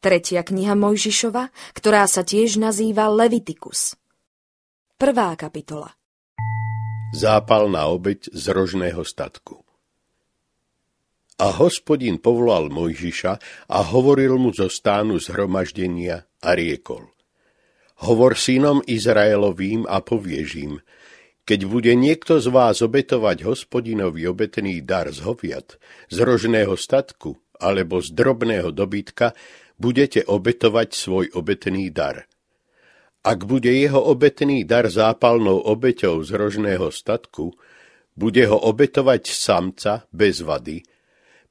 Tretia kniha Mojžišova, ktorá sa tiež nazýva Levitikus. Prvá kapitola Zápal na obeď z rožného statku A hospodin povolal Mojžiša a hovoril mu zo stánu zhromaždenia a riekol. Hovor synom Izraelovým a poviežím, keď bude niekto z vás obetovať hospodinovi obetný dar z hoviat, z rožného statku alebo z drobného dobytka, budete obetovať svoj obetný dar. Ak bude jeho obetný dar zápalnou obeťou z rožného statku, bude ho obetovať samca bez vady,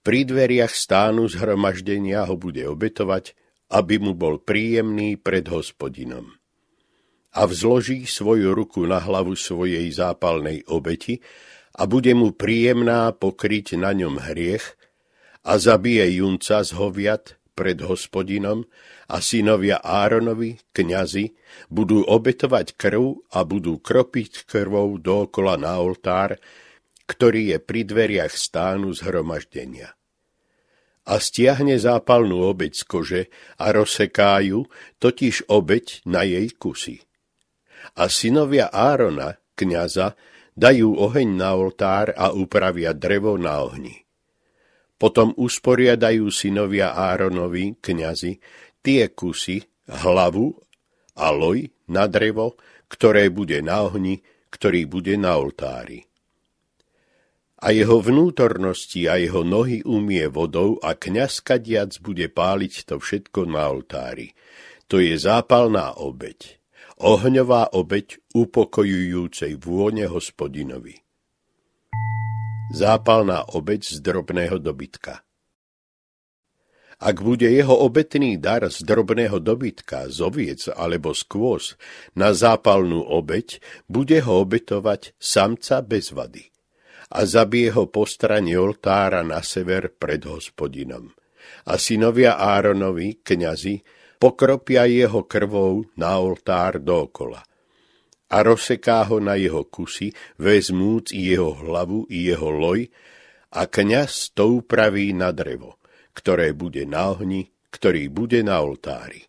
pri dveriach stánu zhromaždenia ho bude obetovať, aby mu bol príjemný pred hospodinom. A vzloží svoju ruku na hlavu svojej zápalnej obeti a bude mu príjemná pokryť na ňom hriech a zabije junca z hoviat pred hospodinom a synovia Áronovi, kňazi, budú obetovať krv a budú kropiť krvou dookola na oltár, ktorý je pri dveriach stánu zhromaždenia. A stiahne zápalnú obeď z kože a rozsekájú, totiž obeď na jej kusy. A synovia Árona, kňaza, dajú oheň na oltár a upravia drevo na ohni potom usporiadajú synovia Áronovi, kňazi, tie kusy, hlavu a loj na drevo, ktoré bude na ohni, ktorý bude na oltári. A jeho vnútornosti a jeho nohy umie vodou a kadiac bude páliť to všetko na oltári. To je zápalná obeď, ohňová obeď upokojujúcej vône hospodinovi zápalná obeď z drobného dobytka. Ak bude jeho obetný dar z drobného dobytka, z oviec alebo z kôz na zápalnú obeď, bude ho obetovať samca bez vady a zabije ho po strane oltára na sever pred hospodinom. A synovia Áronovi, kňazi, pokropia jeho krvou na oltár dokola a rozseká ho na jeho kusy, vezmúc jeho hlavu i jeho loj, a kňaz to upraví na drevo, ktoré bude na ohni, ktorý bude na oltári.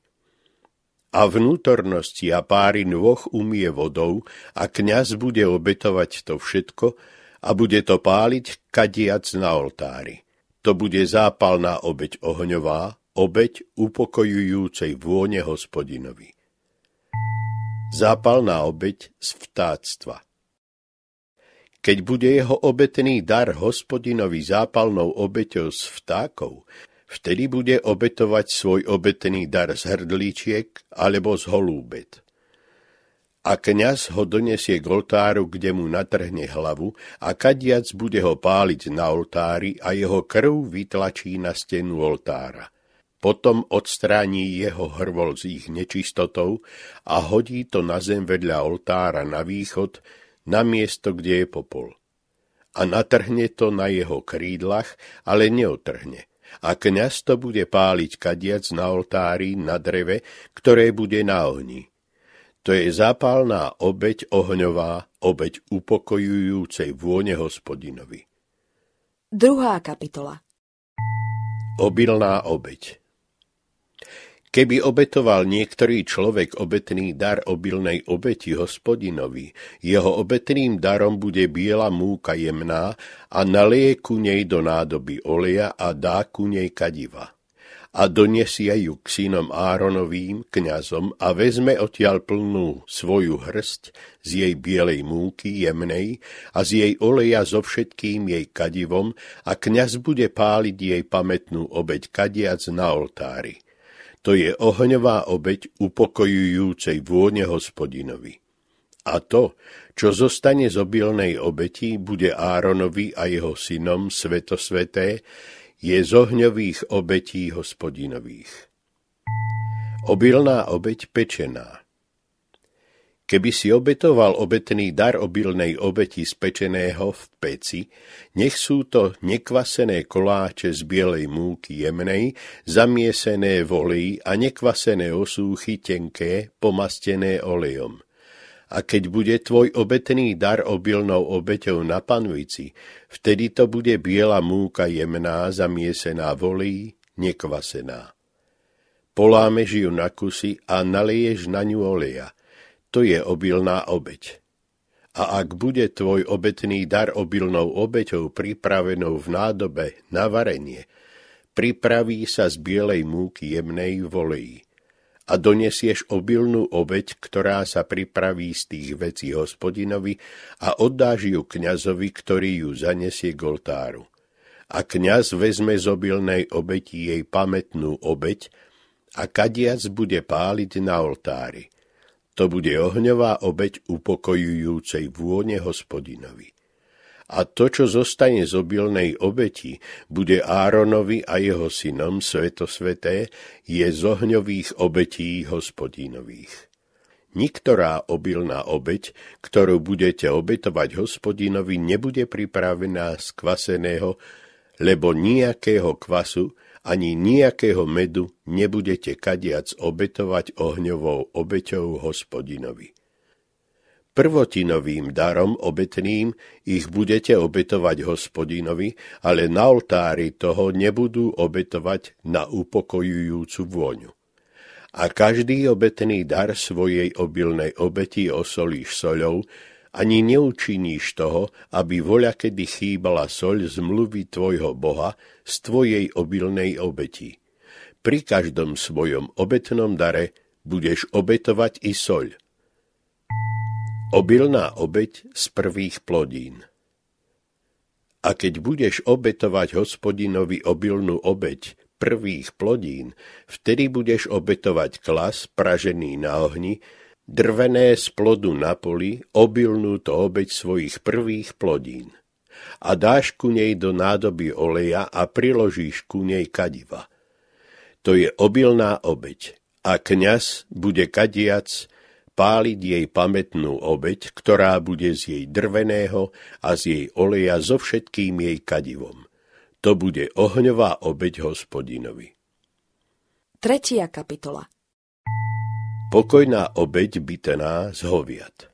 A vnútornosti a páry nôh umie vodou a kňaz bude obetovať to všetko a bude to páliť kadiac na oltári. To bude zápalná obeď ohňová, obeď upokojujúcej vône hospodinovi zápalná obeď z vtáctva. Keď bude jeho obetný dar hospodinovi zápalnou obeťou z vtákov, vtedy bude obetovať svoj obetný dar z hrdličiek alebo z holúbet. A kňaz ho donesie k oltáru, kde mu natrhne hlavu a kadiac bude ho páliť na oltári a jeho krv vytlačí na stenu oltára – potom odstráni jeho hrvol z ich nečistotou a hodí to na zem vedľa oltára na východ, na miesto, kde je popol. A natrhne to na jeho krídlach, ale neotrhne. A kniaz to bude páliť kadiac na oltári na dreve, ktoré bude na ohni. To je zápalná obeď ohňová, obeď upokojujúcej vône hospodinovi. Druhá kapitola Obilná obeď Keby obetoval niektorý človek obetný dar obilnej obeti hospodinovi, jeho obetným darom bude biela múka jemná a nalie ku nej do nádoby oleja a dá ku nej kadiva a donesie ju k synom Áronovým, kňazom a vezme odtiaľ plnú svoju hrst z jej bielej múky jemnej a z jej oleja so všetkým jej kadivom a kňaz bude páliť jej pamätnú obeď kadiac na oltári. To je ohňová obeď upokojujúcej vône hospodinovi. A to, čo zostane z obilnej obeti, bude Áronovi a jeho synom svetosveté, je z ohňových obetí hospodinových. Obilná obeď pečená. Keby si obetoval obetný dar obilnej obeti spečeného v peci, nech sú to nekvasené koláče z bielej múky jemnej, zamiesené volí a nekvasené osúchy tenké, pomastené olejom. A keď bude tvoj obetný dar obilnou obeťou na panvici, vtedy to bude biela múka jemná, zamiesená volí, nekvasená. Polámeš ju na kusy a naliješ na ňu oleja – to je obilná obeď. A ak bude tvoj obetný dar obilnou obeťou pripravenou v nádobe na varenie, pripraví sa z bielej múky jemnej volejí a donesieš obilnú obeď, ktorá sa pripraví z tých vecí hospodinovi a oddáš ju kňazovi, ktorý ju zanesie k oltáru. A kňaz vezme z obilnej obeti jej pamätnú obeď a kadiac bude páliť na oltári. To bude ohňová obeď upokojujúcej vône hospodinovi. A to, čo zostane z obilnej obeti, bude Áronovi a jeho synom svetosveté, je z ohňových obetí hospodinových. Niktorá obilná obeď, ktorú budete obetovať hospodinovi, nebude pripravená z kvaseného, lebo nejakého kvasu ani nejakého medu nebudete kadiac obetovať ohňovou obeťou hospodinovi. Prvotinovým darom obetným ich budete obetovať hospodinovi, ale na oltári toho nebudú obetovať na upokojujúcu vôňu. A každý obetný dar svojej obilnej obeti osolíš soľou, ani neučiníš toho, aby voľa kedy chýbala soľ mluvy tvojho Boha z tvojej obilnej obeti. Pri každom svojom obetnom dare budeš obetovať i soľ. Obilná obeť z prvých plodín A keď budeš obetovať hospodinovi obilnú obeť prvých plodín, vtedy budeš obetovať klas pražený na ohni, drvené z plodu na poli, obilnú to obeď svojich prvých plodín. A dáš ku nej do nádoby oleja a priložíš ku nej kadiva. To je obilná obeď a kňaz bude kadiac páliť jej pamätnú obeď, ktorá bude z jej drveného a z jej oleja so všetkým jej kadivom. To bude ohňová obeď hospodinovi. Tretia kapitola Pokojná obeď bytená z hoviat.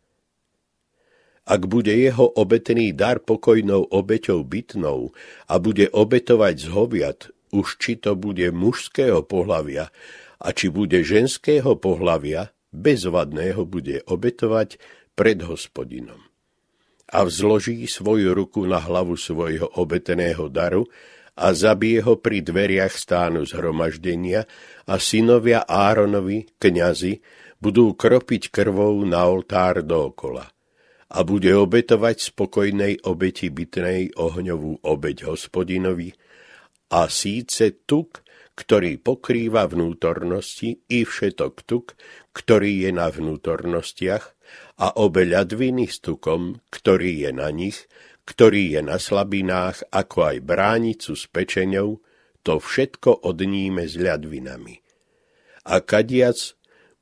Ak bude jeho obetný dar pokojnou obeťou bytnou a bude obetovať z hoviat, už či to bude mužského pohlavia a či bude ženského pohlavia, bezvadného bude obetovať pred hospodinom. A vzloží svoju ruku na hlavu svojho obeteného daru, a zabije ho pri dveriach stánu zhromaždenia a synovia Áronovi, kňazi, budú kropiť krvou na oltár dookola a bude obetovať spokojnej obeti bytnej ohňovú obeť hospodinovi a síce tuk, ktorý pokrýva vnútornosti i všetok tuk, ktorý je na vnútornostiach a obe ľadviny s tukom, ktorý je na nich, ktorý je na slabinách, ako aj bránicu s pečeňou, to všetko odníme s ľadvinami. A kadiac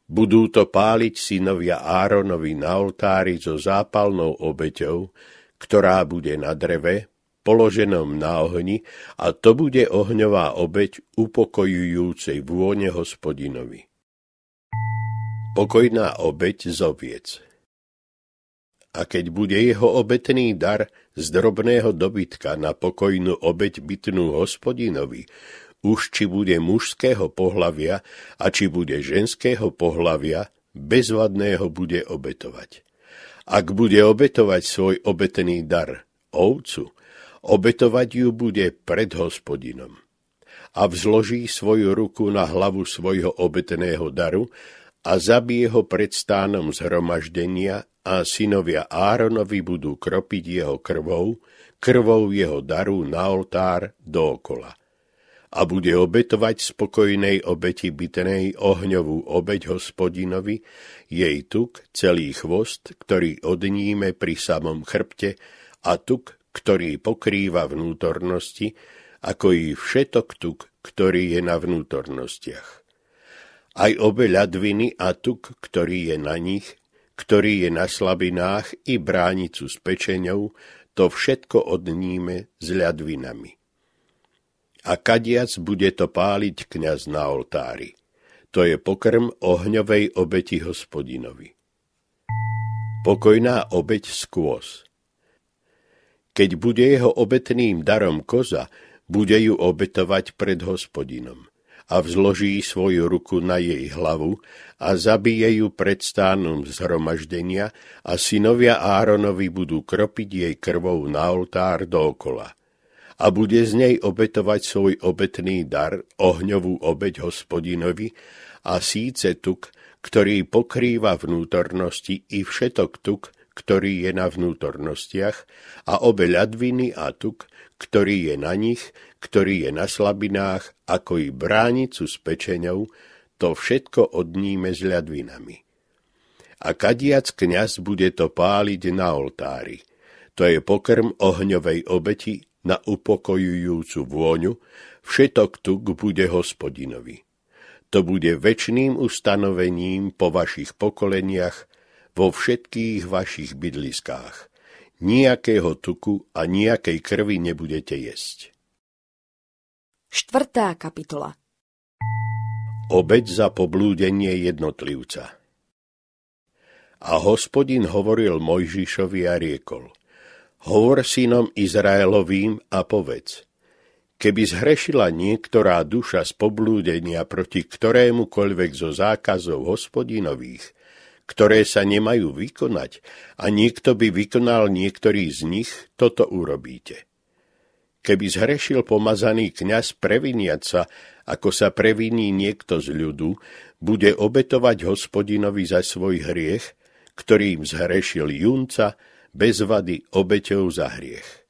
budú to páliť synovia Áronovi na oltári so zápalnou obeťou, ktorá bude na dreve, položenom na ohni a to bude ohňová obeť upokojujúcej vône hospodinovi. Pokojná obeť z oviec a keď bude jeho obetný dar z drobného dobytka na pokojnú obeť bytnú hospodinovi, už či bude mužského pohlavia a či bude ženského pohlavia, bezvadného bude obetovať. Ak bude obetovať svoj obetný dar, ovcu, obetovať ju bude pred hospodinom. A vzloží svoju ruku na hlavu svojho obetného daru a zabije ho pred stánom zhromaždenia a synovia Áronovi budú kropiť jeho krvou, krvou jeho daru na oltár dookola. A bude obetovať spokojnej obeti bytenej ohňovú obeť hospodinovi, jej tuk, celý chvost, ktorý odníme pri samom chrbte, a tuk, ktorý pokrýva vnútornosti, ako i všetok tuk, ktorý je na vnútornostiach. Aj obe ľadviny a tuk, ktorý je na nich, ktorý je na slabinách i bránicu s pečeňou, to všetko odníme s ľadvinami. A kadiac bude to páliť kňaz na oltári. To je pokrm ohňovej obeti hospodinovi. Pokojná obeť skôs. Keď bude jeho obetným darom koza, bude ju obetovať pred hospodinom a vzloží svoju ruku na jej hlavu a zabije ju pred stánom zhromaždenia a synovia Áronovi budú kropiť jej krvou na oltár dookola a bude z nej obetovať svoj obetný dar, ohňovú obeď hospodinovi a síce tuk, ktorý pokrýva vnútornosti i všetok tuk, ktorý je na vnútornostiach, a obe ľadviny a tuk, ktorý je na nich, ktorý je na slabinách, ako i bránicu s pečeňou, to všetko odníme s ľadvinami. A kadiac kňaz bude to páliť na oltári. To je pokrm ohňovej obeti na upokojujúcu vôňu, všetok tuk bude hospodinovi. To bude väčným ustanovením po vašich pokoleniach vo všetkých vašich bydliskách. Nijakého tuku a nijakej krvi nebudete jesť. Štvrtá kapitola Obeď za poblúdenie jednotlivca A hospodin hovoril Mojžišovi a riekol Hovor synom Izraelovým a povedz Keby zhrešila niektorá duša z poblúdenia proti ktorémukoľvek zo zákazov hospodinových – ktoré sa nemajú vykonať a niekto by vykonal niektorý z nich, toto urobíte. Keby zhrešil pomazaný kňaz previniať sa, ako sa previní niekto z ľudu, bude obetovať hospodinovi za svoj hriech, ktorým zhrešil Junca, bez vady obeťou za hriech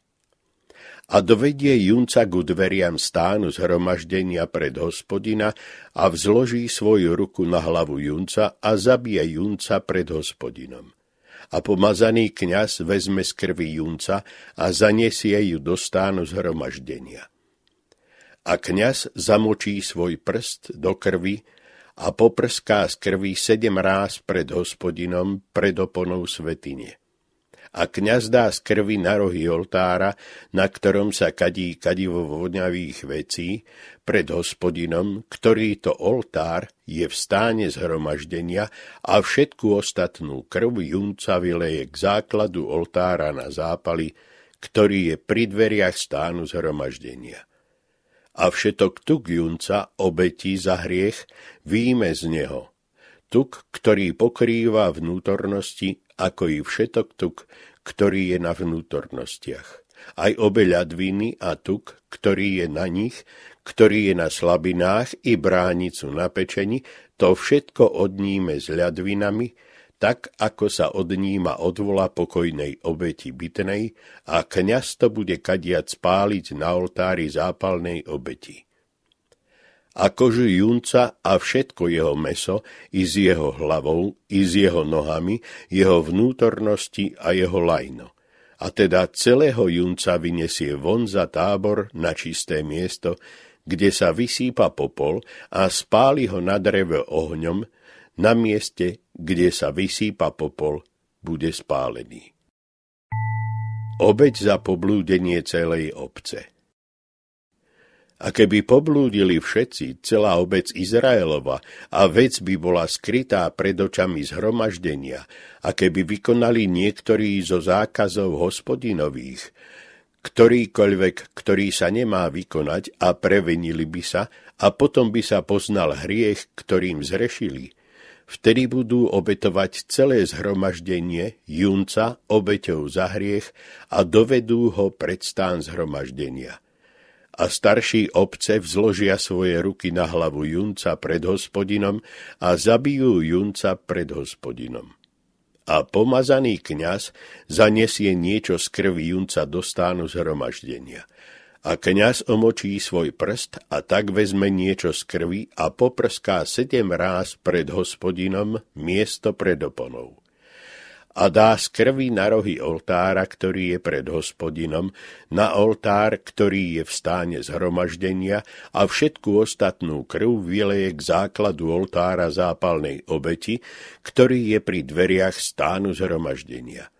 a dovedie Junca ku dveriam stánu zhromaždenia pred hospodina a vzloží svoju ruku na hlavu Junca a zabije Junca pred hospodinom. A pomazaný kňaz vezme z krvi Junca a zaniesie ju do stánu zhromaždenia. A kňaz zamočí svoj prst do krvi a poprská z krvi sedem ráz pred hospodinom pred oponou svetinie a kniaz dá z krvi na rohy oltára, na ktorom sa kadí kadivo vodňavých vecí, pred hospodinom, ktorý to oltár je v stáne zhromaždenia a všetku ostatnú krv junca vyleje k základu oltára na zápali, ktorý je pri dveriach stánu zhromaždenia. A všetok tuk junca obetí za hriech výjme z neho. Tuk, ktorý pokrýva vnútornosti, ako i všetok tuk, ktorý je na vnútornostiach. Aj obe ľadviny a tuk, ktorý je na nich, ktorý je na slabinách i bránicu na pečení, to všetko odníme s ľadvinami, tak ako sa odníma odvola pokojnej obeti bitnej a kniaz to bude kadiať spáliť na oltári zápalnej obeti a kožu junca a všetko jeho meso, i s jeho hlavou, i s jeho nohami, jeho vnútornosti a jeho lajno. A teda celého junca vyniesie von za tábor na čisté miesto, kde sa vysýpa popol a spáli ho na dreve ohňom, na mieste, kde sa vysýpa popol, bude spálený. Obeď za poblúdenie celej obce – a keby poblúdili všetci, celá obec Izraelova, a vec by bola skrytá pred očami zhromaždenia, a keby vykonali niektorí zo zákazov hospodinových, ktorýkoľvek, ktorý sa nemá vykonať a prevenili by sa, a potom by sa poznal hriech, ktorým zrešili. Vtedy budú obetovať celé zhromaždenie junca obeťou za hriech a dovedú ho pred stán zhromaždenia a starší obce vzložia svoje ruky na hlavu junca pred hospodinom a zabijú junca pred hospodinom. A pomazaný kňaz zanesie niečo z krvi junca do stánu zhromaždenia. A kňaz omočí svoj prst a tak vezme niečo z krvi a poprská sedem ráz pred hospodinom miesto pred oponou a dá z krvi na rohy oltára, ktorý je pred hospodinom, na oltár, ktorý je v stáne zhromaždenia a všetku ostatnú krv vyleje k základu oltára zápalnej obeti, ktorý je pri dveriach stánu zhromaždenia.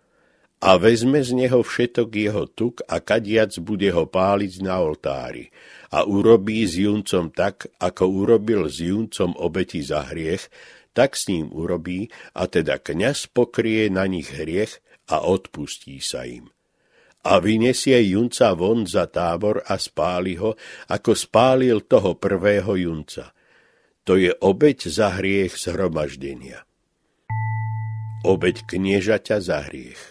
A vezme z neho všetok jeho tuk a kadiac bude ho páliť na oltári a urobí s juncom tak, ako urobil s juncom obeti za hriech, tak s ním urobí a teda kňaz pokrie na nich hriech a odpustí sa im. A vyniesie junca von za tábor a spáli ho, ako spálil toho prvého junca. To je obeď za hriech zhromaždenia. Obeď kniežaťa za hriech.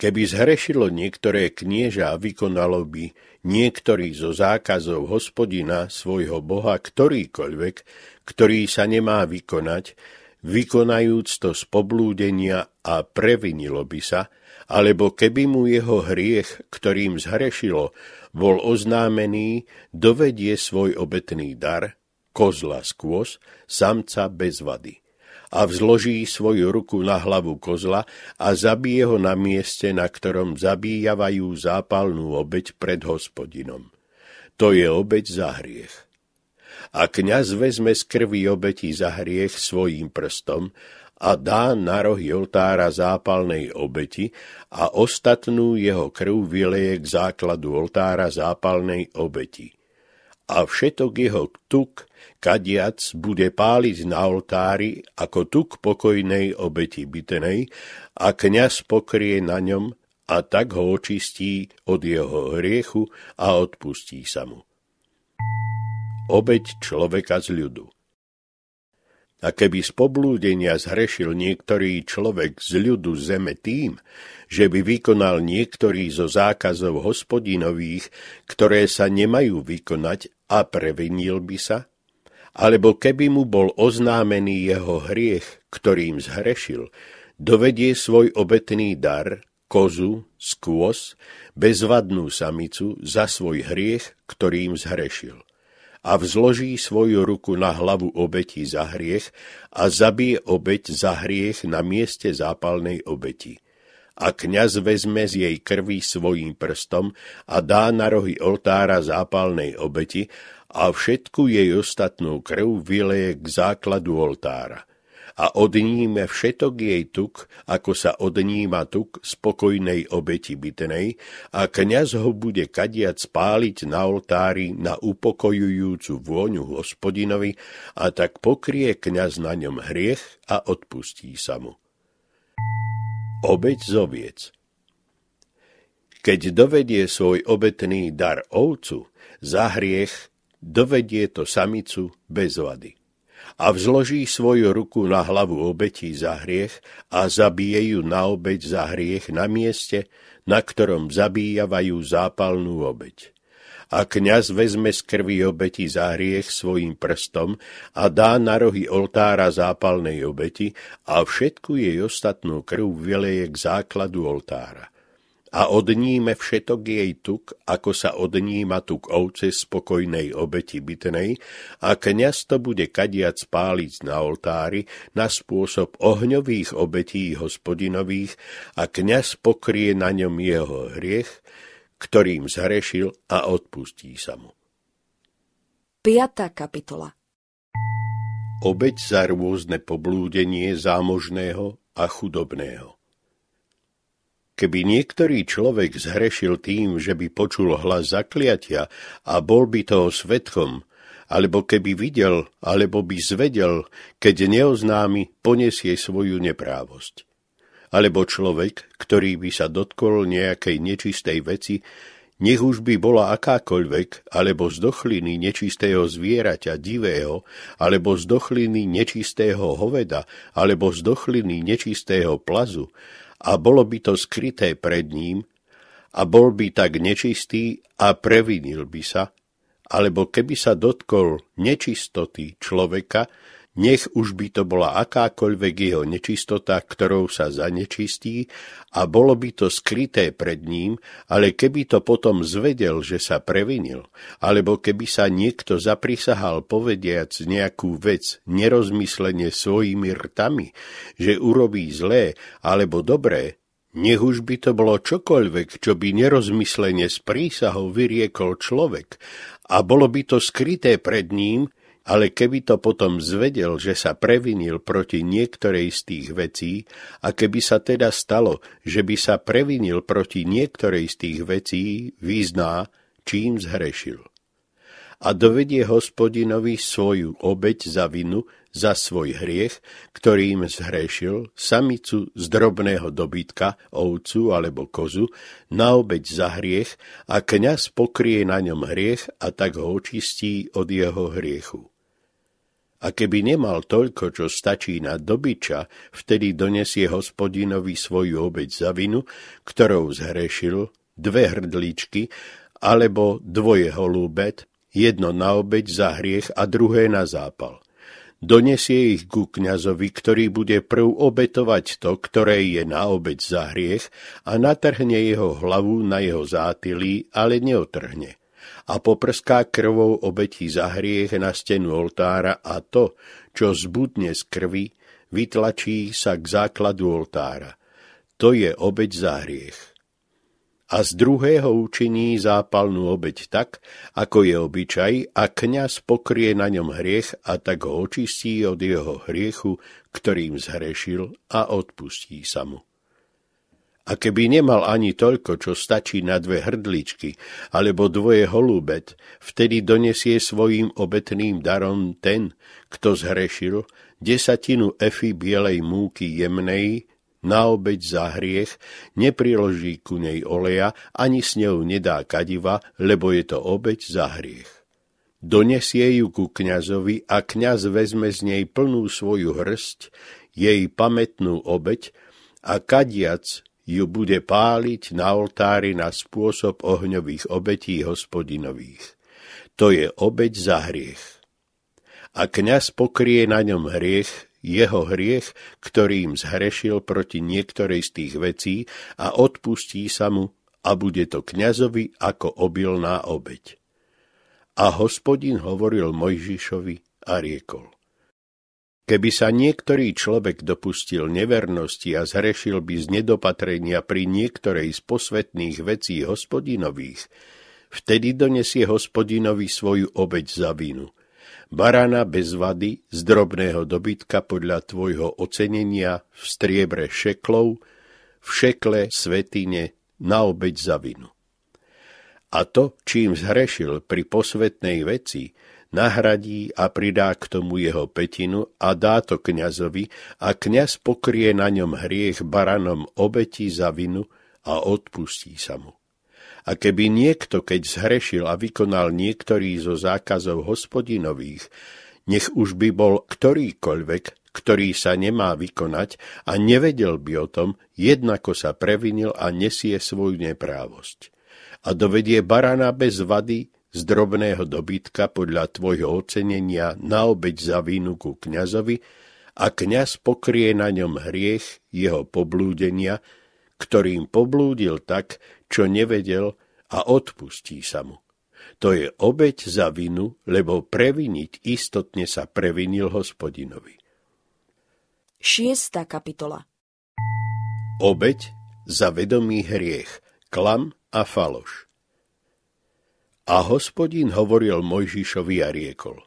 Keby zhrešilo niektoré knieža, vykonalo by niektorý zo zákazov hospodina svojho boha ktorýkoľvek, ktorý sa nemá vykonať, vykonajúc to z poblúdenia a previnilo by sa, alebo keby mu jeho hriech, ktorým zhrešilo, bol oznámený, dovedie svoj obetný dar, kozla skôs, samca bez vady a vzloží svoju ruku na hlavu kozla a zabije ho na mieste, na ktorom zabíjavajú zápalnú obeď pred hospodinom. To je obeď za hriech a kňaz vezme z krvi obeti za hriech svojím prstom a dá na rohy oltára zápalnej obeti a ostatnú jeho krv vyleje k základu oltára zápalnej obeti. A všetok jeho tuk, kadiac, bude páliť na oltári ako tuk pokojnej obeti bytenej a kňaz pokrie na ňom a tak ho očistí od jeho hriechu a odpustí sa mu obeď človeka z ľudu. A keby z poblúdenia zhrešil niektorý človek z ľudu zeme tým, že by vykonal niektorý zo zákazov hospodinových, ktoré sa nemajú vykonať a previnil by sa, alebo keby mu bol oznámený jeho hriech, ktorým zhrešil, dovedie svoj obetný dar, kozu, skôs, bezvadnú samicu za svoj hriech, ktorým zhrešil a vzloží svoju ruku na hlavu obeti za hriech a zabije obeť za hriech na mieste zápalnej obeti. A kňaz vezme z jej krvi svojím prstom a dá na rohy oltára zápalnej obeti a všetku jej ostatnú krv vyleje k základu oltára a odníme všetok jej tuk, ako sa odníma tuk spokojnej obeti bytnej a kňaz ho bude kadiac spáliť na oltári na upokojujúcu vôňu hospodinovi a tak pokrie kňaz na ňom hriech a odpustí sa mu. Obeď zoviec – keď dovedie svoj obetný dar ovcu, za hriech dovedie to samicu bez vady a vzloží svoju ruku na hlavu obetí za hriech a zabije ju na obeť za hriech na mieste, na ktorom zabíjavajú zápalnú obeť. A kňaz vezme z krvi obeti za hriech svojim prstom a dá na rohy oltára zápalnej obeti a všetku jej ostatnú krv vyleje k základu oltára a odníme všetok jej tuk, ako sa odníma tuk ovce spokojnej obeti bytnej, a kniaz to bude kadiac páliť na oltári na spôsob ohňových obetí hospodinových a kniaz pokrie na ňom jeho hriech, ktorým zarešil a odpustí sa mu. 5. kapitola Obeď za rôzne poblúdenie zámožného a chudobného Keby niektorý človek zhrešil tým, že by počul hlas zakliatia a bol by toho svetkom, alebo keby videl, alebo by zvedel, keď neoznámi, poniesie svoju neprávosť. Alebo človek, ktorý by sa dotkol nejakej nečistej veci, nech už by bola akákoľvek, alebo z dochliny nečistého zvieraťa divého, alebo z dochliny nečistého hoveda, alebo z dochliny nečistého plazu, a bolo by to skryté pred ním a bol by tak nečistý a previnil by sa, alebo keby sa dotkol nečistoty človeka, nech už by to bola akákoľvek jeho nečistota, ktorou sa zanečistí a bolo by to skryté pred ním, ale keby to potom zvedel, že sa previnil, alebo keby sa niekto zaprisahal povediac nejakú vec nerozmyslene svojimi rtami, že urobí zlé alebo dobré, nech už by to bolo čokoľvek, čo by nerozmyslene s prísahou vyriekol človek, a bolo by to skryté pred ním, ale keby to potom zvedel, že sa previnil proti niektorej z tých vecí, a keby sa teda stalo, že by sa previnil proti niektorej z tých vecí, vyzná, čím zhrešil. A dovedie hospodinovi svoju obeď za vinu, za svoj hriech, ktorým zhrešil samicu z drobného dobytka, ovcu alebo kozu, na obeď za hriech a kňaz pokrie na ňom hriech a tak ho očistí od jeho hriechu a keby nemal toľko, čo stačí na dobyča, vtedy donesie hospodinovi svoju obeď za vinu, ktorou zhrešil, dve hrdličky, alebo dvoje holúbet, jedno na obeď za hriech a druhé na zápal. Donesie ich ku kňazovi, ktorý bude prv obetovať to, ktoré je na obeď za hriech a natrhne jeho hlavu na jeho zátilí, ale neotrhne a poprská krvou obetí za hriech na stenu oltára a to, čo zbudne z krvi, vytlačí sa k základu oltára. To je obeť za hriech. A z druhého učiní zápalnú obeť tak, ako je obyčaj, a kňaz pokrie na ňom hriech a tak ho očistí od jeho hriechu, ktorým zhrešil a odpustí sa mu. A keby nemal ani toľko, čo stačí na dve hrdličky alebo dvoje holúbet, vtedy donesie svojim obetným darom ten, kto zhrešil, desatinu efy bielej múky jemnej, na obeď za hriech, nepriloží ku nej oleja, ani s ňou nedá kadiva, lebo je to obeď za hriech. Donesie ju ku kňazovi a kňaz vezme z nej plnú svoju hrst, jej pamätnú obeď a kadiac ju bude páliť na oltári na spôsob ohňových obetí hospodinových. To je obeď za hriech. A kňaz pokrie na ňom hriech, jeho hriech, ktorým zhrešil proti niektorej z tých vecí a odpustí sa mu a bude to kňazovi ako obilná obeď. A hospodin hovoril Mojžišovi a riekol. Keby sa niektorý človek dopustil nevernosti a zhrešil by z nedopatrenia pri niektorej z posvetných vecí hospodinových, vtedy donesie hospodinovi svoju obeď za vinu. Barana bez vady, z drobného dobytka podľa tvojho ocenenia, v striebre šeklov, v šekle svetine, na obeď za vinu. A to, čím zhrešil pri posvetnej veci, nahradí a pridá k tomu jeho petinu a dá to kňazovi a kňaz pokrie na ňom hriech baranom obeti za vinu a odpustí sa mu. A keby niekto, keď zhrešil a vykonal niektorý zo zákazov hospodinových, nech už by bol ktorýkoľvek, ktorý sa nemá vykonať a nevedel by o tom, jednako sa previnil a nesie svoju neprávosť. A dovedie barana bez vady z drobného dobytka podľa tvojho ocenenia na obeď za vínu ku kňazovi a kňaz pokrie na ňom hriech jeho poblúdenia, ktorým poblúdil tak, čo nevedel a odpustí sa mu. To je obeď za vinu, lebo previniť istotne sa previnil hospodinovi. 6. kapitola Obeď za vedomý hriech, klam a faloš. A hospodín hovoril Mojžišovi a riekol,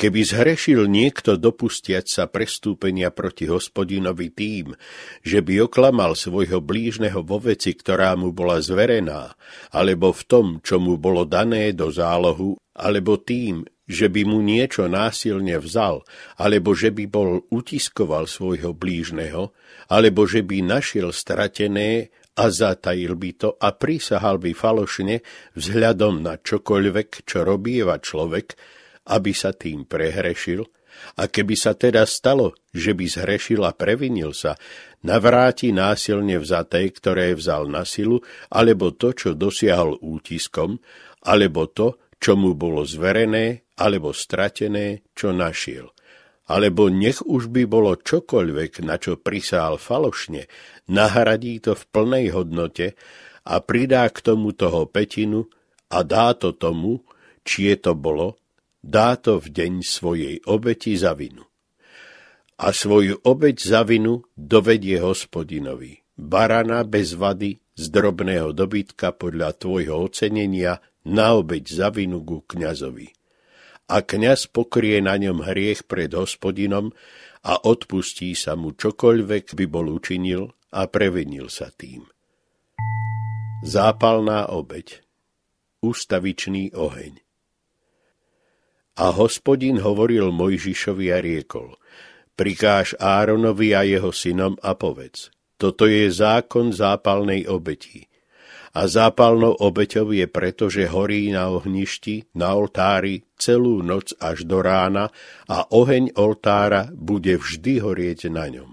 keby zhrešil niekto dopustiať sa prestúpenia proti hospodinovi tým, že by oklamal svojho blížneho vo veci, ktorá mu bola zverená, alebo v tom, čo mu bolo dané do zálohu, alebo tým, že by mu niečo násilne vzal, alebo že by bol utiskoval svojho blížneho, alebo že by našiel stratené a zatajil by to a prísahal by falošne vzhľadom na čokoľvek, čo robíva človek, aby sa tým prehrešil, a keby sa teda stalo, že by zhrešil a previnil sa, navráti násilne vzaté, ktoré vzal na silu, alebo to, čo dosiahol útiskom, alebo to, čo mu bolo zverené, alebo stratené, čo našiel alebo nech už by bolo čokoľvek, na čo prisál falošne, nahradí to v plnej hodnote a pridá k tomu toho petinu a dá to tomu, čie to bolo, dá to v deň svojej obeti za vinu. A svoju obeť za vinu dovedie hospodinovi, barana bez vady z drobného dobytka podľa tvojho ocenenia na obeť za vinu ku kniazovi a kňaz pokrie na ňom hriech pred hospodinom a odpustí sa mu čokoľvek by bol učinil a prevenil sa tým. Zápalná obeď Ústavičný oheň A hospodin hovoril Mojžišovi a riekol Prikáž Áronovi a jeho synom a povedz Toto je zákon zápalnej obeti a zápalnou obeťou je preto, že horí na ohništi, na oltári celú noc až do rána a oheň oltára bude vždy horieť na ňom.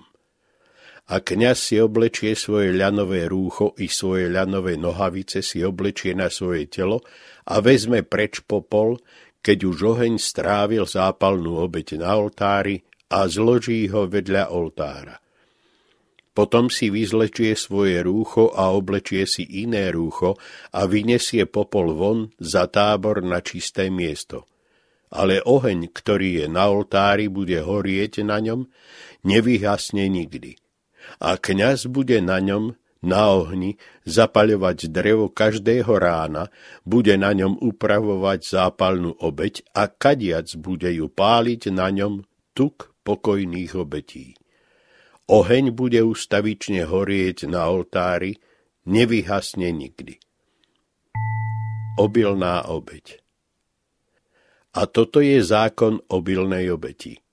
A kňaz si oblečie svoje ľanové rúcho i svoje ľanové nohavice si oblečie na svoje telo a vezme preč popol, keď už oheň strávil zápalnú obeť na oltári a zloží ho vedľa oltára. Potom si vyzlečie svoje rúcho a oblečie si iné rúcho a vyniesie popol von za tábor na čisté miesto. Ale oheň, ktorý je na oltári, bude horieť na ňom, nevyhasne nikdy. A kňaz bude na ňom, na ohni, zapaľovať drevo každého rána, bude na ňom upravovať zápalnú obeď a kadiac bude ju páliť na ňom tuk pokojných obetí. Oheň bude ustavične horieť na oltári, nevyhasne nikdy. Obilná obeď A toto je zákon obilnej obeti.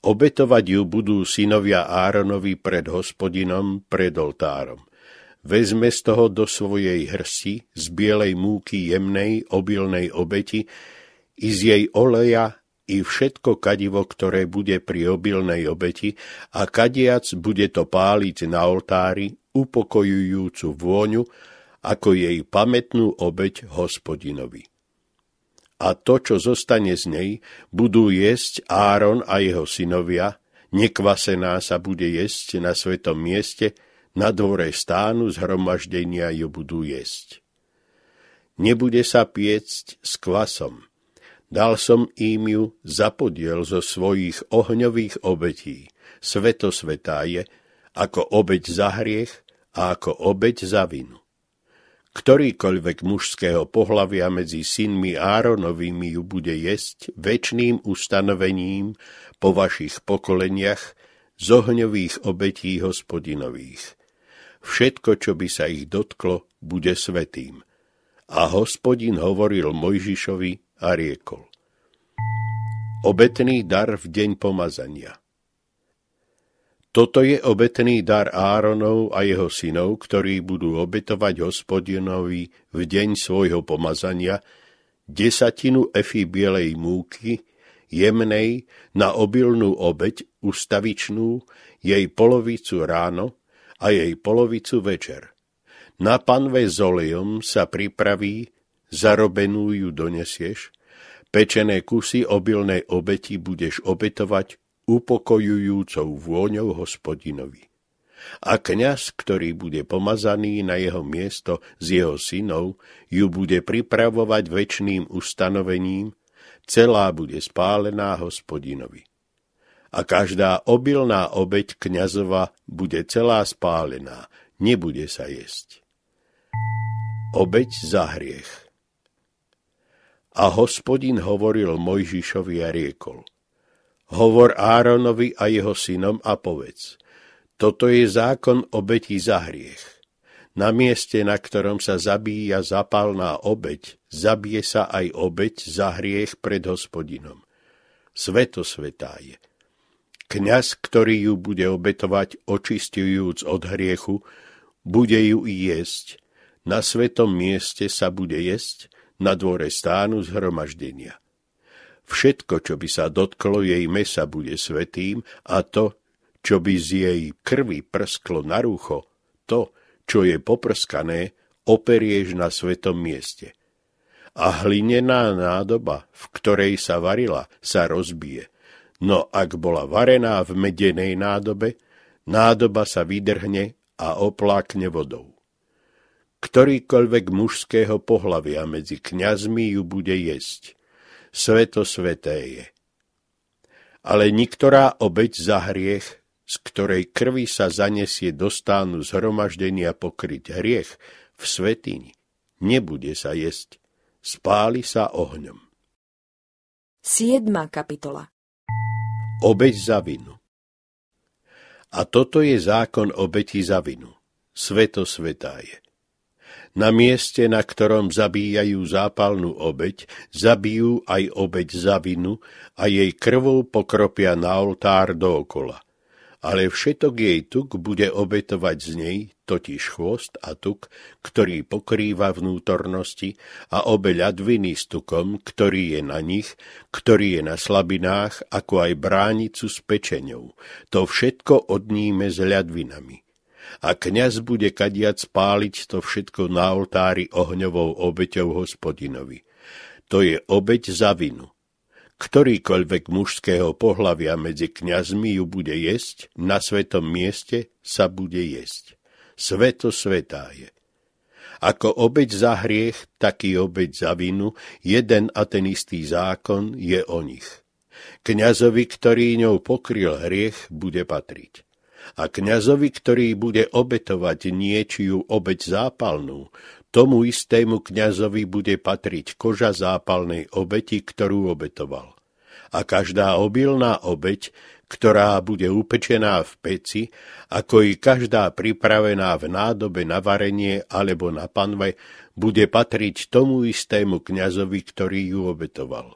Obetovať ju budú synovia Áronovi pred hospodinom, pred oltárom. Vezme z toho do svojej hrsti, z bielej múky jemnej, obilnej obeti, i z jej oleja i všetko kadivo, ktoré bude pri obilnej obeti a kadiac bude to páliť na oltári upokojujúcu vôňu, ako jej pamätnú obeť hospodinovi. A to, čo zostane z nej, budú jesť Áron a jeho synovia, nekvasená sa bude jesť na svetom mieste, na dvore stánu zhromaždenia ju budú jesť. Nebude sa piecť s kvasom, Dal som im ju za podiel zo svojich ohňových obetí. Sveto svetá je ako obeť za hriech a ako obeť za vinu. Ktorýkoľvek mužského pohlavia medzi synmi Áronovými ju bude jesť väčným ustanovením po vašich pokoleniach z ohňových obetí hospodinových. Všetko, čo by sa ich dotklo, bude svetým. A hospodin hovoril Mojžišovi, a riekol. Obetný dar v deň pomazania Toto je obetný dar Áronov a jeho synov, ktorí budú obetovať hospodinovi v deň svojho pomazania desatinu efy bielej múky, jemnej, na obilnú obeď, ustavičnú, jej polovicu ráno a jej polovicu večer. Na panve z olejom sa pripraví zarobenú ju donesieš, pečené kusy obilnej obeti budeš obetovať upokojujúcou vôňou hospodinovi. A kňaz, ktorý bude pomazaný na jeho miesto s jeho synov, ju bude pripravovať väčným ustanovením, celá bude spálená hospodinovi. A každá obilná obeď kňazova bude celá spálená, nebude sa jesť. Obeď za hriech a hospodin hovoril Mojžišovi a riekol. Hovor Áronovi a jeho synom a povedz. Toto je zákon obeti za hriech. Na mieste, na ktorom sa zabíja zapálná obeť, zabije sa aj obeť za hriech pred hospodinom. Sveto svetá je. Kňaz, ktorý ju bude obetovať, očistujúc od hriechu, bude ju i jesť. Na svetom mieste sa bude jesť na dvore stánu zhromaždenia. Všetko, čo by sa dotklo jej mesa, bude svetým a to, čo by z jej krvi prsklo na rucho, to, čo je poprskané, operieš na svetom mieste. A hlinená nádoba, v ktorej sa varila, sa rozbije. No ak bola varená v medenej nádobe, nádoba sa vydrhne a oplákne vodou ktorýkoľvek mužského pohlavia medzi kňazmi ju bude jesť. Sveto sveté je. Ale niktorá obeď za hriech, z ktorej krvi sa zanesie do stánu zhromaždenia pokryť hriech v svetini, nebude sa jesť, spáli sa ohňom. 7. kapitola Obeď za vinu A toto je zákon obeti za vinu. Sveto svetá je. Na mieste, na ktorom zabíjajú zápalnú obeď, zabijú aj obeď za vinu a jej krvou pokropia na oltár dookola. Ale všetok jej tuk bude obetovať z nej, totiž chvost a tuk, ktorý pokrýva vnútornosti a obe ľadviny s tukom, ktorý je na nich, ktorý je na slabinách, ako aj bránicu s pečenou. To všetko odníme s ľadvinami a kňaz bude kadiac páliť to všetko na oltári ohňovou obeťou hospodinovi. To je obeť za vinu. Ktorýkoľvek mužského pohlavia medzi kňazmi ju bude jesť, na svetom mieste sa bude jesť. Sveto svetá je. Ako obeď za hriech, taký obeď za vinu, jeden a ten istý zákon je o nich. Kňazovi, ktorý ňou pokryl hriech, bude patriť. A kňazovi, ktorý bude obetovať niečiu obeď zápalnú, tomu istému kňazovi bude patriť koža zápalnej obeti, ktorú obetoval. A každá obilná obeť, ktorá bude upečená v peci, ako i každá pripravená v nádobe na varenie alebo na panve, bude patriť tomu istému kňazovi, ktorý ju obetoval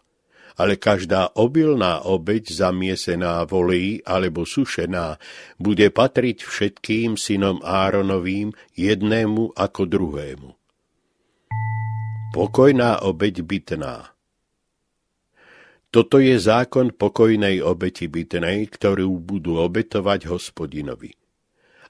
ale každá obilná obeď zamiesená volí alebo sušená bude patriť všetkým synom Áronovým jednému ako druhému. Pokojná obeď bytná Toto je zákon pokojnej obeti bytnej, ktorú budú obetovať hospodinovi.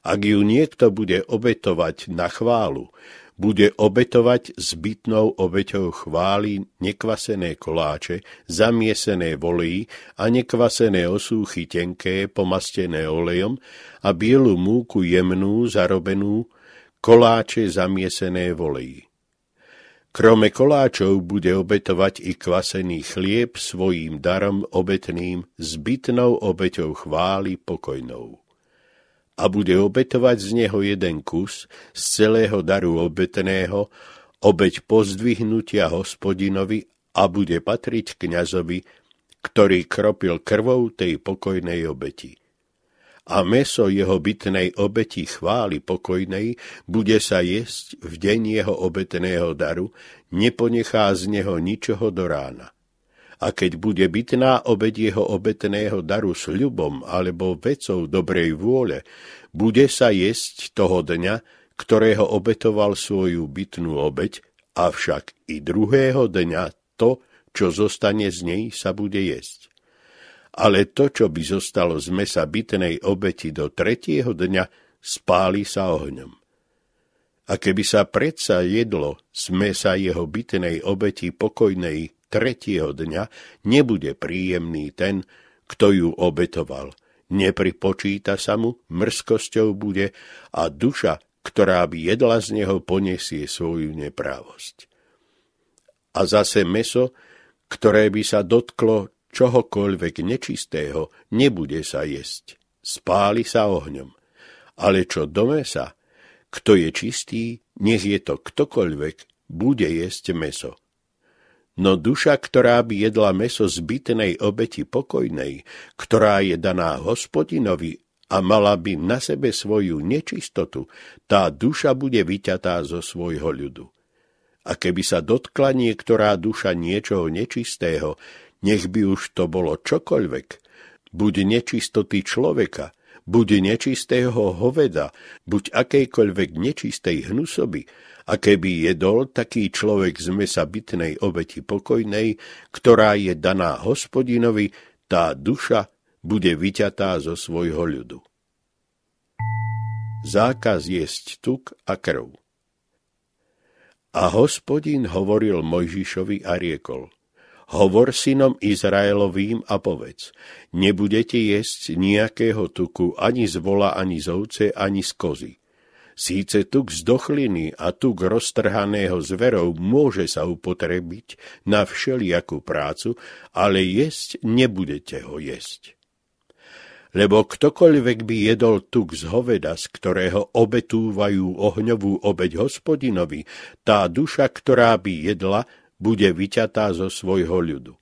Ak ju niekto bude obetovať na chválu, bude obetovať zbytnou obeťou chvály nekvasené koláče, zamiesené volí a nekvasené osúchy tenké, pomastené olejom a bielu múku jemnú, zarobenú, koláče zamiesené volí. Krome koláčov bude obetovať i kvasený chlieb svojím darom obetným, zbytnou obeťou chvály pokojnou a bude obetovať z neho jeden kus z celého daru obetného, obeť pozdvihnutia hospodinovi a bude patriť kňazovi, ktorý kropil krvou tej pokojnej obeti. A meso jeho bytnej obeti chvály pokojnej bude sa jesť v deň jeho obetného daru, neponechá z neho ničoho do rána a keď bude bytná obed jeho obetného daru s ľubom alebo vecou dobrej vôle, bude sa jesť toho dňa, ktorého obetoval svoju bytnú obeď, avšak i druhého dňa to, čo zostane z nej, sa bude jesť. Ale to, čo by zostalo z mesa bytnej obeti do tretieho dňa, spáli sa ohňom. A keby sa predsa jedlo z mesa jeho bytnej obeti pokojnej tretieho dňa nebude príjemný ten, kto ju obetoval. Nepripočíta sa mu, mrzkosťou bude a duša, ktorá by jedla z neho, poniesie svoju neprávosť. A zase meso, ktoré by sa dotklo čohokoľvek nečistého, nebude sa jesť. Spáli sa ohňom. Ale čo do mesa, kto je čistý, nech je to ktokoľvek, bude jesť meso No duša, ktorá by jedla meso zbytnej obeti pokojnej, ktorá je daná hospodinovi a mala by na sebe svoju nečistotu, tá duša bude vyťatá zo svojho ľudu. A keby sa dotkla niektorá duša niečoho nečistého, nech by už to bolo čokoľvek, buď nečistoty človeka, buď nečistého hoveda, buď akejkoľvek nečistej hnusoby, a keby jedol taký človek z mesa bytnej obeti pokojnej, ktorá je daná hospodinovi, tá duša bude vyťatá zo svojho ľudu. Zákaz jesť tuk a krv A hospodin hovoril Mojžišovi a riekol – hovor synom Izraelovým a povedz, nebudete jesť nejakého tuku ani z vola, ani z ovce, ani z kozy. Síce tuk z dochliny a tuk roztrhaného zverov môže sa upotrebiť na všelijakú prácu, ale jesť nebudete ho jesť. Lebo ktokoľvek by jedol tuk z hoveda, z ktorého obetúvajú ohňovú obeď hospodinovi, tá duša, ktorá by jedla, bude vyťatá zo svojho ľudu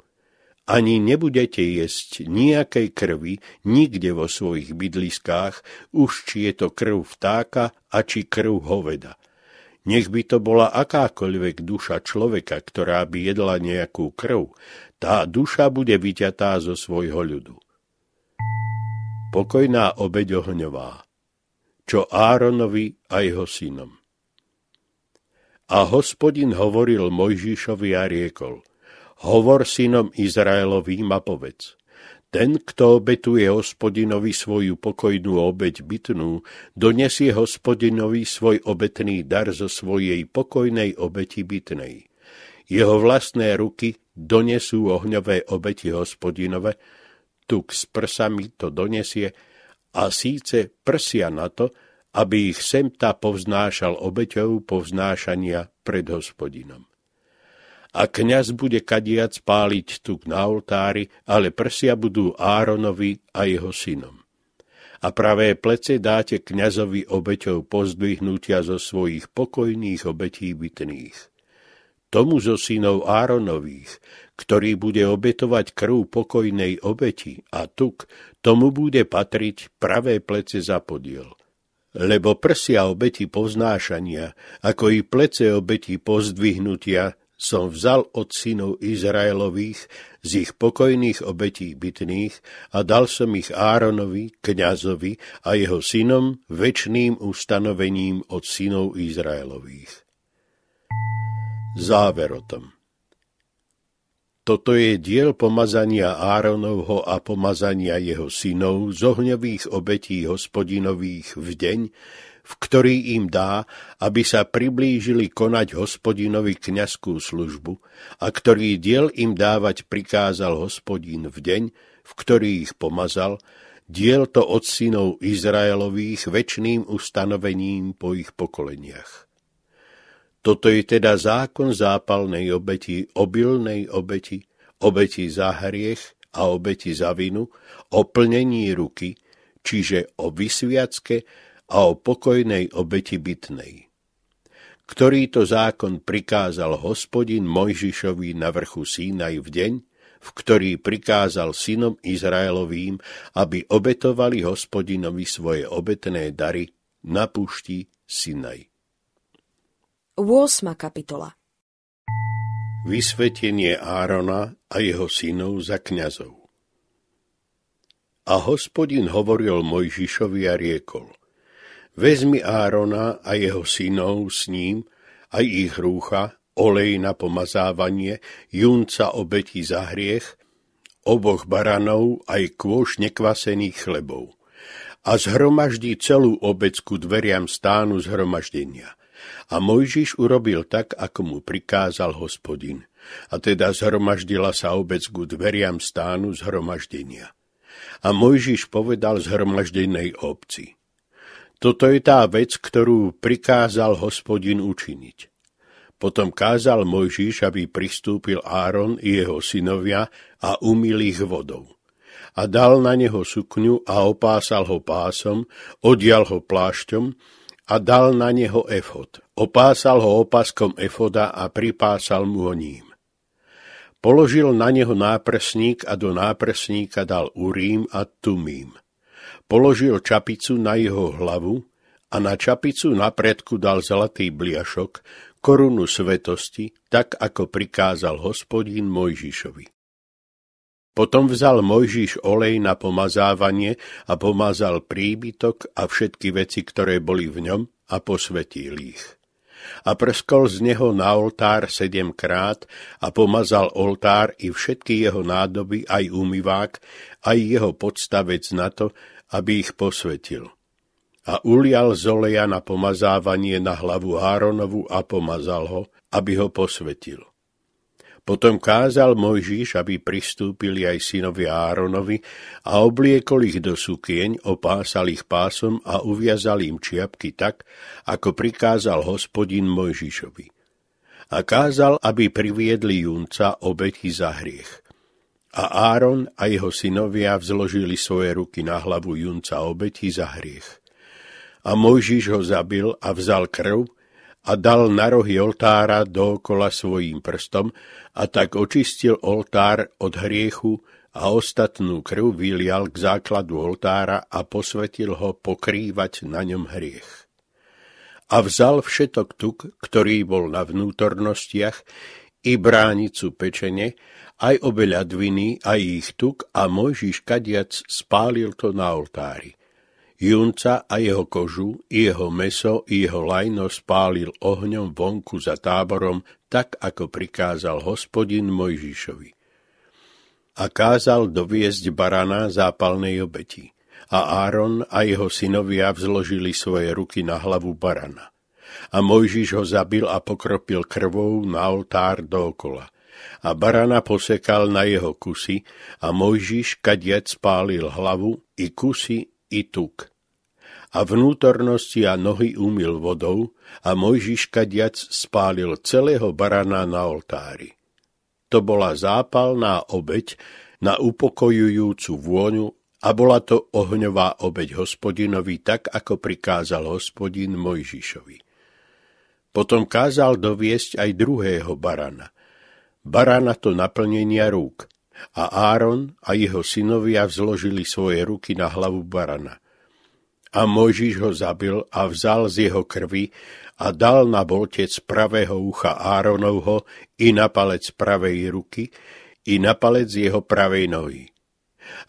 ani nebudete jesť nejakej krvi nikde vo svojich bydliskách, už či je to krv vtáka a či krv hoveda. Nech by to bola akákoľvek duša človeka, ktorá by jedla nejakú krv, tá duša bude vyťatá zo svojho ľudu. Pokojná obeď ohňová, čo Áronovi a jeho synom. A hospodin hovoril Mojžišovi a riekol – hovor synom Izraelovým a povedz. Ten, kto obetuje hospodinovi svoju pokojnú obeď bytnú, donesie hospodinovi svoj obetný dar zo svojej pokojnej obeti bytnej. Jeho vlastné ruky donesú ohňové obeti hospodinove, tuk s prsami to donesie, a síce prsia na to, aby ich semta povznášal obeťou povznášania pred hospodinom a kňaz bude kadiac páliť tuk na oltári, ale prsia budú Áronovi a jeho synom. A pravé plece dáte kňazovi obeťou pozdvihnutia zo svojich pokojných obetí bytných. Tomu zo synov Áronových, ktorý bude obetovať krv pokojnej obeti a tuk, tomu bude patriť pravé plece za podiel lebo prsia obeti poznášania, ako i plece obeti pozdvihnutia, som vzal od synov Izraelových z ich pokojných obetí bytných a dal som ich Áronovi, kňazovi a jeho synom väčným ustanovením od synov Izraelových. Záver o tom. Toto je diel pomazania Áronovho a pomazania jeho synov z ohňových obetí hospodinových v deň, v ktorý im dá, aby sa priblížili konať hospodinovi kniazskú službu a ktorý diel im dávať prikázal hospodin v deň, v ktorý ich pomazal, diel to od synov Izraelových väčným ustanovením po ich pokoleniach. Toto je teda zákon zápalnej obeti, obilnej obeti, obeti za hriech a obeti za vinu, o plnení ruky, čiže o vysviacke, a o pokojnej obeti bytnej, ktorý to zákon prikázal hospodin Mojžišovi na vrchu Sínaj v deň, v ktorý prikázal synom Izraelovým, aby obetovali hospodinovi svoje obetné dary na púšti Sinaj. 8. kapitola Vysvetenie Árona a jeho synov za kňazov A hospodin hovoril Mojžišovi a riekol – Vezmi Árona a jeho synov s ním, aj ich rúcha, olej na pomazávanie, junca obeti za hriech, oboch baranov aj kôš nekvasených chlebov. A zhromaždí celú obecku dveriam stánu zhromaždenia. A Mojžiš urobil tak, ako mu prikázal hospodin. A teda zhromaždila sa obec ku dveriam stánu zhromaždenia. A Mojžiš povedal zhromaždenej obci, toto je tá vec, ktorú prikázal hospodin učiniť. Potom kázal Mojžiš, aby pristúpil Áron i jeho synovia a umil ich vodou. A dal na neho sukňu a opásal ho pásom, odial ho plášťom a dal na neho efod. Opásal ho opaskom efoda a pripásal mu ho ním. Položil na neho náprsník a do náprsníka dal urím a tumím – Položil čapicu na jeho hlavu a na čapicu na predku dal zlatý bliašok, korunu svetosti, tak ako prikázal hospodín Mojžišovi. Potom vzal Mojžiš olej na pomazávanie a pomazal príbytok a všetky veci, ktoré boli v ňom a posvetil ich. A prskol z neho na oltár sedemkrát a pomazal oltár i všetky jeho nádoby, aj umyvák, aj jeho podstavec na to, aby ich posvetil. A ulial z oleja na pomazávanie na hlavu Áronovu a pomazal ho, aby ho posvetil. Potom kázal Mojžiš, aby pristúpili aj synovi Áronovi a obliekol ich do sukieň, opásal ich pásom a uviazal im čiapky tak, ako prikázal hospodin Mojžišovi. A kázal, aby priviedli junca obeti za hriech. A Áron a jeho synovia vzložili svoje ruky na hlavu junca obeti za hriech. A Mojžiš ho zabil a vzal krv a dal na rohy oltára dookola svojím prstom a tak očistil oltár od hriechu a ostatnú krv vylial k základu oltára a posvetil ho pokrývať na ňom hriech a vzal všetok tuk, ktorý bol na vnútornostiach, i bránicu pečene aj obe ľadviny, aj ich tuk a Mojžiš kadiac spálil to na oltári. Junca a jeho kožu, i jeho meso, i jeho lajno spálil ohňom vonku za táborom, tak ako prikázal hospodin Mojžišovi. A kázal doviezť barana zápalnej obeti. A Áron a jeho synovia vzložili svoje ruky na hlavu barana. A Mojžiš ho zabil a pokropil krvou na oltár dookola – a barana posekal na jeho kusy a Mojžiš kadiac spálil hlavu i kusy i tuk. A vnútornosti a nohy umil vodou a Mojžiš kadiac spálil celého barana na oltári. To bola zápalná obeď na upokojujúcu vôňu a bola to ohňová obeď hospodinovi tak, ako prikázal hospodin Mojžišovi. Potom kázal doviesť aj druhého barana barána to naplnenia rúk. A Áron a jeho synovia vzložili svoje ruky na hlavu barana. A Mojžiš ho zabil a vzal z jeho krvi a dal na boltec pravého ucha Áronovho i na palec pravej ruky i na palec jeho pravej nohy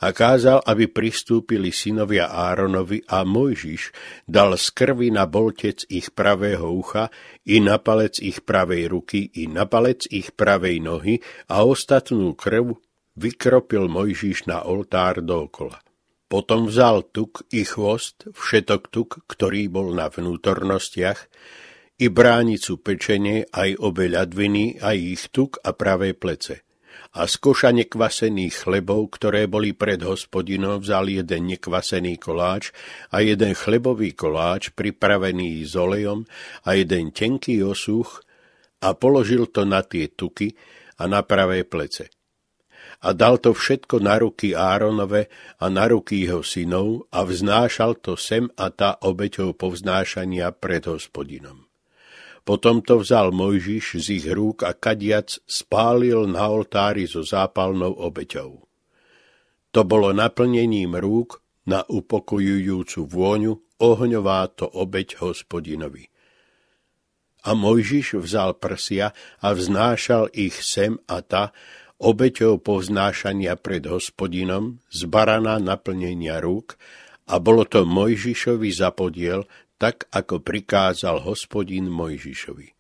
a kázal, aby pristúpili synovia Áronovi a Mojžiš dal z krvi na boltec ich pravého ucha i na palec ich pravej ruky i na palec ich pravej nohy a ostatnú krv vykropil Mojžiš na oltár dokola. Potom vzal tuk i chvost, všetok tuk, ktorý bol na vnútornostiach, i bránicu pečenie, aj obe ľadviny, aj ich tuk a pravé plece – a z koša nekvasených chlebov, ktoré boli pred hospodinou, vzal jeden nekvasený koláč a jeden chlebový koláč pripravený s olejom a jeden tenký osuch a položil to na tie tuky a na pravé plece. A dal to všetko na ruky Áronove a na ruky jeho synov a vznášal to sem a tá obeťou povznášania pred hospodinom. Potom to vzal Mojžiš z ich rúk a kadiac spálil na oltári so zápalnou obeťou. To bolo naplnením rúk na upokojujúcu vôňu ohňová to obeť hospodinovi. A Mojžiš vzal prsia a vznášal ich sem a ta, obeťou povznášania pred hospodinom z barana naplnenia rúk a bolo to Mojžišovi zapodiel tak ako prikázal hospodin Mojžišovi.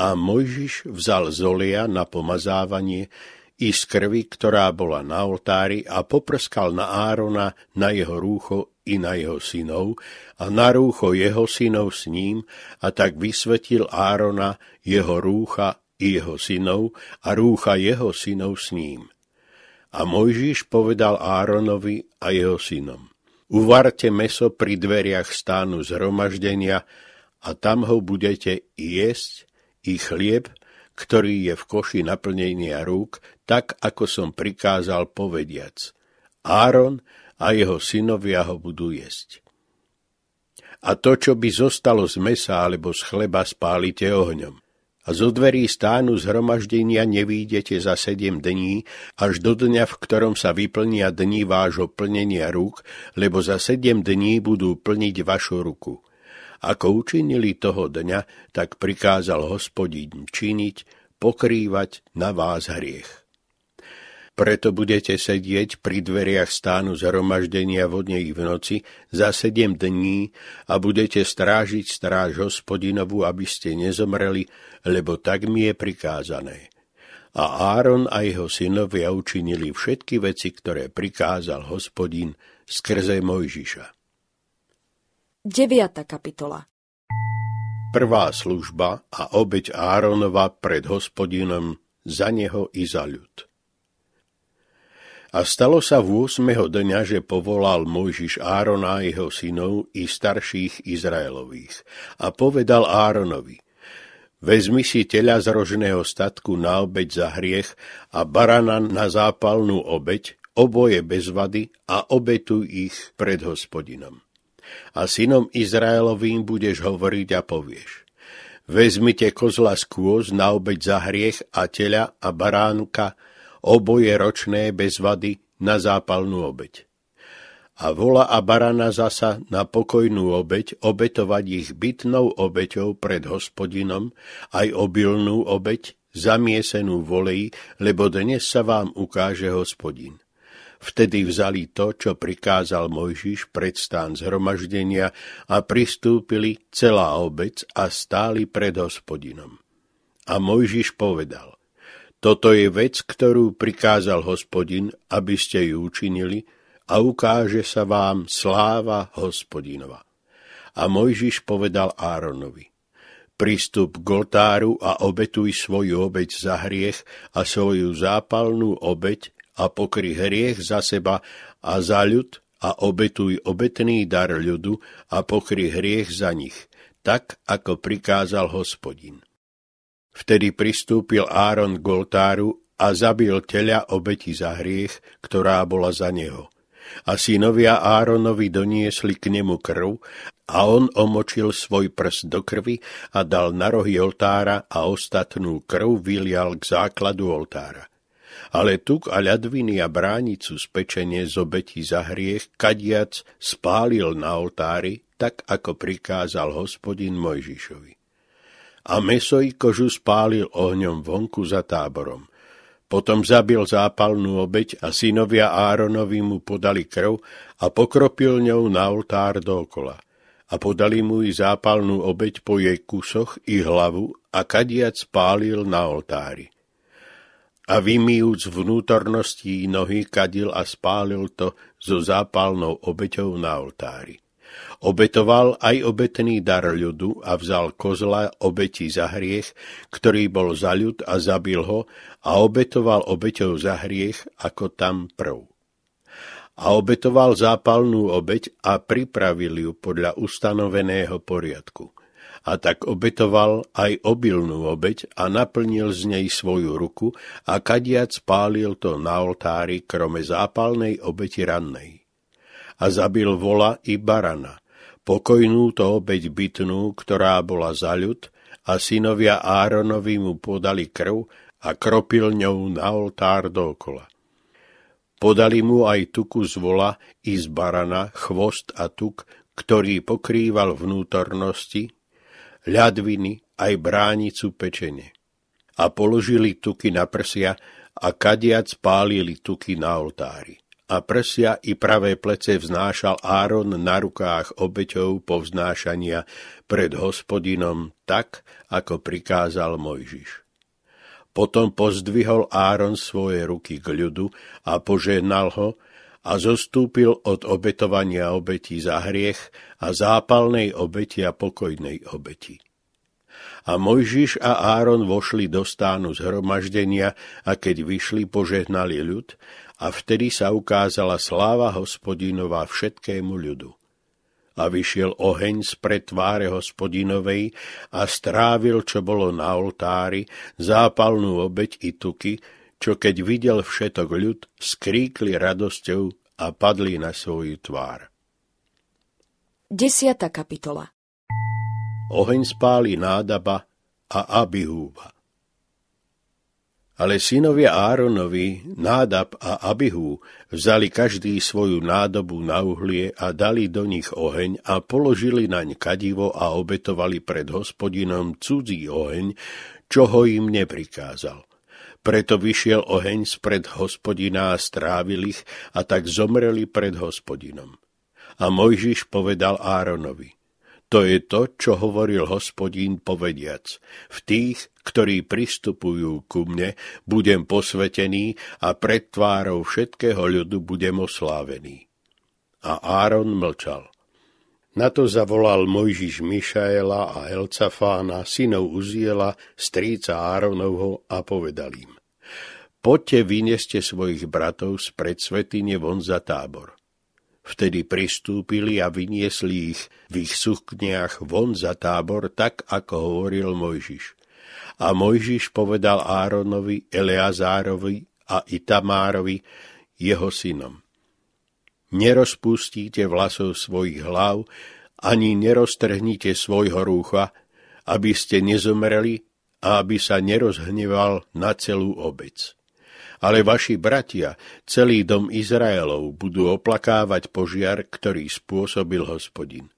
A Mojžiš vzal zolia na pomazávanie i z krvi, ktorá bola na oltári a poprskal na Árona, na jeho rúcho i na jeho synov a na rúcho jeho synov s ním a tak vysvetil Árona, jeho rúcha i jeho synov a rúcha jeho synov s ním. A Mojžiš povedal Áronovi a jeho synom. Uvarte meso pri dveriach stánu zhromaždenia a tam ho budete jesť i chlieb, ktorý je v koši naplnenia rúk, tak ako som prikázal povediac. Áron a jeho synovia ho budú jesť. A to, čo by zostalo z mesa alebo z chleba, spálite ohňom a zo dverí stánu zhromaždenia nevídete za sedem dní, až do dňa, v ktorom sa vyplnia dní vášho plnenia rúk, lebo za sedem dní budú plniť vašu ruku. Ako učinili toho dňa, tak prikázal hospodín činiť, pokrývať na vás hriech. Preto budete sedieť pri dveriach stánu zhromaždenia vodnej v noci za sedem dní a budete strážiť stráž hospodinovu, aby ste nezomreli, lebo tak mi je prikázané. A Áron a jeho synovia učinili všetky veci, ktoré prikázal hospodin skrze Mojžiša. 9. kapitola Prvá služba a obeď Áronova pred hospodinom za neho i za ľud. A stalo sa v 8. dňa, že povolal Mojžiš Árona a jeho synov i starších Izraelových. A povedal Áronovi, vezmi si tela z rožného statku na obeď za hriech a barana na zápalnú obeď, oboje bez vady a obetuj ich pred hospodinom. A synom Izraelovým budeš hovoriť a povieš, vezmite kozla z kôz na obeď za hriech a tela a baránka, oboje ročné bez vady na zápalnú obeď. A vola a barana zasa na pokojnú obeď obetovať ich bytnou obeťou pred hospodinom, aj obilnú obeď, zamiesenú volej, lebo dnes sa vám ukáže hospodin. Vtedy vzali to, čo prikázal Mojžiš pred stán zhromaždenia a pristúpili celá obec a stáli pred hospodinom. A Mojžiš povedal, toto je vec, ktorú prikázal hospodin, aby ste ju učinili a ukáže sa vám sláva hospodinova. A Mojžiš povedal Áronovi, pristup k oltáru a obetuj svoju obeď za hriech a svoju zápalnú obeď a pokry hriech za seba a za ľud a obetuj obetný dar ľudu a pokry hriech za nich, tak ako prikázal hospodin. Vtedy pristúpil Áron k oltáru a zabil tela obeti za hriech, ktorá bola za neho. A synovia Áronovi doniesli k nemu krv a on omočil svoj prst do krvi a dal na rohy oltára a ostatnú krv vylial k základu oltára. Ale tuk a ľadviny a bránicu spečenie z obeti za hriech kadiac spálil na oltári, tak ako prikázal hospodin Mojžišovi a meso i kožu spálil ohňom vonku za táborom. Potom zabil zápalnú obeď a synovia Áronovi mu podali krv a pokropil ňou na oltár dokola. A podali mu i zápalnú obeď po jej kusoch i hlavu a kadiac spálil na oltári. A vymýjúc vnútornosti nohy kadil a spálil to so zápalnou obeťou na oltári. Obetoval aj obetný dar ľudu a vzal kozla obeti za hriech, ktorý bol za ľud a zabil ho a obetoval obeťou za hriech ako tam prv. A obetoval zápalnú obeť a pripravil ju podľa ustanoveného poriadku. A tak obetoval aj obilnú obeť a naplnil z nej svoju ruku a kadiac pálil to na oltári krome zápalnej obeti rannej. A zabil vola i barana Pokojnú to obeď bytnú, ktorá bola za ľud, a synovia Áronovi mu podali krv a kropil ňou na oltár dokola. Podali mu aj tuku z vola, i z barana, chvost a tuk, ktorý pokrýval vnútornosti, ľadviny aj bránicu pečene. A položili tuky na prsia a kadiac pálili tuky na oltári a prsia i pravé plece vznášal Áron na rukách obeťov povznášania pred hospodinom tak, ako prikázal Mojžiš. Potom pozdvihol Áron svoje ruky k ľudu a požehnal ho a zostúpil od obetovania obeti za hriech a zápalnej obeti a pokojnej obeti. A Mojžiš a Áron vošli do stánu zhromaždenia a keď vyšli, požehnali ľud a vtedy sa ukázala sláva hospodinová všetkému ľudu. A vyšiel oheň z pretváre hospodinovej a strávil, čo bolo na oltári, zápalnú obeď i tuky, čo keď videl všetok ľud, skríkli radosťou a padli na svoju tvár. 10. kapitola Oheň spáli nádaba a Abihúba. Ale synovia Áronovi, Nádab a Abihu vzali každý svoju nádobu na uhlie a dali do nich oheň a položili naň kadivo a obetovali pred hospodinom cudzí oheň, čo ho im neprikázal. Preto vyšiel oheň spred hospodina a strávil ich a tak zomreli pred hospodinom. A Mojžiš povedal Áronovi – to je to, čo hovoril hospodín povediac. V tých, ktorí pristupujú ku mne, budem posvetený a pred tvárou všetkého ľudu budem oslávený. A Áron mlčal. Na to zavolal Mojžiš Mišaela a Elcafána, synov Uziela, stríca Áronovho a povedal im. Poďte, vyneste svojich bratov z predsvetine von za tábor. Vtedy pristúpili a vyniesli ich v ich sukniach von za tábor, tak ako hovoril Mojžiš. A Mojžiš povedal Áronovi, Eleazárovi a Itamárovi, jeho synom. Nerozpustíte vlasov svojich hlav, ani neroztrhnite svojho rúcha, aby ste nezomreli a aby sa nerozhneval na celú obec. Ale vaši bratia, celý dom Izraelov, budú oplakávať požiar, ktorý spôsobil hospodin.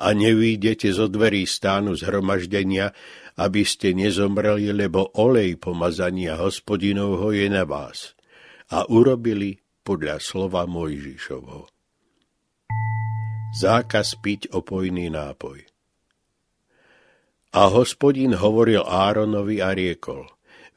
A nevýjdete zo dverí stánu zhromaždenia, aby ste nezomreli, lebo olej pomazania hospodinovho je na vás. A urobili podľa slova Mojžišovo. Zákaz piť opojný nápoj A hospodin hovoril Áronovi a riekol,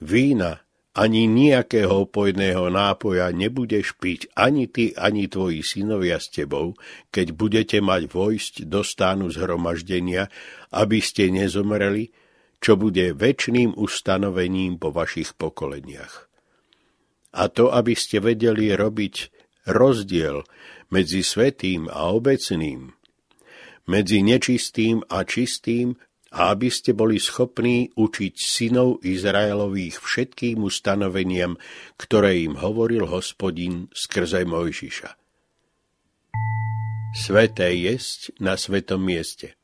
vína ani nejakého opojného nápoja nebudeš piť ani ty, ani tvoji synovia s tebou, keď budete mať vojsť do stánu zhromaždenia, aby ste nezomreli, čo bude väčným ustanovením po vašich pokoleniach. A to, aby ste vedeli robiť rozdiel medzi svetým a obecným, medzi nečistým a čistým, a aby ste boli schopní učiť synov Izraelových všetkým ustanoveniam, ktoré im hovoril hospodin skrze Mojžiša. Sveté jesť na svetom mieste –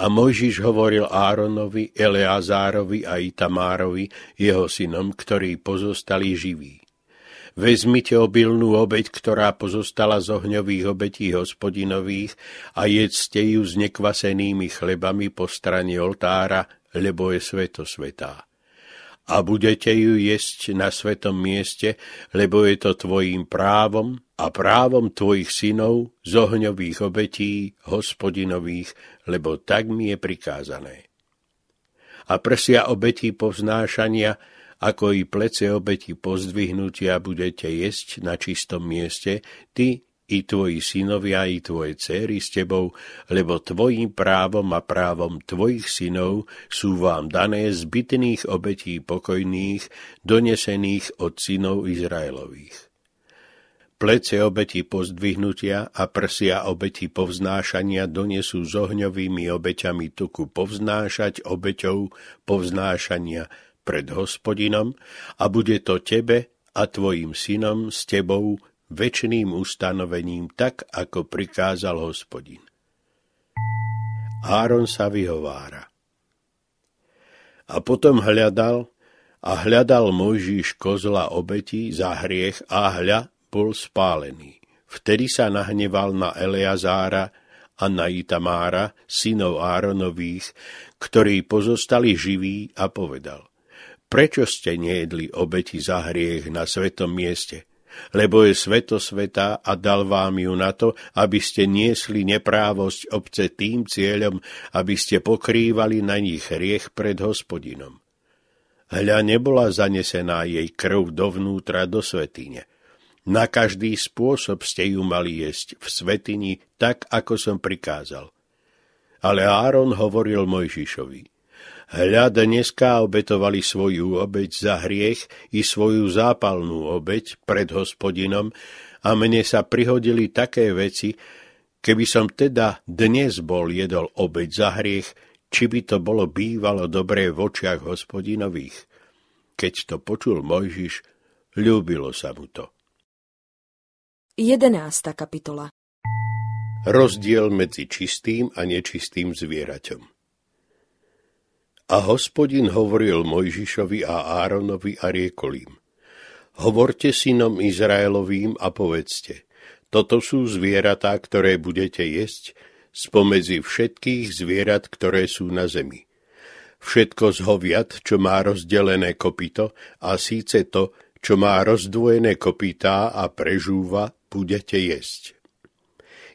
a Mojžiš hovoril Áronovi, Eleazárovi a Itamárovi, jeho synom, ktorí pozostali živí. Vezmite obilnú obeď, ktorá pozostala z ohňových obetí hospodinových a jedzte ju s nekvasenými chlebami po strane oltára, lebo je sveto svetá. A budete ju jesť na svetom mieste, lebo je to tvojim právom a právom tvojich synov z ohňových obetí hospodinových, lebo tak mi je prikázané. A prsia obetí povznášania, ako i plece obetí pozdvihnutia budete jesť na čistom mieste, ty i tvoji synovia, i tvoje céry s tebou, lebo tvojim právom a právom tvojich synov sú vám dané zbytných obetí pokojných, donesených od synov Izraelových. Plece obeti pozdvihnutia a prsia obeti povznášania donesú s ohňovými obeťami tuku povznášať obeťou povznášania pred hospodinom a bude to tebe a tvojim synom s tebou väčšným ustanovením tak, ako prikázal hospodin. Áron sa vyhovára. A potom hľadal, a hľadal Mojžiš kozla obeti za hriech a hľa bol spálený. Vtedy sa nahneval na Eleazára a na Itamára, synov Áronových, ktorí pozostali živí a povedal Prečo ste nejedli obeti za hriech na svetom mieste? Lebo je sveto sveta a dal vám ju na to, aby ste niesli neprávosť obce tým cieľom, aby ste pokrývali na nich hriech pred hospodinom. Hľa nebola zanesená jej krv dovnútra do svetine – na každý spôsob ste ju mali jesť v svetini, tak ako som prikázal. Ale Áron hovoril Mojžišovi. Hľa dneska obetovali svoju obeď za hriech i svoju zápalnú obeď pred hospodinom a mne sa prihodili také veci, keby som teda dnes bol jedol obeď za hriech, či by to bolo bývalo dobré v očiach hospodinových. Keď to počul Mojžiš, ľúbilo sa mu to. 11. kapitola Rozdiel medzi čistým a nečistým zvieraťom A hospodin hovoril Mojžišovi a Áronovi a riekolím. Hovorte synom Izraelovým a povedzte, toto sú zvieratá, ktoré budete jesť, spomedzi všetkých zvierat, ktoré sú na zemi. Všetko zhoviat, čo má rozdelené kopito, a síce to, čo má rozdvojené kopytá a prežúva, budete jesť.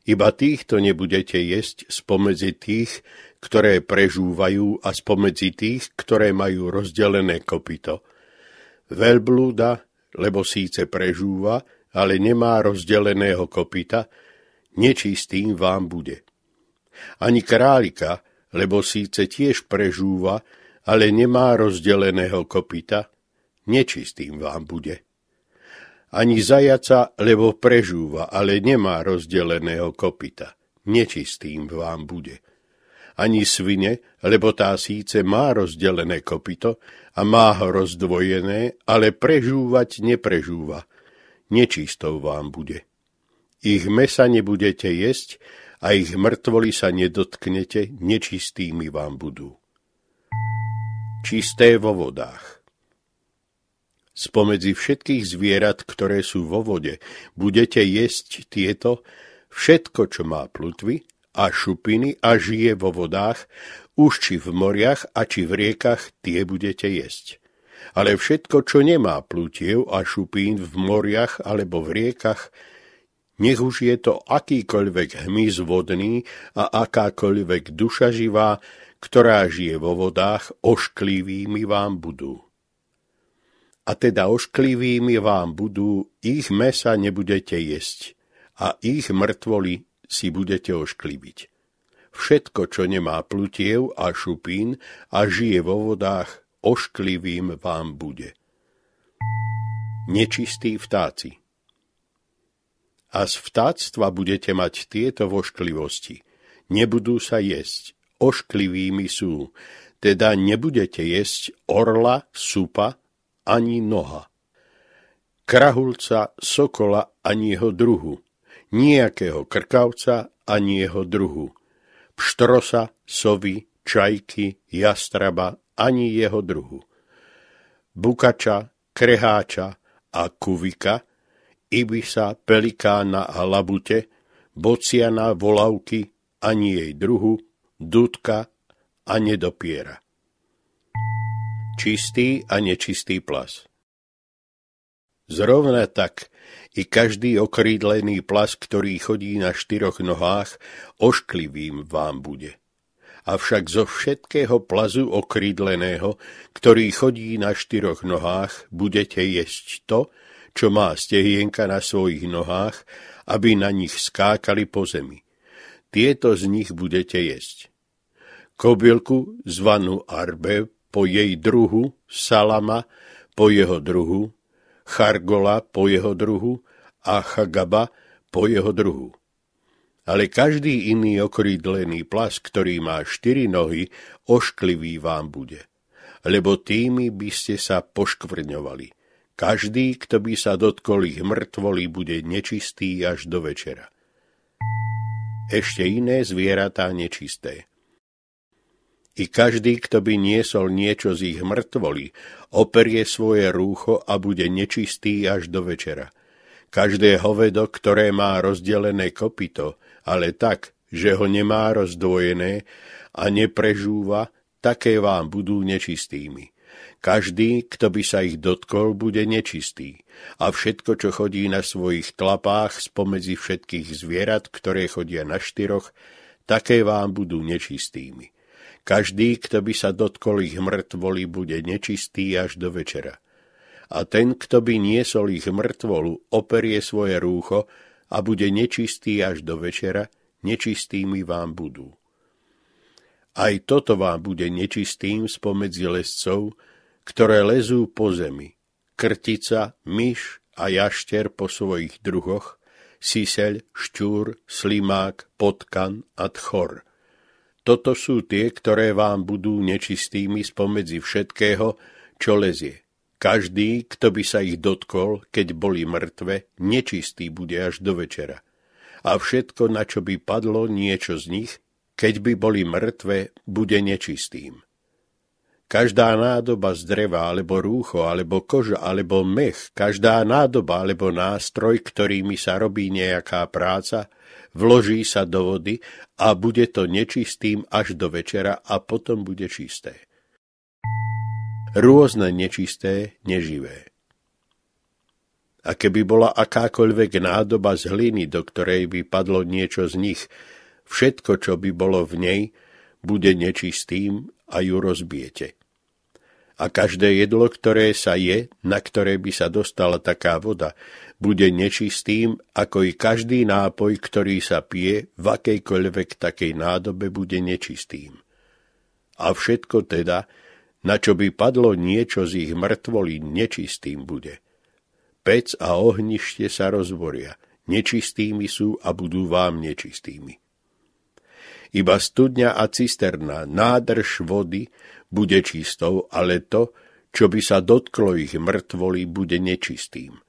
Iba týchto nebudete jesť spomedzi tých, ktoré prežúvajú a spomedzi tých, ktoré majú rozdelené kopito. Veľblúda, lebo síce prežúva, ale nemá rozdeleného kopita, nečistým vám bude. Ani králika, lebo síce tiež prežúva, ale nemá rozdeleného kopita, nečistým vám bude ani zajaca, lebo prežúva, ale nemá rozdeleného kopita. Nečistým vám bude. Ani svine, lebo tá síce má rozdelené kopito a má ho rozdvojené, ale prežúvať neprežúva. Nečistou vám bude. Ich mesa nebudete jesť a ich mŕtvoli sa nedotknete, nečistými vám budú. Čisté vo vodách. Spomedzi všetkých zvierat, ktoré sú vo vode, budete jesť tieto, všetko, čo má plutvy a šupiny a žije vo vodách, už či v moriach a či v riekach, tie budete jesť. Ale všetko, čo nemá plutiev a šupín v moriach alebo v riekach, nech už je to akýkoľvek hmyz vodný a akákoľvek duša živá, ktorá žije vo vodách, ošklivými vám budú a teda ošklivými vám budú, ich mesa nebudete jesť a ich mŕtvoli si budete oškliviť. Všetko, čo nemá plutiev a šupín a žije vo vodách, ošklivým vám bude. Nečistí vtáci A z vtáctva budete mať tieto vošklivosti. Nebudú sa jesť, ošklivými sú, teda nebudete jesť orla, supa, ani noha. Krahulca, sokola ani jeho druhu, nejakého krkavca ani jeho druhu, pštrosa, sovy, čajky, jastraba ani jeho druhu, bukača, kreháča a kuvika, ibisa, pelikána a labute, bociana, volavky ani jej druhu, dudka a nedopiera čistý a nečistý plas. Zrovna tak i každý okrídlený plas, ktorý chodí na štyroch nohách, ošklivým vám bude. Avšak zo všetkého plazu okrídleného, ktorý chodí na štyroch nohách, budete jesť to, čo má stehienka na svojich nohách, aby na nich skákali po zemi. Tieto z nich budete jesť. Kobylku, zvanú Arbe, po jej druhu, Salama po jeho druhu, Chargola po jeho druhu a Chagaba po jeho druhu. Ale každý iný okrídlený plas, ktorý má štyri nohy, ošklivý vám bude, lebo tými by ste sa poškvrňovali. Každý, kto by sa dotkol ich mŕtvoli, bude nečistý až do večera. Ešte iné zvieratá nečisté i každý, kto by niesol niečo z ich mŕtvoli, operie svoje rúcho a bude nečistý až do večera. Každé hovedo, ktoré má rozdelené kopito, ale tak, že ho nemá rozdvojené a neprežúva, také vám budú nečistými. Každý, kto by sa ich dotkol, bude nečistý. A všetko, čo chodí na svojich tlapách spomedzi všetkých zvierat, ktoré chodia na štyroch, také vám budú nečistými. Každý, kto by sa dotkol ich mŕtvoli, bude nečistý až do večera. A ten, kto by niesol ich mŕtvolu, operie svoje rúcho a bude nečistý až do večera, nečistými vám budú. Aj toto vám bude nečistým spomedzi lescov, ktoré lezú po zemi. Krtica, myš a jašter po svojich druhoch, siseľ, šťúr, slimák, potkan a tchor. Toto sú tie, ktoré vám budú nečistými spomedzi všetkého, čo lezie. Každý, kto by sa ich dotkol, keď boli mŕtve, nečistý bude až do večera. A všetko, na čo by padlo niečo z nich, keď by boli mŕtve, bude nečistým. Každá nádoba z dreva, alebo rúcho, alebo koža, alebo mech, každá nádoba, alebo nástroj, ktorými sa robí nejaká práca, vloží sa do vody a bude to nečistým až do večera a potom bude čisté. Rôzne nečisté, neživé. A keby bola akákoľvek nádoba z hliny, do ktorej by padlo niečo z nich, všetko, čo by bolo v nej, bude nečistým a ju rozbijete a každé jedlo, ktoré sa je, na ktoré by sa dostala taká voda, bude nečistým, ako i každý nápoj, ktorý sa pije, v akejkoľvek takej nádobe bude nečistým. A všetko teda, na čo by padlo niečo z ich mŕtvolí, nečistým bude. Pec a ohnište sa rozvoria, nečistými sú a budú vám nečistými. Iba studňa a cisterna, nádrž vody, bude čistou, ale to, čo by sa dotklo ich mŕtvoli bude nečistým.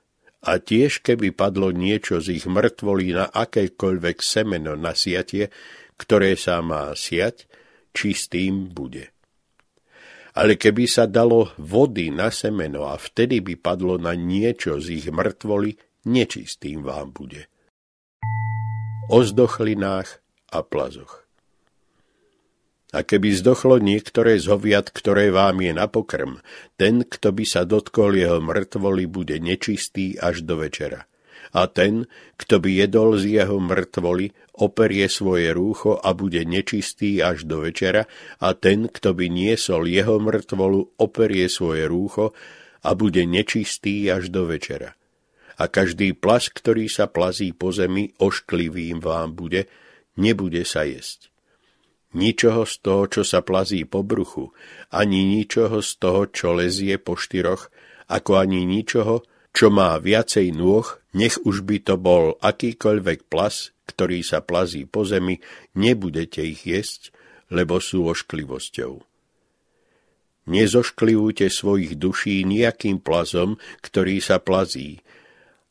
A tiež keby padlo niečo z ich mŕtvolí na akékoľvek semeno na siatie, ktoré sa má siať, čistým bude. Ale keby sa dalo vody na semeno a vtedy by padlo na niečo z ich mŕtvoli, nečistým vám bude. O zdochlinách a plazoch. A keby zdochlo niektoré z hoviat, ktoré vám je na pokrm, ten, kto by sa dotkol jeho mŕtvoli, bude nečistý až do večera. A ten, kto by jedol z jeho mŕtvoli, operie svoje rúcho a bude nečistý až do večera, a ten, kto by niesol jeho mŕtvolu, operie svoje rúcho a bude nečistý až do večera. A každý plas, ktorý sa plazí po zemi, ošklivým vám bude, nebude sa jesť ničoho z toho, čo sa plazí po bruchu, ani ničoho z toho, čo lezie po štyroch, ako ani ničoho, čo má viacej nôh, nech už by to bol akýkoľvek plas, ktorý sa plazí po zemi, nebudete ich jesť, lebo sú ošklivosťou. Nezošklivujte svojich duší nejakým plazom, ktorý sa plazí,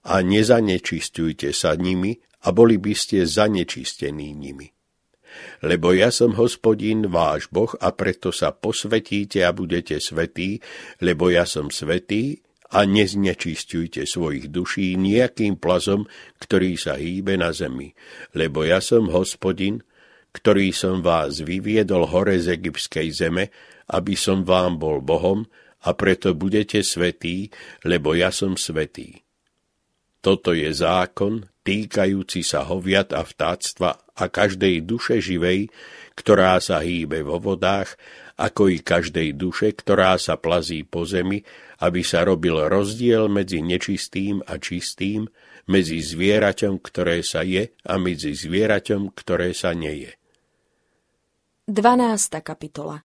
a nezanečistujte sa nimi, a boli by ste zanečistení nimi. Lebo ja som hospodin, váš Boh, a preto sa posvetíte a budete svetí, lebo ja som svetý, a neznečistujte svojich duší nejakým plazom, ktorý sa hýbe na zemi, lebo ja som hospodin, ktorý som vás vyviedol hore z egyptskej zeme, aby som vám bol Bohom, a preto budete svetí, lebo ja som svetý. Toto je zákon týkajúci sa hoviat a vtáctva a každej duše živej, ktorá sa hýbe vo vodách, ako i každej duše, ktorá sa plazí po zemi, aby sa robil rozdiel medzi nečistým a čistým, medzi zvieraťom, ktoré sa je a medzi zvieraťom, ktoré sa neje. 12. kapitola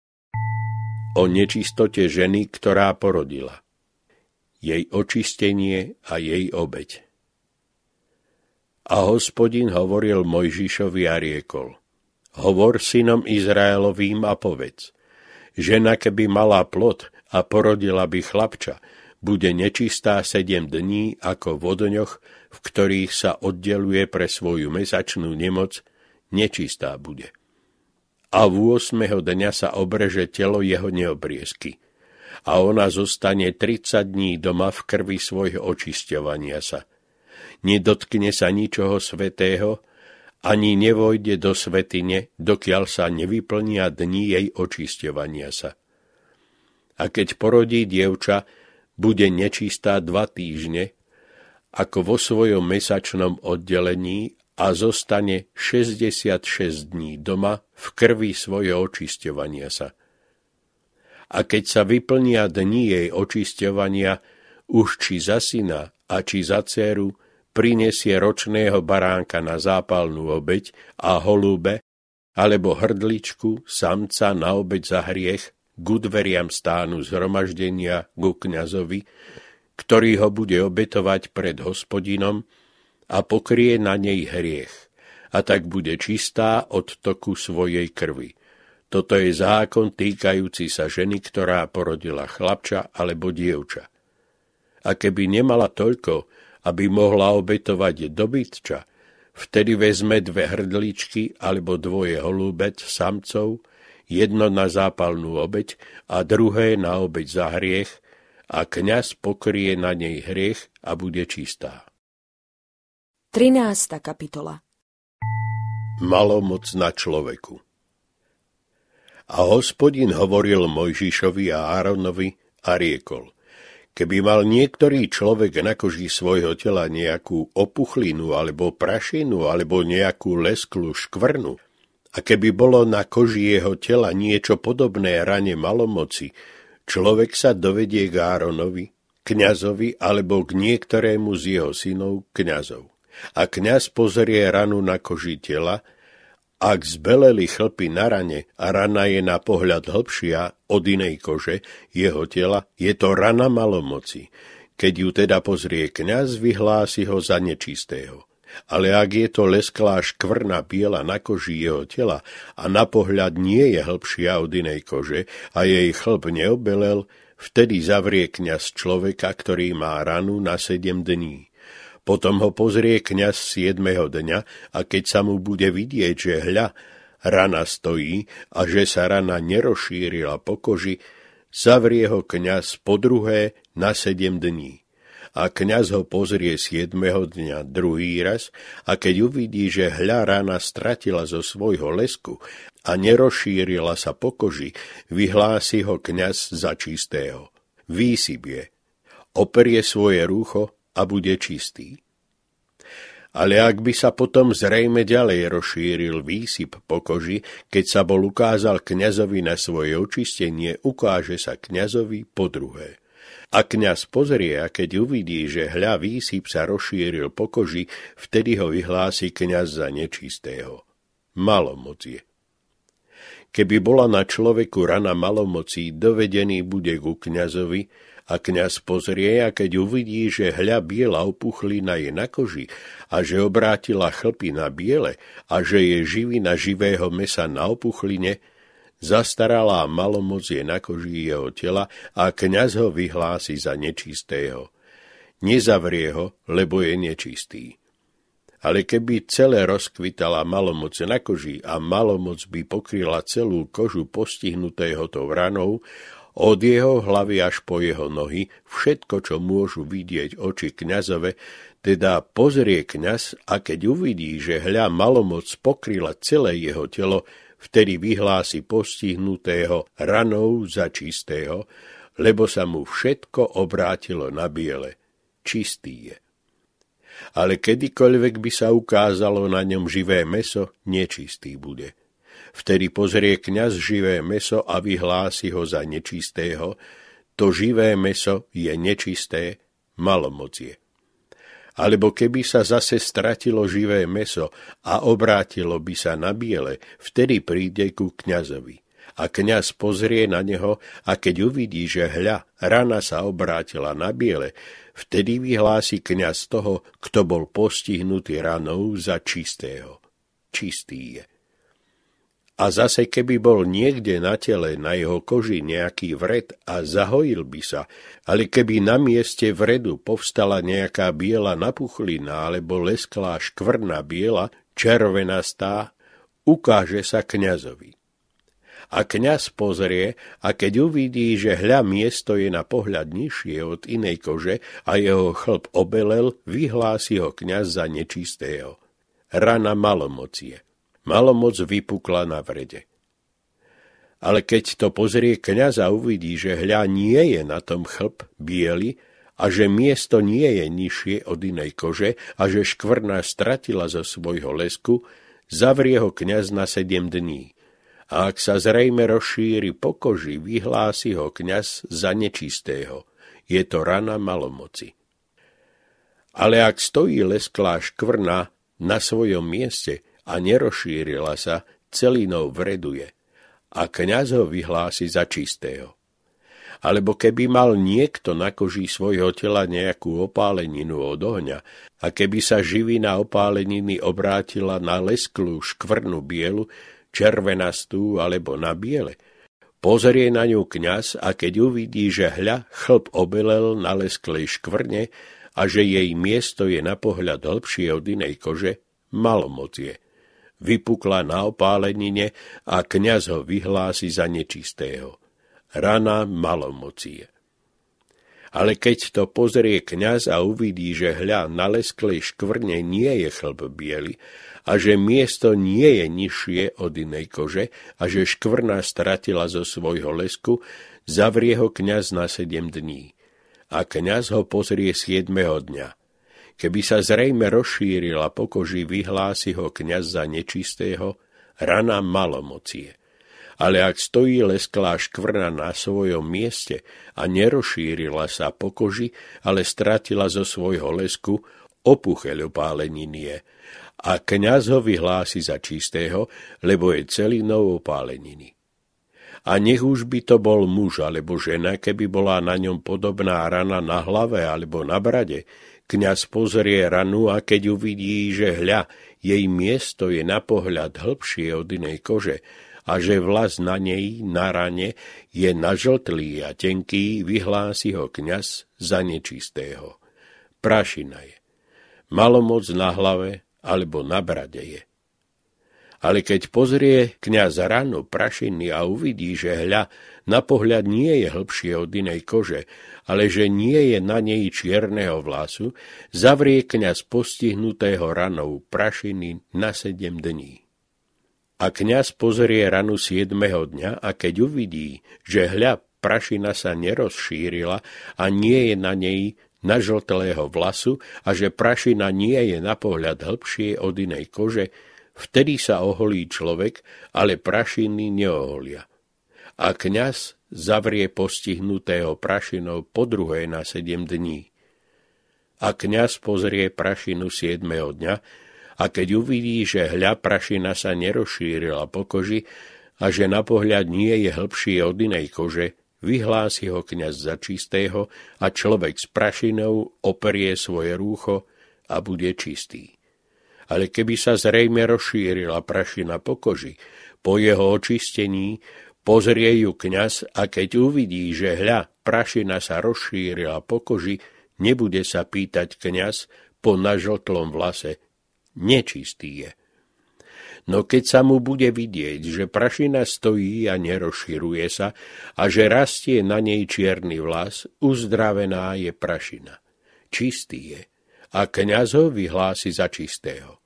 O nečistote ženy, ktorá porodila. Jej očistenie a jej obeď. A hospodin hovoril Mojžišovi a riekol, hovor synom Izraelovým a povedz, žena keby mala plot a porodila by chlapča, bude nečistá sedem dní ako v odňoch, v ktorých sa oddeluje pre svoju mesačnú nemoc, nečistá bude. A v 8. dňa sa obreže telo jeho neobriezky a ona zostane 30 dní doma v krvi svojho očisťovania sa – nedotkne sa ničoho svetého, ani nevojde do svetine, dokiaľ sa nevyplnia dní jej očisťovania sa. A keď porodí dievča, bude nečistá dva týždne, ako vo svojom mesačnom oddelení a zostane 66 dní doma v krvi svojho očisťovania sa. A keď sa vyplnia dní jej očisťovania, už či za syna a či za dceru, prinesie ročného baránka na zápalnú obeď a holúbe, alebo hrdličku samca na obeď za hriech k dveriam stánu zhromaždenia ku kňazovi, ktorý ho bude obetovať pred hospodinom a pokrie na nej hriech, a tak bude čistá od toku svojej krvi. Toto je zákon týkajúci sa ženy, ktorá porodila chlapča alebo dievča. A keby nemala toľko, aby mohla obetovať dobytča, vtedy vezme dve hrdličky alebo dvoje holúbec samcov, jedno na zápalnú obeď a druhé na obeď za hriech a kňaz pokrie na nej hriech a bude čistá. 13. kapitola Malomoc na človeku A hospodin hovoril Mojžišovi a Áronovi a riekol – Keby mal niektorý človek na koži svojho tela nejakú opuchlinu alebo prašinu alebo nejakú lesklú škvrnu, a keby bolo na koži jeho tela niečo podobné rane malomoci, človek sa dovedie k Áronovi, kňazovi alebo k niektorému z jeho synov kňazov. A kňaz pozerie ranu na koži tela, ak zbeleli chlpy na rane a rana je na pohľad hlbšia od inej kože jeho tela, je to rana malomoci. Keď ju teda pozrie kňaz, vyhlási ho za nečistého. Ale ak je to lesklá škvrna biela na koži jeho tela a na pohľad nie je hlbšia od inej kože a jej chlb neobelel, vtedy zavrie kňaz človeka, ktorý má ranu na sedem dní. Potom ho pozrie kňaz 7. dňa a keď sa mu bude vidieť, že hľa, rana stojí a že sa rana nerošírila po koži, zavrie ho kňaz po druhé na sedem dní. A kňaz ho pozrie 7. dňa druhý raz a keď uvidí, že hľa rana stratila zo svojho lesku a nerošírila sa po koži, vyhlási ho kňaz za čistého. Výsib je. Operie svoje rúcho a bude čistý. Ale ak by sa potom zrejme ďalej rozšíril výsyp po koži, keď sa bol ukázal kňazovi na svoje očistenie, ukáže sa kňazovi po druhé. A kňaz pozrie a keď uvidí, že hľa výsyp sa rozšíril po koži, vtedy ho vyhlási kniaz za nečistého. Malomocie. Keby bola na človeku rana malomocí, dovedený bude ku kňazovi, a kňaz pozrie a keď uvidí, že hľa biela opuchlina je na koži a že obrátila chlpy na biele a že je živina živého mesa na opuchline, zastaralá malomoc je na koži jeho tela a kňaz ho vyhlási za nečistého. Nezavrie ho, lebo je nečistý. Ale keby celé rozkvitala malomoc na koži a malomoc by pokryla celú kožu postihnutého to vranou, od jeho hlavy až po jeho nohy všetko, čo môžu vidieť oči kňazove, teda pozrie kňaz a keď uvidí, že hľa malomoc pokryla celé jeho telo, vtedy vyhlási postihnutého ranou za čistého, lebo sa mu všetko obrátilo na biele. Čistý je. Ale kedykoľvek by sa ukázalo na ňom živé meso, nečistý bude. Vtedy pozrie kňaz živé meso a vyhlási ho za nečistého. To živé meso je nečisté, malomocie. Alebo keby sa zase stratilo živé meso a obrátilo by sa na biele, vtedy príde ku kňazovi. A kňaz pozrie na neho a keď uvidí, že hľa, rana sa obrátila na biele, vtedy vyhlási kňaz toho, kto bol postihnutý ranou za čistého. Čistý je. A zase keby bol niekde na tele, na jeho koži nejaký vred a zahojil by sa, ale keby na mieste vredu povstala nejaká biela napuchlina alebo lesklá škvrna biela, červenastá, ukáže sa kňazovi. A kňaz pozrie a keď uvidí, že hľa miesto je na pohľad nižšie od inej kože a jeho chlb obelel, vyhlási ho kňaz za nečistého. Rana malomocie. Malomoc vypukla na vrede. Ale keď to pozrie kniaz a uvidí, že hľa nie je na tom chlp biely a že miesto nie je nižšie od inej kože a že škvrná stratila zo svojho lesku, zavrie ho kniaz na sedem dní. A ak sa zrejme rozšíri po koži, vyhlási ho kniaz za nečistého. Je to rana malomoci. Ale ak stojí lesklá škvrna na svojom mieste, a nerozšírila sa, celinou vreduje a kňaz ho vyhlási za čistého. Alebo keby mal niekto na koži svojho tela nejakú opáleninu od ohňa a keby sa živina opáleniny obrátila na lesklú škvrnu bielu, červenastú alebo na biele, pozrie na ňu kňaz a keď uvidí, že hľa chlp obelel na lesklej škvrne a že jej miesto je na pohľad hlbšie od inej kože, malomoc je – vypukla na opálenine a kňaz ho vyhlási za nečistého. Rana malomocie. Ale keď to pozrie kňaz a uvidí, že hľa na lesklej škvrne nie je chlb biely a že miesto nie je nižšie od inej kože a že škvrna stratila zo svojho lesku, zavrie ho kňaz na sedem dní. A kňaz ho pozrie siedmeho dňa Keby sa zrejme rozšírila a koži, vyhlási ho kniaz za nečistého, rana malomocie. Ale ak stojí lesklá škvrna na svojom mieste a nerozšírila sa pokoži, ale stratila zo svojho lesku, opucheľ opálenin je a kňaz ho vyhlási za čistého, lebo je celinou opáleniny. A nech už by to bol muž alebo žena, keby bola na ňom podobná rana na hlave alebo na brade, Kňaz pozrie ranu a keď uvidí, že hľa, jej miesto je na pohľad hlbšie od inej kože a že vlas na nej, na rane, je nažltlý a tenký, vyhlási ho kňaz za nečistého. Prašina je. Malomoc na hlave alebo na brade je. Ale keď pozrie kňaz ranu prašiny a uvidí, že hľa na pohľad nie je hlbšie od inej kože ale že nie je na nej čierneho vlasu, zavrie kniaz postihnutého ranou prašiny na sedem dní. A kniaz pozrie ranu siedmeho dňa a keď uvidí, že hľa prašina sa nerozšírila a nie je na nej žltelého vlasu a že prašina nie je na pohľad hĺbšie od inej kože, vtedy sa oholí človek, ale prašiny neoholia. A kňaz zavrie postihnutého prašinou po druhej na sedem dní. A kňaz pozrie prašinu siedmeho dňa, a keď uvidí, že hľa prašina sa nerozšírila po koži a že na pohľad nie je hlbší od inej kože, vyhlási ho kniaz za čistého a človek s prašinou operie svoje rúcho a bude čistý. Ale keby sa zrejme rozšírila prašina po koži, po jeho očistení Pozrie ju kňaz a keď uvidí, že hľa, prašina sa rozšírila po koži, nebude sa pýtať kňaz po nažltlom vlase. Nečistý je. No keď sa mu bude vidieť, že prašina stojí a nerozširuje sa a že rastie na nej čierny vlas, uzdravená je prašina. Čistý je. A kňaz ho vyhlási za čistého.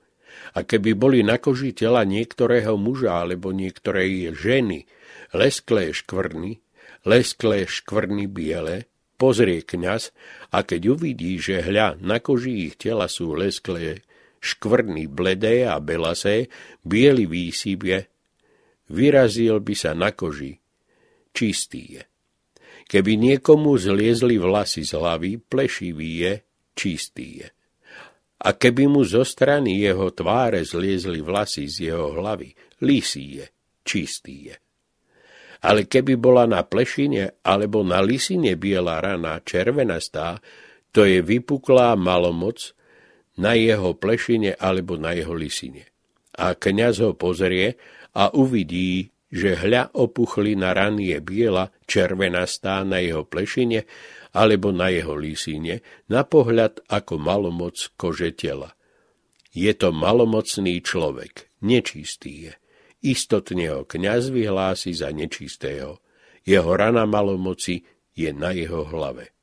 A keby boli na koži tela niektorého muža alebo niektorej ženy, lesklé škvrny, lesklé škvrny biele, pozrie kňaz a keď uvidí, že hľa na koži ich tela sú lesklé škvrny bledé a belasé, biely výsibie, vyrazil by sa na koži, čistý je. Keby niekomu zliezli vlasy z hlavy, plešivý je, čistý je. A keby mu zo strany jeho tváre zliezli vlasy z jeho hlavy, lisý je, čistý je. Ale keby bola na plešine alebo na lisine biela rana červenastá, to je vypuklá malomoc na jeho plešine alebo na jeho lisine. A kňaz ho pozrie a uvidí, že hľa opuchli na ran je biela, červenastá na jeho plešine alebo na jeho lisine, na pohľad ako malomoc kože tela. Je to malomocný človek, nečistý je istotne ho kňaz vyhlási za nečistého. Jeho rana malomoci je na jeho hlave.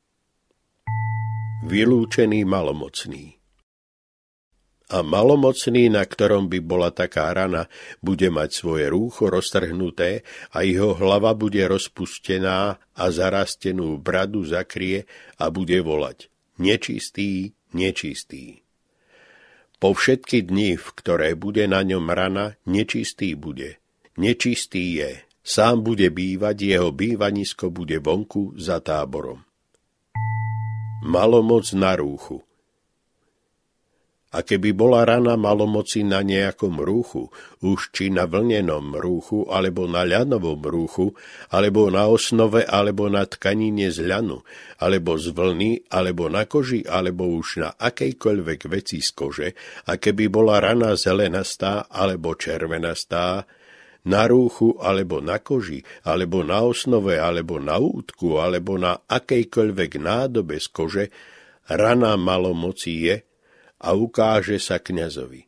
Vylúčený malomocný a malomocný, na ktorom by bola taká rana, bude mať svoje rúcho roztrhnuté a jeho hlava bude rozpustená a zarastenú bradu zakrie a bude volať nečistý, nečistý. Po všetky dni, v ktoré bude na ňom rana, nečistý bude. Nečistý je. Sám bude bývať, jeho bývanisko bude vonku za táborom. Malomoc na rúchu. A keby bola rana malomoci na nejakom rúchu, už či na vlnenom rúchu, alebo na ľanovom rúchu, alebo na osnove, alebo na tkanine z ľanu, alebo z vlny, alebo na koži, alebo už na akejkoľvek veci z kože, a keby bola rana zelenastá, alebo červenastá, na rúchu alebo na koži, alebo na osnove, alebo na útku, alebo na akejkoľvek nádobe z kože, rana malomoci je, a ukáže sa kňazovi.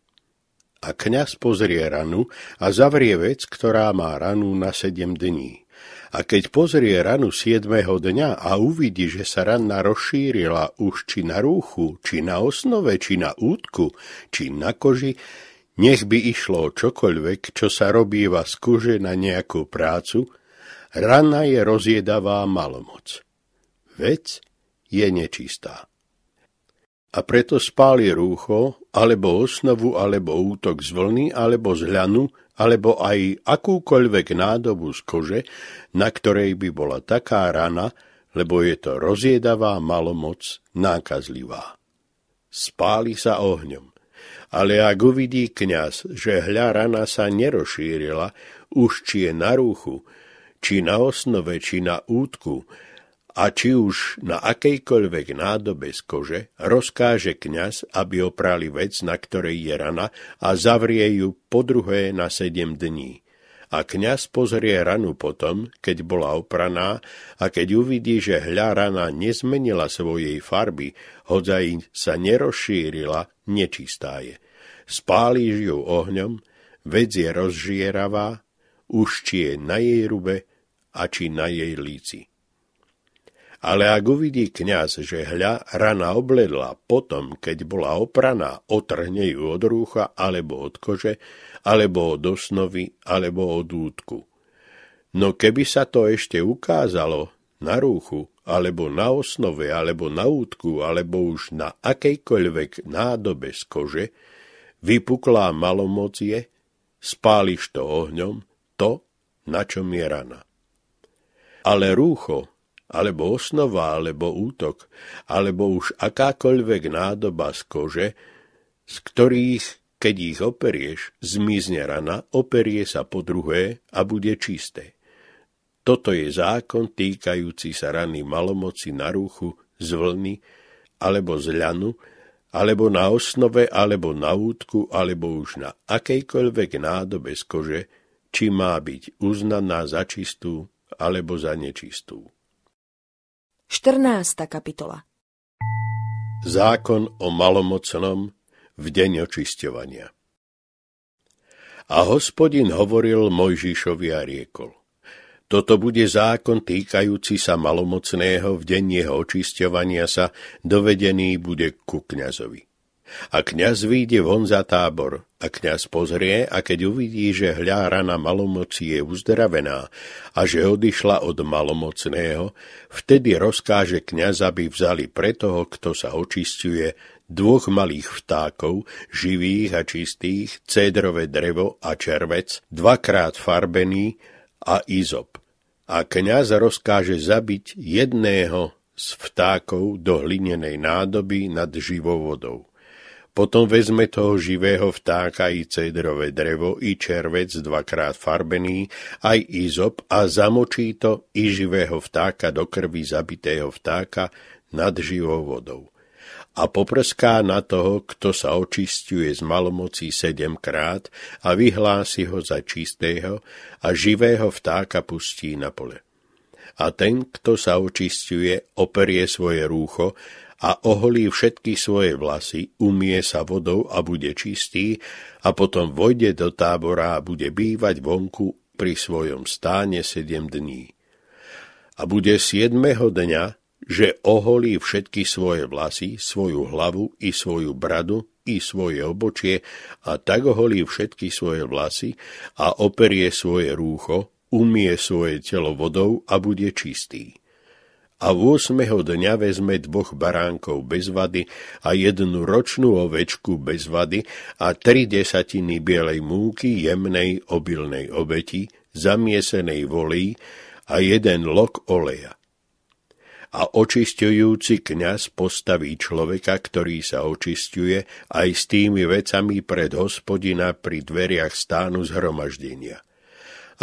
A kňaz pozrie ranu a zavrie vec, ktorá má ranu na sedem dní. A keď pozrie ranu siedmeho dňa a uvidí, že sa rana rozšírila už či na rúchu, či na osnove, či na útku, či na koži, nech by išlo o čokoľvek, čo sa robíva z kuže na nejakú prácu, rana je rozjedavá malomoc. Vec je nečistá a preto spáli rúcho, alebo osnovu, alebo útok z vlny, alebo z hľanu, alebo aj akúkoľvek nádobu z kože, na ktorej by bola taká rana, lebo je to rozjedavá malomoc, nákazlivá. Spáli sa ohňom. Ale ak uvidí kňaz, že hľa rana sa nerozšírila, už či je na rúchu, či na osnove, či na útku, a či už na akejkoľvek nádobe z kože rozkáže kňaz, aby oprali vec, na ktorej je rana a zavrie ju po druhé na sedem dní. A kňaz pozrie ranu potom, keď bola opraná a keď uvidí, že hľa rana nezmenila svojej farby, hodzaj sa nerozšírila, nečistá je. Spálíš ju ohňom, vec je rozžieravá, už či je na jej rube a či na jej líci ale ak uvidí kňaz, že hľa rana obledla, potom, keď bola opraná, otrhne ju od rúcha, alebo od kože, alebo od osnovy, alebo od útku. No keby sa to ešte ukázalo na rúchu, alebo na osnove, alebo na útku, alebo už na akejkoľvek nádobe z kože, vypuklá malomocie, spáliš to ohňom, to, na čom je rana. Ale rúcho alebo osnova, alebo útok, alebo už akákoľvek nádoba z kože, z ktorých, keď ich operieš, zmizne rana, operie sa po druhé a bude čisté. Toto je zákon týkajúci sa rany malomoci na rúchu z vlny, alebo z ľanu, alebo na osnove, alebo na útku, alebo už na akejkoľvek nádobe z kože, či má byť uznaná za čistú alebo za nečistú. 14. kapitola Zákon o malomocnom v deň očisťovania A hospodin hovoril Mojžišovi a riekol. Toto bude zákon týkajúci sa malomocného v deň jeho očisťovania sa, dovedený bude ku kňazovi. A kňaz vyjde von za tábor. A kňaz pozrie a keď uvidí, že hľa rana malomoci je uzdravená a že odišla od malomocného, vtedy rozkáže kniaz, aby vzali pre toho, kto sa očistuje, dvoch malých vtákov, živých a čistých, cédrové drevo a červec, dvakrát farbený a izop. A kňaz rozkáže zabiť jedného z vtákov do hlinenej nádoby nad živovodou. Potom vezme toho živého vtáka i cedrové drevo, i červec dvakrát farbený, aj izop a zamočí to i živého vtáka do krvi zabitého vtáka nad živou vodou. A poprská na toho, kto sa očistuje z malomocí sedemkrát a vyhlási ho za čistého a živého vtáka pustí na pole. A ten, kto sa očistuje, operie svoje rúcho a oholí všetky svoje vlasy, umie sa vodou a bude čistý a potom vojde do tábora a bude bývať vonku pri svojom stáne sedem dní. A bude siedmeho dňa, že oholí všetky svoje vlasy, svoju hlavu i svoju bradu i svoje obočie a tak oholí všetky svoje vlasy a operie svoje rúcho, umie svoje telo vodou a bude čistý a v 8. dňa vezme dvoch baránkov bez vady a jednu ročnú ovečku bez vady a tri desatiny bielej múky jemnej obilnej obeti, zamiesenej volí a jeden lok oleja a očisťujúci kňaz postaví človeka, ktorý sa očisťuje aj s tými vecami pred hospodina pri dveriach stánu zhromaždenia.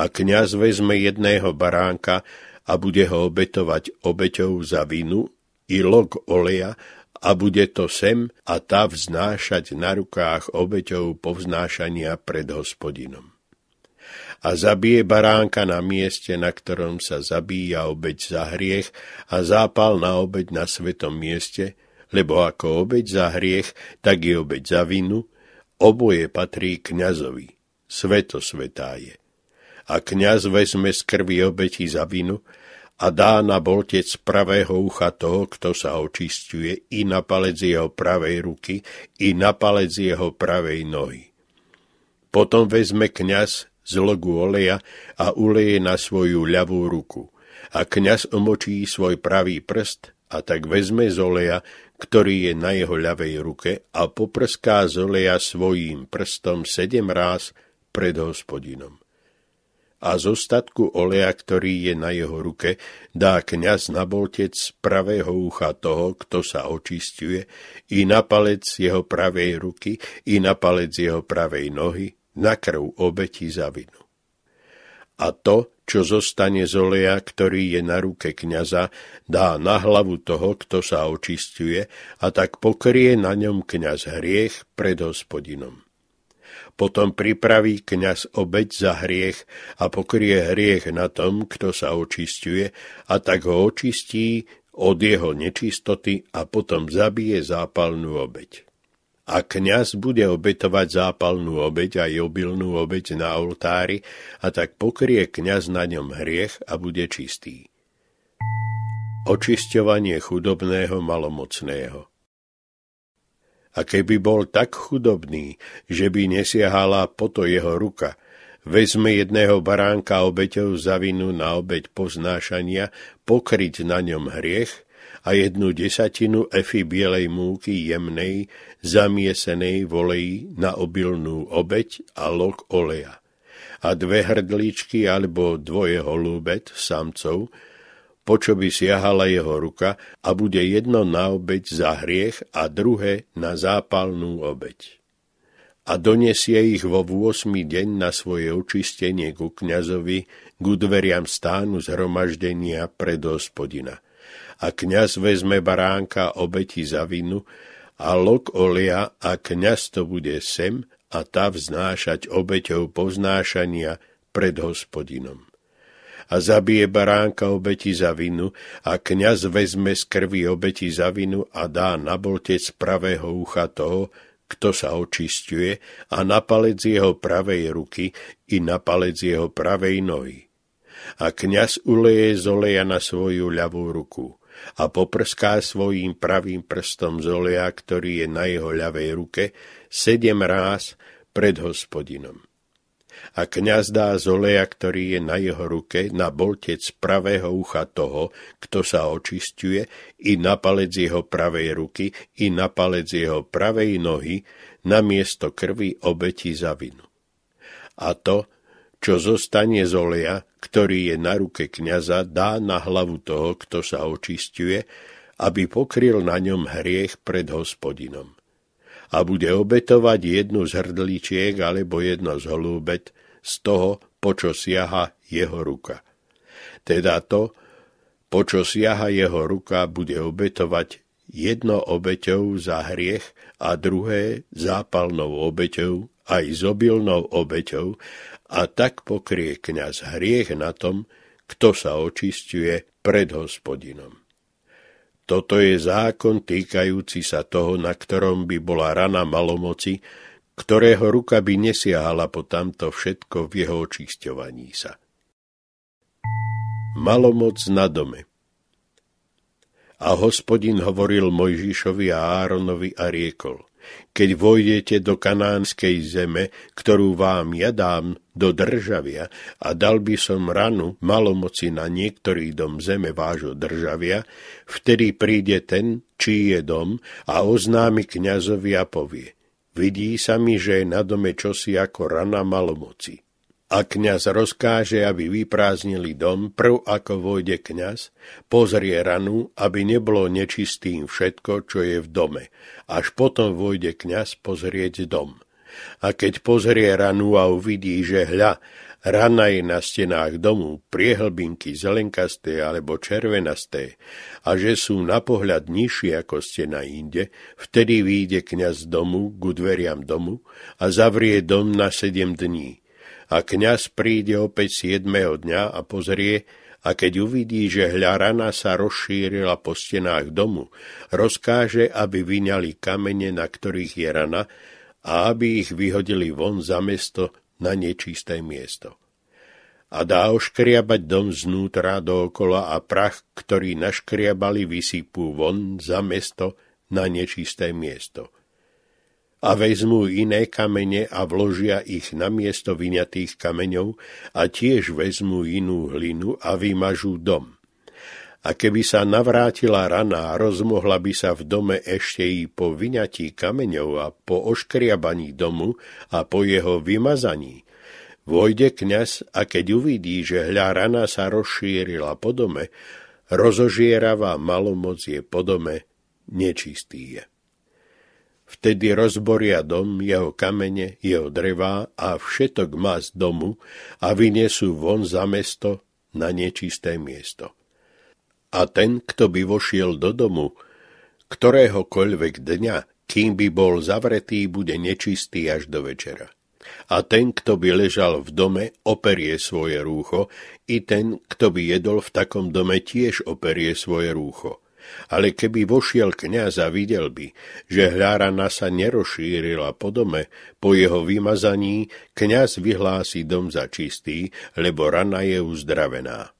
A kňaz vezme jedného baránka a bude ho obetovať obeťou za vinu i log oleja a bude to sem a tá vznášať na rukách obeťou povznášania pred hospodinom. A zabije baránka na mieste, na ktorom sa zabíja obeď za hriech a zápal na obeď na svetom mieste, lebo ako obeď za hriech, tak i obeď za vinu, oboje patrí kňazovi, sveto svetá je. A kňaz vezme z krvi obeti za vinu a dá na boltec pravého ucha toho, kto sa očistuje, i na palec jeho pravej ruky, i na palec jeho pravej nohy. Potom vezme kňaz logu oleja a uleje na svoju ľavú ruku. A kňaz omočí svoj pravý prst a tak vezme z oleja, ktorý je na jeho ľavej ruke a poprská z oleja svojím prstom sedem ráz pred hospodinom a zo oleja, ktorý je na jeho ruke, dá kňaz na boltec pravého ucha toho, kto sa očistuje, i na palec jeho pravej ruky, i na palec jeho pravej nohy, na krv obeti za vinu. A to, čo zostane z oleja, ktorý je na ruke kniaza, dá na hlavu toho, kto sa očistuje, a tak pokrie na ňom kňaz hriech pred hospodinom. Potom pripraví kňaz obeď za hriech a pokrie hriech na tom, kto sa očistuje, a tak ho očistí od jeho nečistoty a potom zabije zápalnú obeď. A kňaz bude obetovať zápalnú obeď a obilnú obeď na oltári, a tak pokrie kňaz na ňom hriech a bude čistý. Očisťovanie chudobného malomocného a keby bol tak chudobný, že by nesiahala to jeho ruka, vezme jedného baránka obeťou za vinu na obeď poznášania, pokryť na ňom hriech a jednu desatinu efy bielej múky jemnej, zamiesenej volej na obilnú obeď a lok oleja a dve hrdličky alebo dvoje holúbet samcov, po čo by siahala jeho ruka a bude jedno na obeď za hriech a druhé na zápalnú obeď. A donesie ich vo 8. deň na svoje očistenie ku kňazovi, k dveriam stánu zhromaždenia pred hospodina. A kňaz vezme baránka obeti za vinu a lok olia a kňaz to bude sem a tá vznášať obeťou poznášania pred hospodinom a zabije baránka obeti za vinu a kňaz vezme z krvi obeti za vinu a dá na boltec pravého ucha toho, kto sa očistuje a na palec jeho pravej ruky i na palec jeho pravej nohy. A kňaz uleje z oleja na svoju ľavú ruku a poprská svojím pravým prstom z oleja, ktorý je na jeho ľavej ruke, sedem ráz pred hospodinom a kňaz dá z oleja, ktorý je na jeho ruke, na boltec pravého ucha toho, kto sa očistuje, i na palec jeho pravej ruky, i na palec jeho pravej nohy, na miesto krvi obeti za vinu. A to, čo zostane z oleja, ktorý je na ruke kniaza, dá na hlavu toho, kto sa očistuje, aby pokryl na ňom hriech pred hospodinom a bude obetovať jednu z hrdličiek alebo jedno z holúbet z toho, po čo siaha jeho ruka. Teda to, po čo siaha jeho ruka, bude obetovať jedno obeťou za hriech a druhé zápalnou obeťou aj z obilnou obeťou a tak pokrie kniaz hriech na tom, kto sa očistuje pred hospodinom. Toto je zákon týkajúci sa toho, na ktorom by bola rana malomoci, ktorého ruka by nesiahala po tamto všetko v jeho očisťovaní sa. Malomoc na dome A hospodin hovoril Mojžišovi a Áronovi a riekol keď vojdete do kanánskej zeme, ktorú vám ja dám do državia a dal by som ranu malomoci na niektorý dom zeme vášho državia, vtedy príde ten, čí je dom a oznámi kniazovi a povie, vidí sa mi, že je na dome čosi ako rana malomoci. A kňaz rozkáže, aby vyprázdnili dom, prv ako vojde kňaz, pozrie ranu, aby nebolo nečistým všetko, čo je v dome. Až potom vojde kňaz pozrieť dom. A keď pozrie ranu a uvidí, že hľa, rana je na stenách domu, priehlbinky zelenkasté alebo červenasté, a že sú na pohľad nižšie ako stena inde, vtedy vyjde kňaz z domu ku dveriam domu a zavrie dom na sedem dní a kňaz príde opäť 7. dňa a pozrie, a keď uvidí, že hľa rana sa rozšírila po stenách domu, rozkáže, aby vyňali kamene, na ktorých je rana, a aby ich vyhodili von za mesto na nečisté miesto. A dá oškriabať dom znútra dookola a prach, ktorý naškriabali, vysypú von za mesto na nečisté miesto a vezmú iné kamene a vložia ich na miesto vyňatých kameňov a tiež vezmú inú hlinu a vymažú dom. A keby sa navrátila rana a rozmohla by sa v dome ešte i po vyňatí kameňov a po oškriabaní domu a po jeho vymazaní, vojde kňaz a keď uvidí, že hľa rana sa rozšírila po dome, rozožieravá malomoc je po dome, nečistý je. Vtedy rozboria dom, jeho kamene, jeho drevá a všetok má z domu a vyniesú von za mesto na nečisté miesto. A ten, kto by vošiel do domu, ktoréhokoľvek dňa, kým by bol zavretý, bude nečistý až do večera. A ten, kto by ležal v dome, operie svoje rúcho, i ten, kto by jedol v takom dome, tiež operie svoje rúcho ale keby vošiel kniaz a videl by, že hľárana sa nerozšírila po dome, po jeho vymazaní kňaz vyhlási dom za čistý, lebo rana je uzdravená.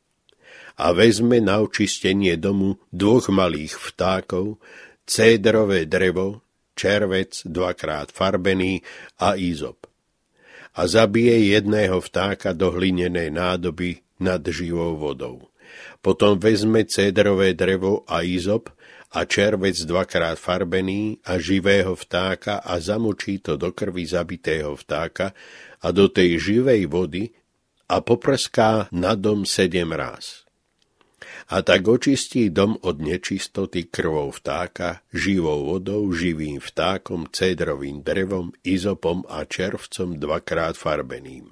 A vezme na očistenie domu dvoch malých vtákov, cédrové drevo, červec dvakrát farbený a izop. A zabije jedného vtáka do hlinenej nádoby nad živou vodou. Potom vezme cédrové drevo a izop a červec dvakrát farbený a živého vtáka a zamočí to do krvi zabitého vtáka a do tej živej vody a poprská na dom sedem ráz. A tak očistí dom od nečistoty krvou vtáka, živou vodou, živým vtákom, cédrovým drevom, izopom a červcom dvakrát farbeným.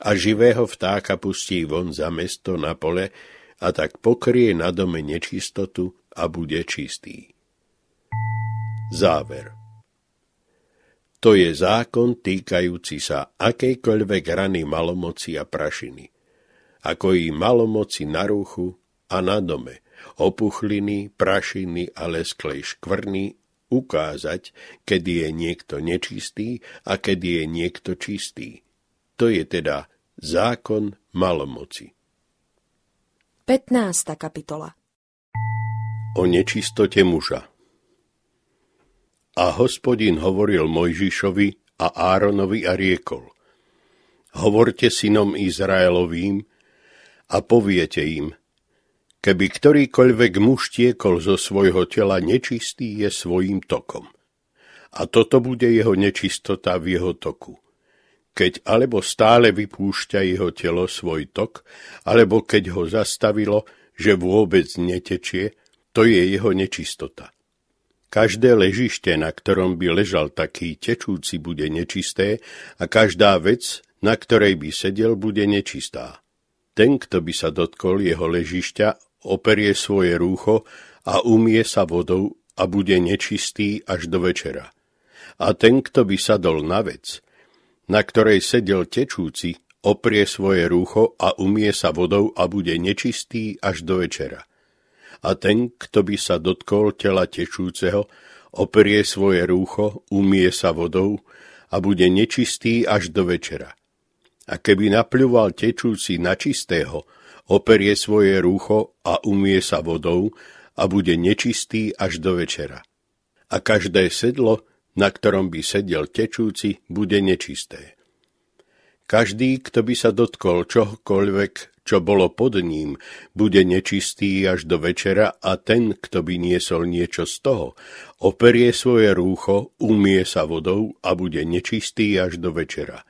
A živého vtáka pustí von za mesto na pole, a tak pokrie na dome nečistotu a bude čistý. Záver To je zákon týkajúci sa akejkoľvek rany malomoci a prašiny, ako i malomoci na ruchu a na dome, opuchliny, prašiny a lesklej škvrny ukázať, kedy je niekto nečistý a kedy je niekto čistý. To je teda zákon malomoci. 15. kapitola O nečistote muža A hospodin hovoril Mojžišovi a Áronovi a riekol Hovorte synom Izraelovým a poviete im Keby ktorýkoľvek muž tiekol zo svojho tela, nečistý je svojim tokom. A toto bude jeho nečistota v jeho toku keď alebo stále vypúšťa jeho telo svoj tok, alebo keď ho zastavilo, že vôbec netečie, to je jeho nečistota. Každé ležište, na ktorom by ležal taký tečúci, bude nečisté a každá vec, na ktorej by sedel, bude nečistá. Ten, kto by sa dotkol jeho ležišťa, operie svoje rúcho a umie sa vodou a bude nečistý až do večera. A ten, kto by sadol na vec, na ktorej sedel tečúci, oprie svoje rúcho a umie sa vodou a bude nečistý až do večera. A ten, kto by sa dotkol tela tečúceho, oprie svoje rúcho, umie sa vodou a bude nečistý až do večera. A keby napľúval tečúci na čistého, operie svoje rúcho a umie sa vodou a bude nečistý až do večera. A každé sedlo, na ktorom by sedel tečúci, bude nečisté. Každý, kto by sa dotkol čohokoľvek, čo bolo pod ním, bude nečistý až do večera a ten, kto by niesol niečo z toho, operie svoje rúcho, umie sa vodou a bude nečistý až do večera.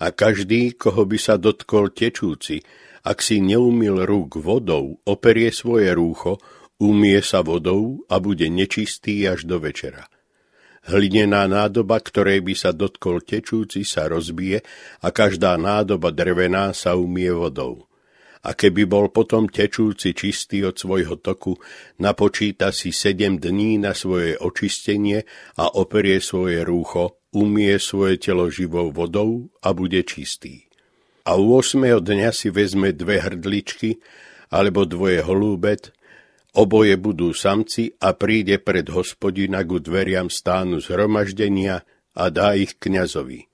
A každý, koho by sa dotkol tečúci, ak si neumil rúk vodou, operie svoje rúcho, umie sa vodou a bude nečistý až do večera Hlinená nádoba, ktorej by sa dotkol tečúci, sa rozbije a každá nádoba drevená sa umie vodou. A keby bol potom tečúci čistý od svojho toku, napočíta si sedem dní na svoje očistenie a operie svoje rúcho, umie svoje telo živou vodou a bude čistý. A u 8. dňa si vezme dve hrdličky alebo dvoje holúbet, Oboje budú samci a príde pred hospodina ku dveriam stánu zhromaždenia a dá ich kňazovi.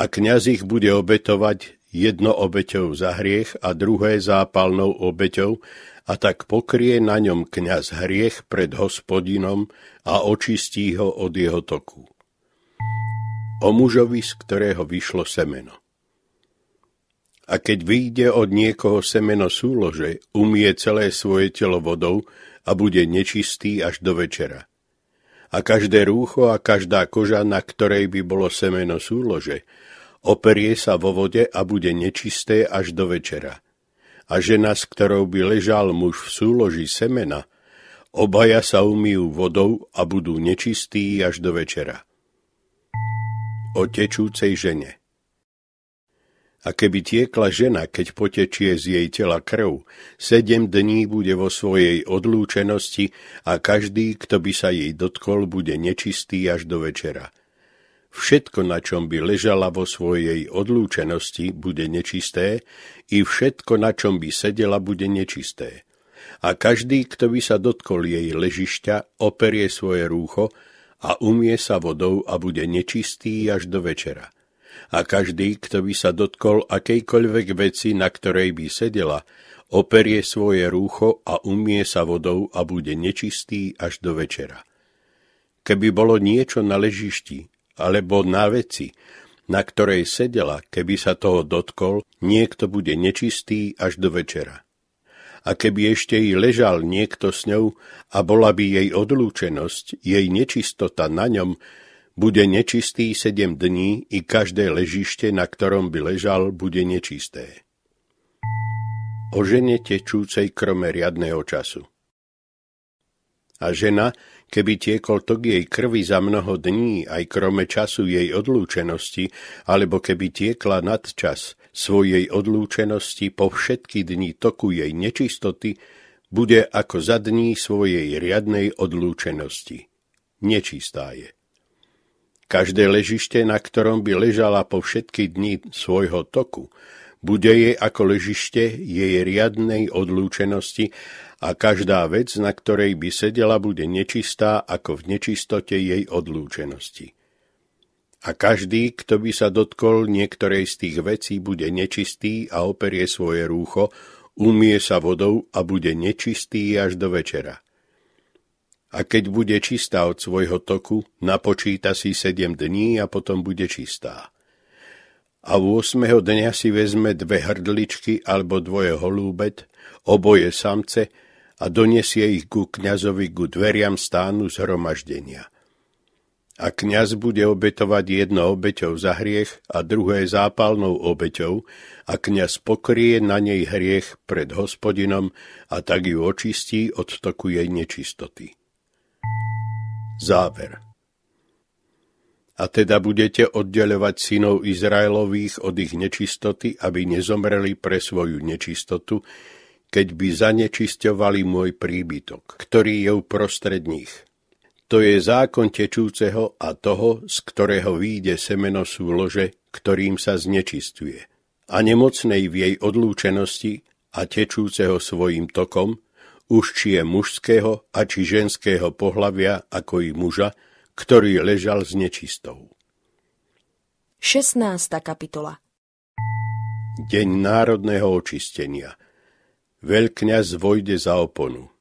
A kňaz ich bude obetovať jedno obeťou za hriech a druhé zápalnou obeťou a tak pokrie na ňom kňaz hriech pred hospodinom a očistí ho od jeho toku. O mužovi, z ktorého vyšlo semeno. A keď vyjde od niekoho semeno súlože, umie celé svoje telo vodou a bude nečistý až do večera. A každé rúcho a každá koža, na ktorej by bolo semeno súlože, operie sa vo vode a bude nečisté až do večera. A žena, s ktorou by ležal muž v súloži semena, obaja sa umijú vodou a budú nečistí až do večera. O tečúcej žene a keby tiekla žena, keď potečie z jej tela krv, sedem dní bude vo svojej odlúčenosti a každý, kto by sa jej dotkol, bude nečistý až do večera. Všetko, na čom by ležala vo svojej odlúčenosti, bude nečisté, i všetko, na čom by sedela, bude nečisté. A každý, kto by sa dotkol jej ležišťa, operie svoje rúcho a umie sa vodou a bude nečistý až do večera a každý, kto by sa dotkol akejkoľvek veci, na ktorej by sedela, operie svoje rúcho a umie sa vodou a bude nečistý až do večera. Keby bolo niečo na ležišti alebo na veci, na ktorej sedela, keby sa toho dotkol, niekto bude nečistý až do večera a keby ešte jej ležal niekto s ňou a bola by jej odlúčenosť, jej nečistota na ňom, bude nečistý sedem dní i každé ležište, na ktorom by ležal, bude nečisté. O žene tečúcej krome riadného času. A žena, keby tiekol tok jej krvi za mnoho dní, aj krome času jej odlúčenosti, alebo keby tiekla nadčas svojej odlúčenosti po všetky dni toku jej nečistoty, bude ako za dní svojej riadnej odlúčenosti. Nečistá je. Každé ležište, na ktorom by ležala po všetky dni svojho toku, bude jej ako ležište jej riadnej odlúčenosti a každá vec, na ktorej by sedela, bude nečistá ako v nečistote jej odlúčenosti. A každý, kto by sa dotkol niektorej z tých vecí, bude nečistý a operie svoje rúcho, umie sa vodou a bude nečistý až do večera a keď bude čistá od svojho toku, napočíta si sedem dní a potom bude čistá. A v 8. dňa si vezme dve hrdličky alebo dvoje holúbet, oboje samce, a donesie ich ku kňazovi ku dveriam stánu zhromaždenia. A kňaz bude obetovať jedno obeťou za hriech a druhé zápalnou obeťou a kňaz pokrie na nej hriech pred hospodinom a tak ju očistí od toku jej nečistoty. Záver. A teda budete oddeľovať synov Izraelových od ich nečistoty, aby nezomreli pre svoju nečistotu, keď by zanečisťovali môj príbytok, ktorý je uprostred nich. To je zákon tečúceho a toho, z ktorého výjde semeno súlože, ktorým sa znečistuje, a nemocnej v jej odlúčenosti a tečúceho svojim tokom, už či je mužského a či ženského pohlavia, ako i muža, ktorý ležal s nečistou. 16. kapitola Deň národného očistenia Veľkňaz vojde za oponu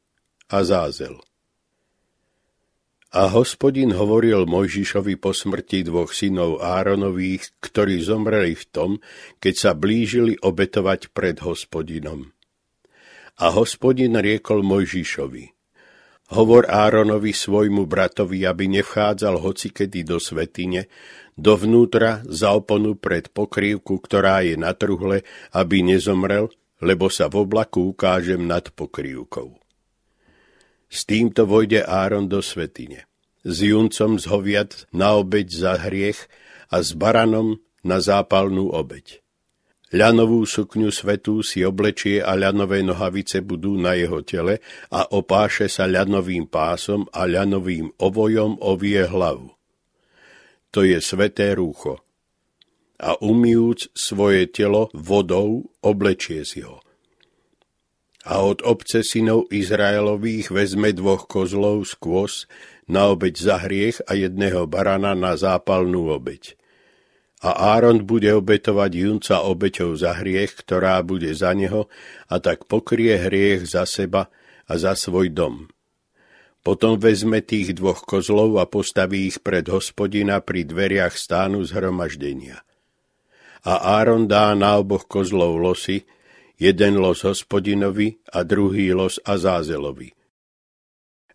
a zázel. A hospodin hovoril Mojžišovi po smrti dvoch synov Áronových, ktorí zomreli v tom, keď sa blížili obetovať pred hospodinom. A hospodin riekol Mojžišovi, hovor Áronovi svojmu bratovi, aby nevchádzal hocikedy do svetine, dovnútra za oponu pred pokrývku, ktorá je na truhle, aby nezomrel, lebo sa v oblaku ukážem nad pokrývkou. S týmto vojde Áron do svetine. S juncom zhoviat na obeď za hriech a s baranom na zápalnú obeď. Ľanovú sukňu svetú si oblečie a ľanové nohavice budú na jeho tele a opáše sa ľanovým pásom a ľanovým ovojom ovie hlavu. To je sveté rúcho. A umijúc svoje telo vodou, oblečie si ho. A od obce synov Izraelových vezme dvoch kozlov skôs na obeď za hriech a jedného barana na zápalnú obeď a Áron bude obetovať junca obeťou za hriech, ktorá bude za neho, a tak pokrie hriech za seba a za svoj dom. Potom vezme tých dvoch kozlov a postaví ich pred hospodina pri dveriach stánu zhromaždenia. A Áron dá na oboch kozlov losy, jeden los hospodinovi a druhý los Azázelovi.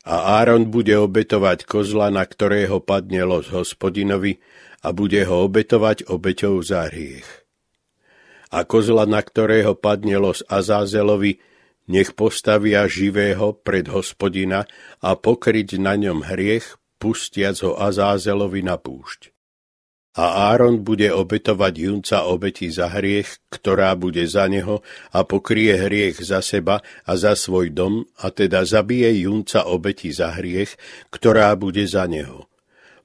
A Áron bude obetovať kozla, na ktorého padne los hospodinovi, a bude ho obetovať obeťou za hriech. A kozla, na ktorého padne los Azázelovi, nech postavia živého pred hospodina a pokryť na ňom hriech, pustiac ho Azázelovi na púšť. A Áron bude obetovať junca obeti za hriech, ktorá bude za neho a pokrie hriech za seba a za svoj dom, a teda zabije junca obeti za hriech, ktorá bude za neho.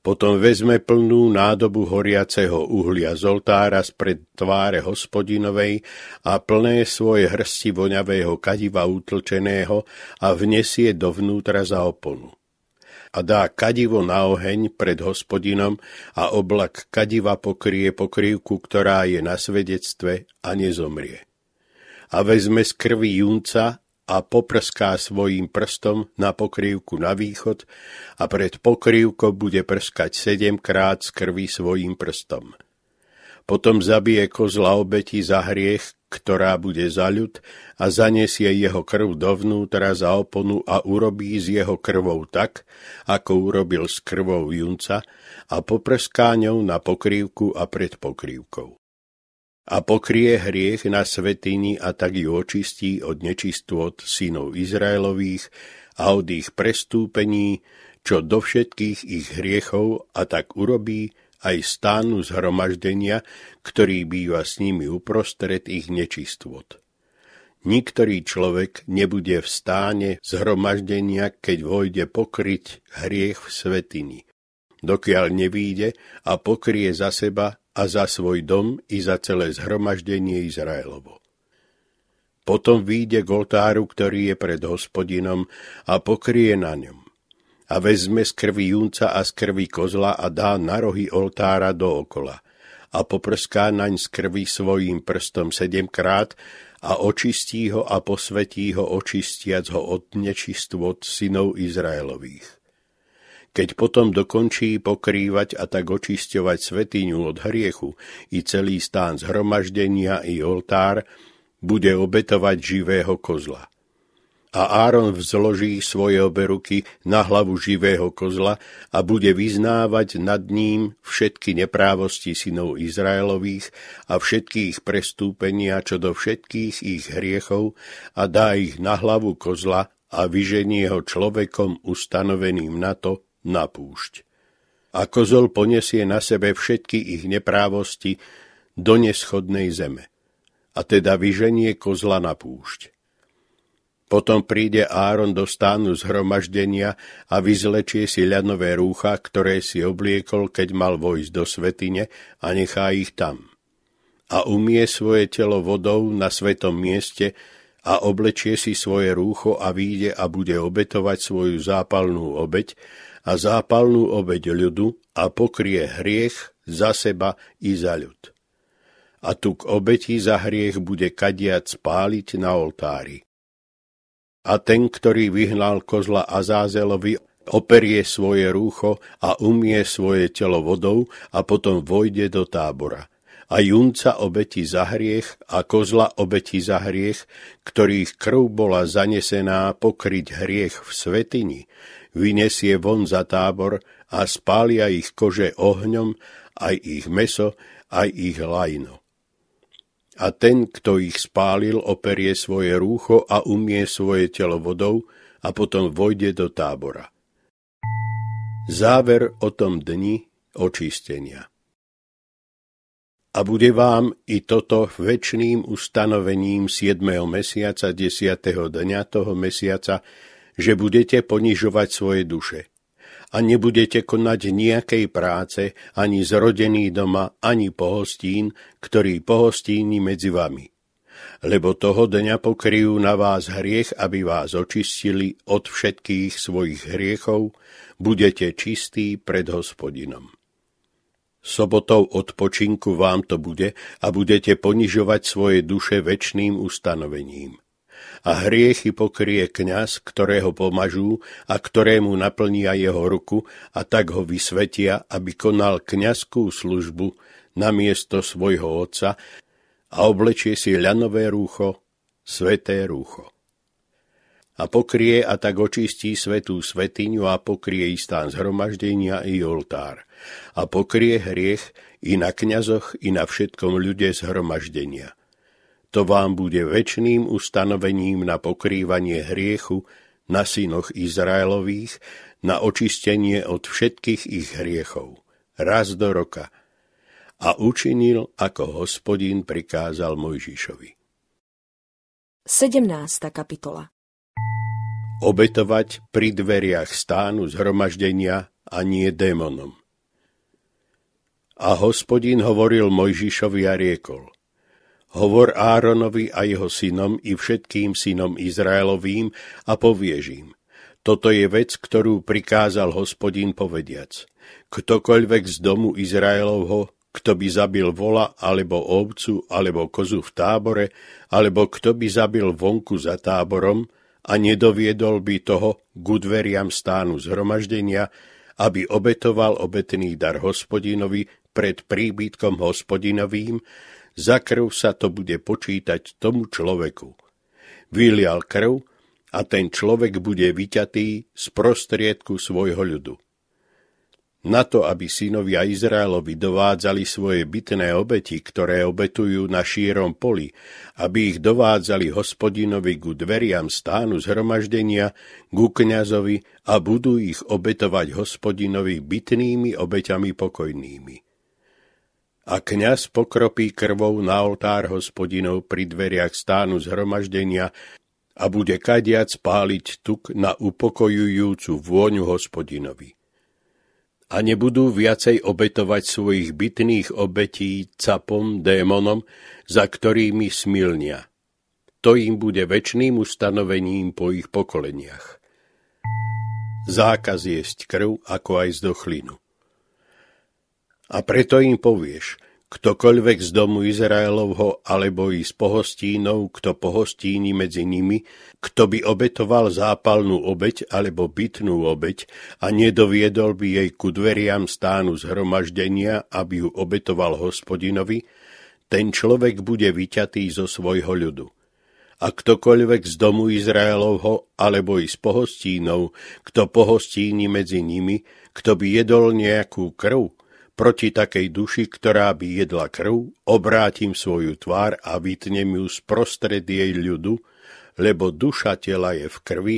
Potom vezme plnú nádobu horiaceho uhlia z oltára spred tváre hospodinovej a plné svoje hrsti voňavého kadiva utlčeného a vnesie dovnútra za oponu a dá kadivo na oheň pred hospodinom a oblak kadiva pokrie pokrývku, ktorá je na svedectve a nezomrie. A vezme z krvi junca a poprská svojím prstom na pokrývku na východ a pred pokrývkou bude prskať sedemkrát z krvi svojím prstom. Potom zabije kozla obeti za hriech, ktorá bude za ľud a zanesie jeho krv dovnútra za oponu a urobí z jeho krvou tak, ako urobil s krvou junca a poprská ňou na pokrývku a pred pokrývkou a pokrie hriech na svetyni a tak ju očistí od nečistôt synov Izraelových a od ich prestúpení, čo do všetkých ich hriechov a tak urobí aj stánu zhromaždenia, ktorý býva s nimi uprostred ich nečistôt. Niktorý človek nebude v stáne zhromaždenia, keď vojde pokryť hriech v svetyni, dokiaľ nevíde a pokrie za seba a za svoj dom i za celé zhromaždenie Izraelovo. Potom výjde k oltáru, ktorý je pred hospodinom a pokrie na ňom. A vezme z krvi junca a z krvi kozla a dá na rohy oltára dookola a poprská naň z krvi svojím prstom sedemkrát a očistí ho a posvetí ho očistiac ho od nečistôt synov Izraelových keď potom dokončí pokrývať a tak očisťovať svetýňu od hriechu i celý stán zhromaždenia i oltár, bude obetovať živého kozla. A Áron vzloží svoje obe ruky na hlavu živého kozla a bude vyznávať nad ním všetky neprávosti synov Izraelových a všetky ich prestúpenia čo do všetkých ich hriechov a dá ich na hlavu kozla a vyženie ho človekom ustanoveným na to, na púšť. A kozol poniesie na sebe všetky ich neprávosti do neschodnej zeme, a teda vyženie kozla na púšť. Potom príde Áron do stánu zhromaždenia a vyzlečie si ľanové rúcha, ktoré si obliekol, keď mal vojsť do svetine a nechá ich tam. A umie svoje telo vodou na svetom mieste a oblečie si svoje rúcho a výjde a bude obetovať svoju zápalnú obeď a zápalnú obeď ľudu a pokrie hriech za seba i za ľud. A tu k obeti za hriech bude kadiac spáliť na oltári. A ten, ktorý vyhnal kozla Azázelovi, operie svoje rúcho a umie svoje telo vodou a potom vojde do tábora. A junca obeti za hriech a kozla obeti za hriech, ktorých krv bola zanesená pokryť hriech v svetini, vyniesie von za tábor a spália ich kože ohňom, aj ich meso, aj ich lajno. A ten, kto ich spálil, operie svoje rúcho a umie svoje telo vodou a potom vojde do tábora. Záver o tom dni očistenia. A bude vám i toto väčným ustanovením 7. mesiaca 10. dňa toho mesiaca že budete ponižovať svoje duše a nebudete konať nejakej práce ani zrodený doma, ani pohostín, ktorý pohostíni medzi vami. Lebo toho dňa pokryjú na vás hriech, aby vás očistili od všetkých svojich hriechov, budete čistí pred hospodinom. Sobotou odpočinku vám to bude a budete ponižovať svoje duše väčným ustanovením a hriechy pokrie kňaz, ktorého pomažú a ktorému naplnia jeho ruku a tak ho vysvetia, aby konal kňazskú službu na miesto svojho otca a oblečie si ľanové rúcho, sveté rúcho. A pokrie a tak očistí svetú svetiňu a pokrie istán zhromaždenia i oltár. A pokrie hriech i na kňazoch, i na všetkom ľude zhromaždenia – to vám bude väčným ustanovením na pokrývanie hriechu na synoch Izraelových, na očistenie od všetkých ich hriechov, raz do roka. A učinil, ako hospodín prikázal Mojžišovi. 17. kapitola Obetovať pri dveriach stánu zhromaždenia a nie démonom. A hospodín hovoril Mojžišovi a riekol – Hovor Áronovi a jeho synom i všetkým synom Izraelovým a povieš im, toto je vec, ktorú prikázal hospodin povediac. Ktokoľvek z domu Izraelovho, kto by zabil vola, alebo ovcu, alebo kozu v tábore, alebo kto by zabil vonku za táborom a nedoviedol by toho k udveriam stánu zhromaždenia, aby obetoval obetný dar hospodinovi pred príbytkom hospodinovým za krv sa to bude počítať tomu človeku. Vylial krv a ten človek bude vyťatý z prostriedku svojho ľudu. Na to, aby synovia Izraelovi dovádzali svoje bytné obeti, ktoré obetujú na šírom poli, aby ich dovádzali hospodinovi ku dveriam stánu zhromaždenia, ku kňazovi a budú ich obetovať hospodinovi bytnými obeťami pokojnými a kňaz pokropí krvou na oltár hospodinov pri dveriach stánu zhromaždenia a bude kadiac páliť tuk na upokojujúcu vôňu hospodinovi. A nebudú viacej obetovať svojich bytných obetí capom, démonom, za ktorými smilnia. To im bude väčným ustanovením po ich pokoleniach. Zákaz jesť krv ako aj z dochlinu. A preto im povieš, ktokoľvek z domu Izraelovho alebo i z pohostínov, kto pohostíni medzi nimi, kto by obetoval zápalnú obeď alebo bytnú obeď a nedoviedol by jej ku dveriam stánu zhromaždenia, aby ju obetoval hospodinovi, ten človek bude vyťatý zo svojho ľudu a ktokoľvek z domu Izraelovho alebo i z pohostínov, kto pohostíni medzi nimi, kto by jedol nejakú krv, Proti takej duši, ktorá by jedla krv, obrátim svoju tvár a vytnem ju sprostred jej ľudu, lebo duša tela je v krvi,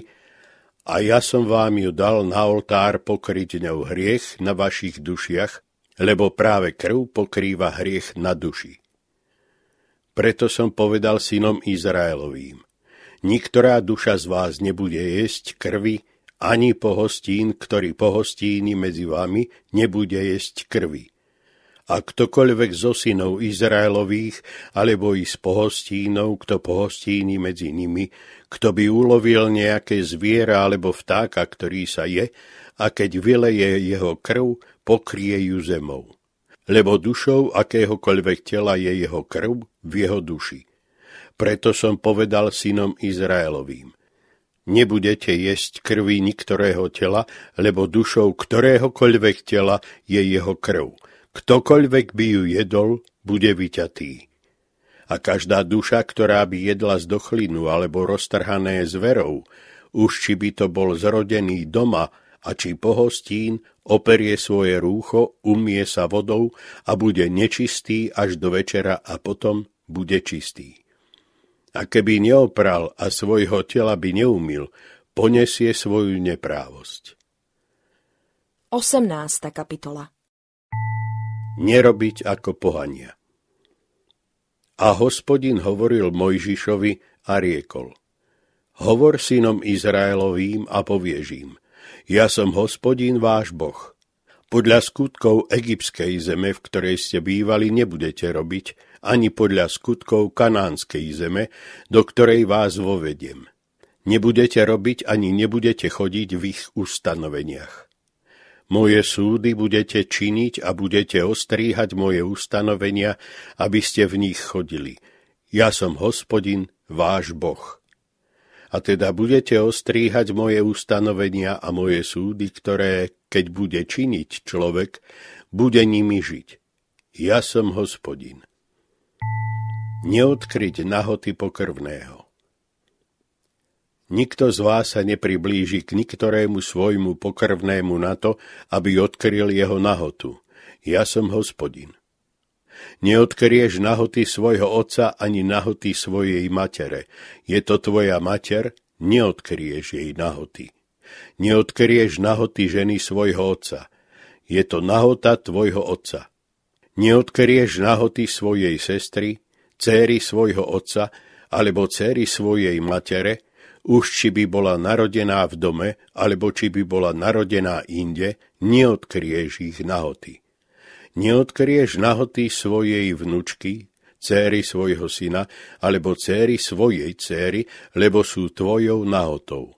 a ja som vám ju dal na oltár pokryť ňou hriech na vašich dušiach, lebo práve krv pokrýva hriech na duši. Preto som povedal synom Izraelovým, niktorá duša z vás nebude jesť krvi, ani pohostín, ktorý pohostíni medzi vami, nebude jesť krvi. A ktokoľvek zo synov Izraelových, alebo i z pohostínov, kto pohostíni medzi nimi, kto by ulovil nejaké zviera alebo vtáka, ktorý sa je, a keď vyleje jeho krv, pokrie ju zemou. Lebo dušou akéhokoľvek tela je jeho krv v jeho duši. Preto som povedal synom Izraelovým – Nebudete jesť krvi niktorého tela, lebo dušou ktoréhokoľvek tela je jeho krv. Ktokoľvek by ju jedol, bude vyťatý. A každá duša, ktorá by jedla z dochlinu alebo roztrhané zverou, už či by to bol zrodený doma a či pohostín, operie svoje rúcho, umie sa vodou a bude nečistý až do večera a potom bude čistý. A keby neopral a svojho tela by neumil, ponesie svoju neprávosť. 18. kapitola Nerobiť ako pohania A hospodin hovoril Mojžišovi a riekol Hovor synom Izraelovým a poviežím Ja som hospodin váš boh. Podľa skutkov egyptskej zeme, v ktorej ste bývali, nebudete robiť, ani podľa skutkov kanánskej zeme, do ktorej vás vovediem. Nebudete robiť ani nebudete chodiť v ich ustanoveniach. Moje súdy budete činiť a budete ostríhať moje ustanovenia, aby ste v nich chodili. Ja som hospodin, váš Boh. A teda budete ostríhať moje ustanovenia a moje súdy, ktoré, keď bude činiť človek, bude nimi žiť. Ja som hospodin. Neodkryť nahoty pokrvného. Nikto z vás sa nepriblíži k niktorému svojmu pokrvnému na to, aby odkryl jeho nahotu. Ja som hospodin. Neodkrieš nahoty svojho otca ani nahoty svojej matere. Je to tvoja mater, neodkrieš jej nahoty. Neodkrieš nahoty ženy svojho otca. Je to nahota tvojho otca. Neodkrieš nahoty svojej sestry, céry svojho otca alebo céry svojej matere, už či by bola narodená v dome, alebo či by bola narodená inde, neodkrieš ich nahoty. Neodkrieš nahoty svojej vnučky, céry svojho syna, alebo céry svojej céry, lebo sú tvojou nahotou.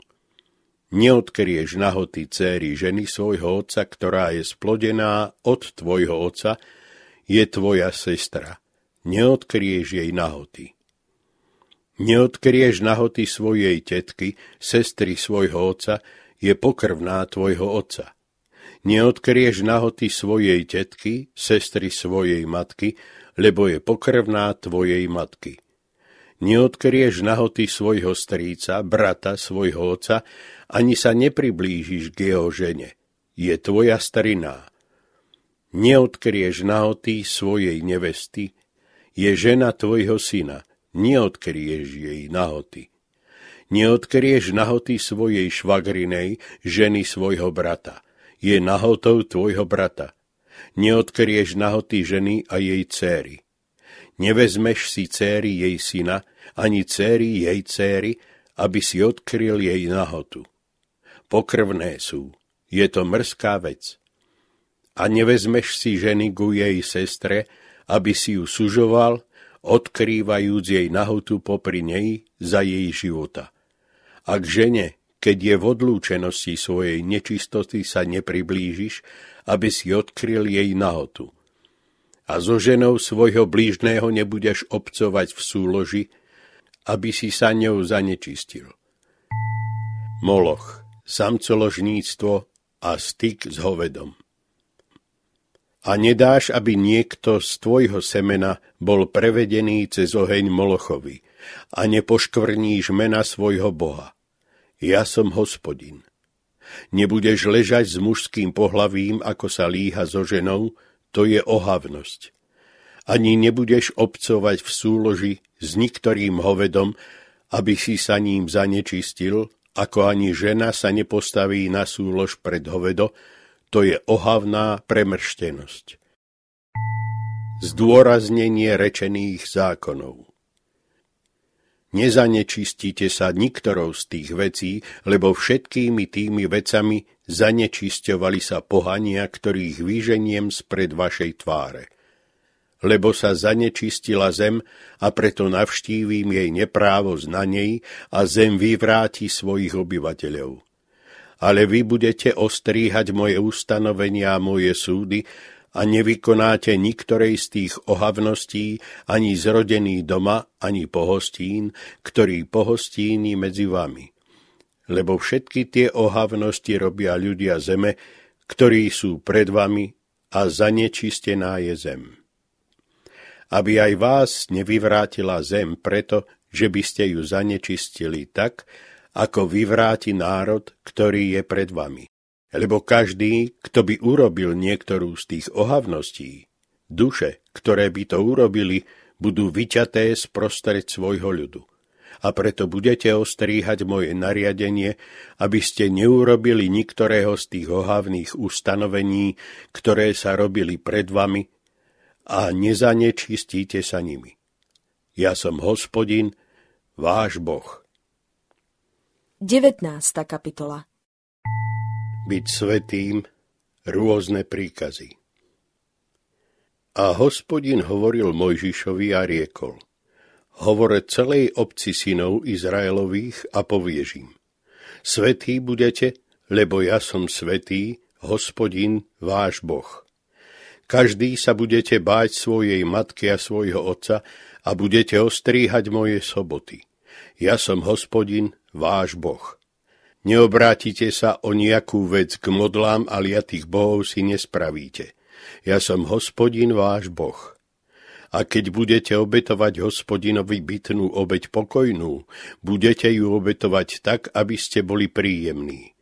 Neodkrieš nahoty céry ženy svojho otca, ktorá je splodená od tvojho otca, je tvoja sestra neodkrieš jej nahoty. Neodkrieš nahoty svojej tetky, sestry svojho oca, je pokrvná tvojho oca. Neodkrieš nahoty svojej tetky, sestry svojej matky, lebo je pokrvná tvojej matky. Neodkrieš nahoty svojho stríca, brata svojho oca, ani sa nepriblížiš k jeho žene. Je tvoja starina. Neodkrieš nahoty svojej nevesty, je žena tvojho syna, neodkrieš jej nahoty. Neodkrieš nahoty svojej švagrinej, ženy svojho brata. Je nahotou tvojho brata. Neodkrieš nahoty ženy a jej céry. Nevezmeš si céry jej syna, ani céry jej céry, aby si odkryl jej nahotu. Pokrvné sú, je to mrzká vec. A nevezmeš si ženy ku jej sestre, aby si ju sužoval, odkrývajúc jej nahotu popri nej za jej života. Ak žene, keď je v odlúčenosti svojej nečistoty sa nepriblížiš, aby si odkryl jej nahotu. A so ženou svojho blížného nebudeš obcovať v súloži, aby si sa ňou zanečistil. Moloch, samcoložníctvo a styk s hovedom a nedáš, aby niekto z tvojho semena bol prevedený cez oheň Molochovi a nepoškvrníš mena svojho Boha. Ja som hospodin. Nebudeš ležať s mužským pohlavím, ako sa líha so ženou, to je ohavnosť. Ani nebudeš obcovať v súloži s niektorým hovedom, aby si sa ním zanečistil, ako ani žena sa nepostaví na súlož pred hovedo, to je ohavná premrštenosť. Zdôraznenie rečených zákonov Nezanečistite sa niktorou z tých vecí, lebo všetkými tými vecami zanečisťovali sa pohania, ktorých výženiem spred vašej tváre. Lebo sa zanečistila zem a preto navštívim jej neprávo na nej a zem vyvráti svojich obyvateľov ale vy budete ostríhať moje ustanovenia a moje súdy a nevykonáte niktorej z tých ohavností ani zrodený doma, ani pohostín, ktorý pohostíni medzi vami. Lebo všetky tie ohavnosti robia ľudia zeme, ktorí sú pred vami a zanečistená je zem. Aby aj vás nevyvrátila zem preto, že by ste ju zanečistili tak, ako vyvráti národ, ktorý je pred vami. Lebo každý, kto by urobil niektorú z tých ohavností, duše, ktoré by to urobili, budú vyťaté sprostred svojho ľudu. A preto budete ostríhať moje nariadenie, aby ste neurobili niektorého z tých ohavných ustanovení, ktoré sa robili pred vami, a nezanečistíte sa nimi. Ja som hospodin, váš Boh. 19. kapitola Byť svetým, rôzne príkazy A hospodin hovoril Mojžišovi a riekol Hovore celej obci synov Izraelových a poviežím, svetý Svetí budete, lebo ja som svetý, hospodin, váš Boh. Každý sa budete báť svojej matky a svojho otca a budete ostríhať moje soboty. Ja som hospodin, váš Boh. Neobrátite sa o nejakú vec k modlám a liatých bohov si nespravíte. Ja som hospodin váš Boh. A keď budete obetovať hospodinovi bytnú obeď pokojnú, budete ju obetovať tak, aby ste boli príjemní.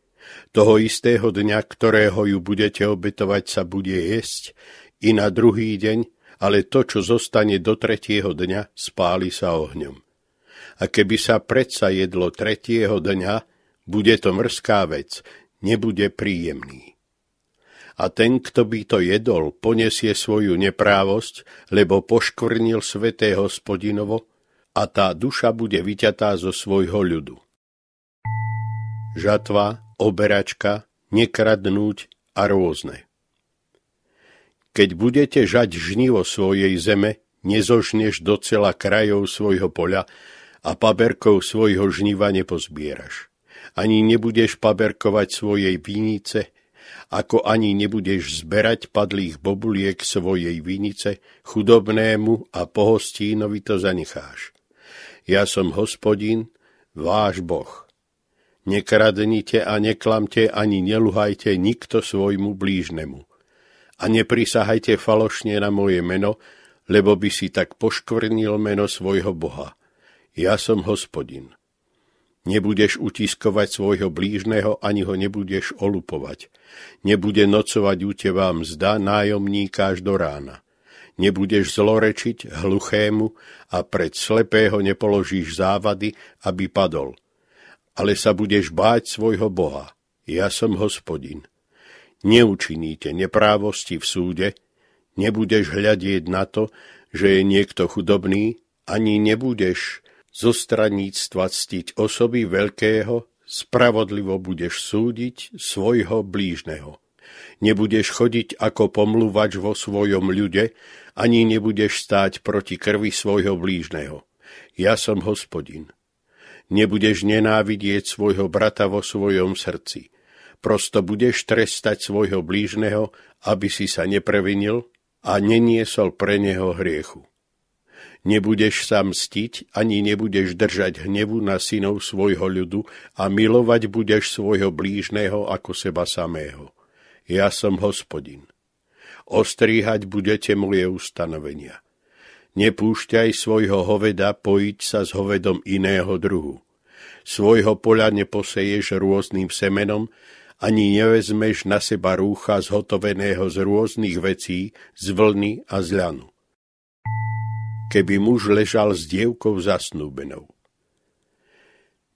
Toho istého dňa, ktorého ju budete obetovať, sa bude jesť i na druhý deň, ale to, čo zostane do tretieho dňa, spáli sa ohňom. A keby sa predsa jedlo tretieho dňa, bude to mrzká vec, nebude príjemný. A ten, kto by to jedol, ponesie svoju neprávosť, lebo poškvrnil sveté hospodinovo, a tá duša bude vyťatá zo svojho ľudu. Žatva, oberačka, nekradnúť a rôzne. Keď budete žať žnivo svojej zeme, nezožneš docela krajov svojho poľa, a paberkov svojho žniva nepozbieraš. Ani nebudeš paberkovať svojej vinice, ako ani nebudeš zberať padlých bobuliek svojej vinice, chudobnému a pohostínovi to zanecháš. Ja som hospodin, váš Boh. Nekradnite a neklamte ani neluhajte nikto svojmu blížnemu. A neprisahajte falošne na moje meno, lebo by si tak poškvrnil meno svojho Boha ja som hospodin. Nebudeš utiskovať svojho blížneho, ani ho nebudeš olupovať. Nebude nocovať u teba mzda nájomníka až do rána. Nebudeš zlorečiť hluchému a pred slepého nepoložíš závady, aby padol. Ale sa budeš báť svojho Boha. Ja som hospodin. Neučiníte neprávosti v súde, nebudeš hľadieť na to, že je niekto chudobný, ani nebudeš zo straníctva ctiť osoby veľkého, spravodlivo budeš súdiť svojho blížneho. Nebudeš chodiť ako pomluvač vo svojom ľude, ani nebudeš stáť proti krvi svojho blížneho. Ja som hospodin. Nebudeš nenávidieť svojho brata vo svojom srdci. Prosto budeš trestať svojho blížneho, aby si sa neprevinil a neniesol pre neho hriechu. Nebudeš sa mstiť, ani nebudeš držať hnevu na synov svojho ľudu a milovať budeš svojho blížneho ako seba samého. Ja som hospodin. Ostríhať budete moje ustanovenia. Nepúšťaj svojho hoveda pojiť sa s hovedom iného druhu. Svojho poľa neposeješ rôznym semenom, ani nevezmeš na seba rúcha zhotoveného z rôznych vecí, z vlny a z ľanu keby muž ležal s dievkou zasnúbenou.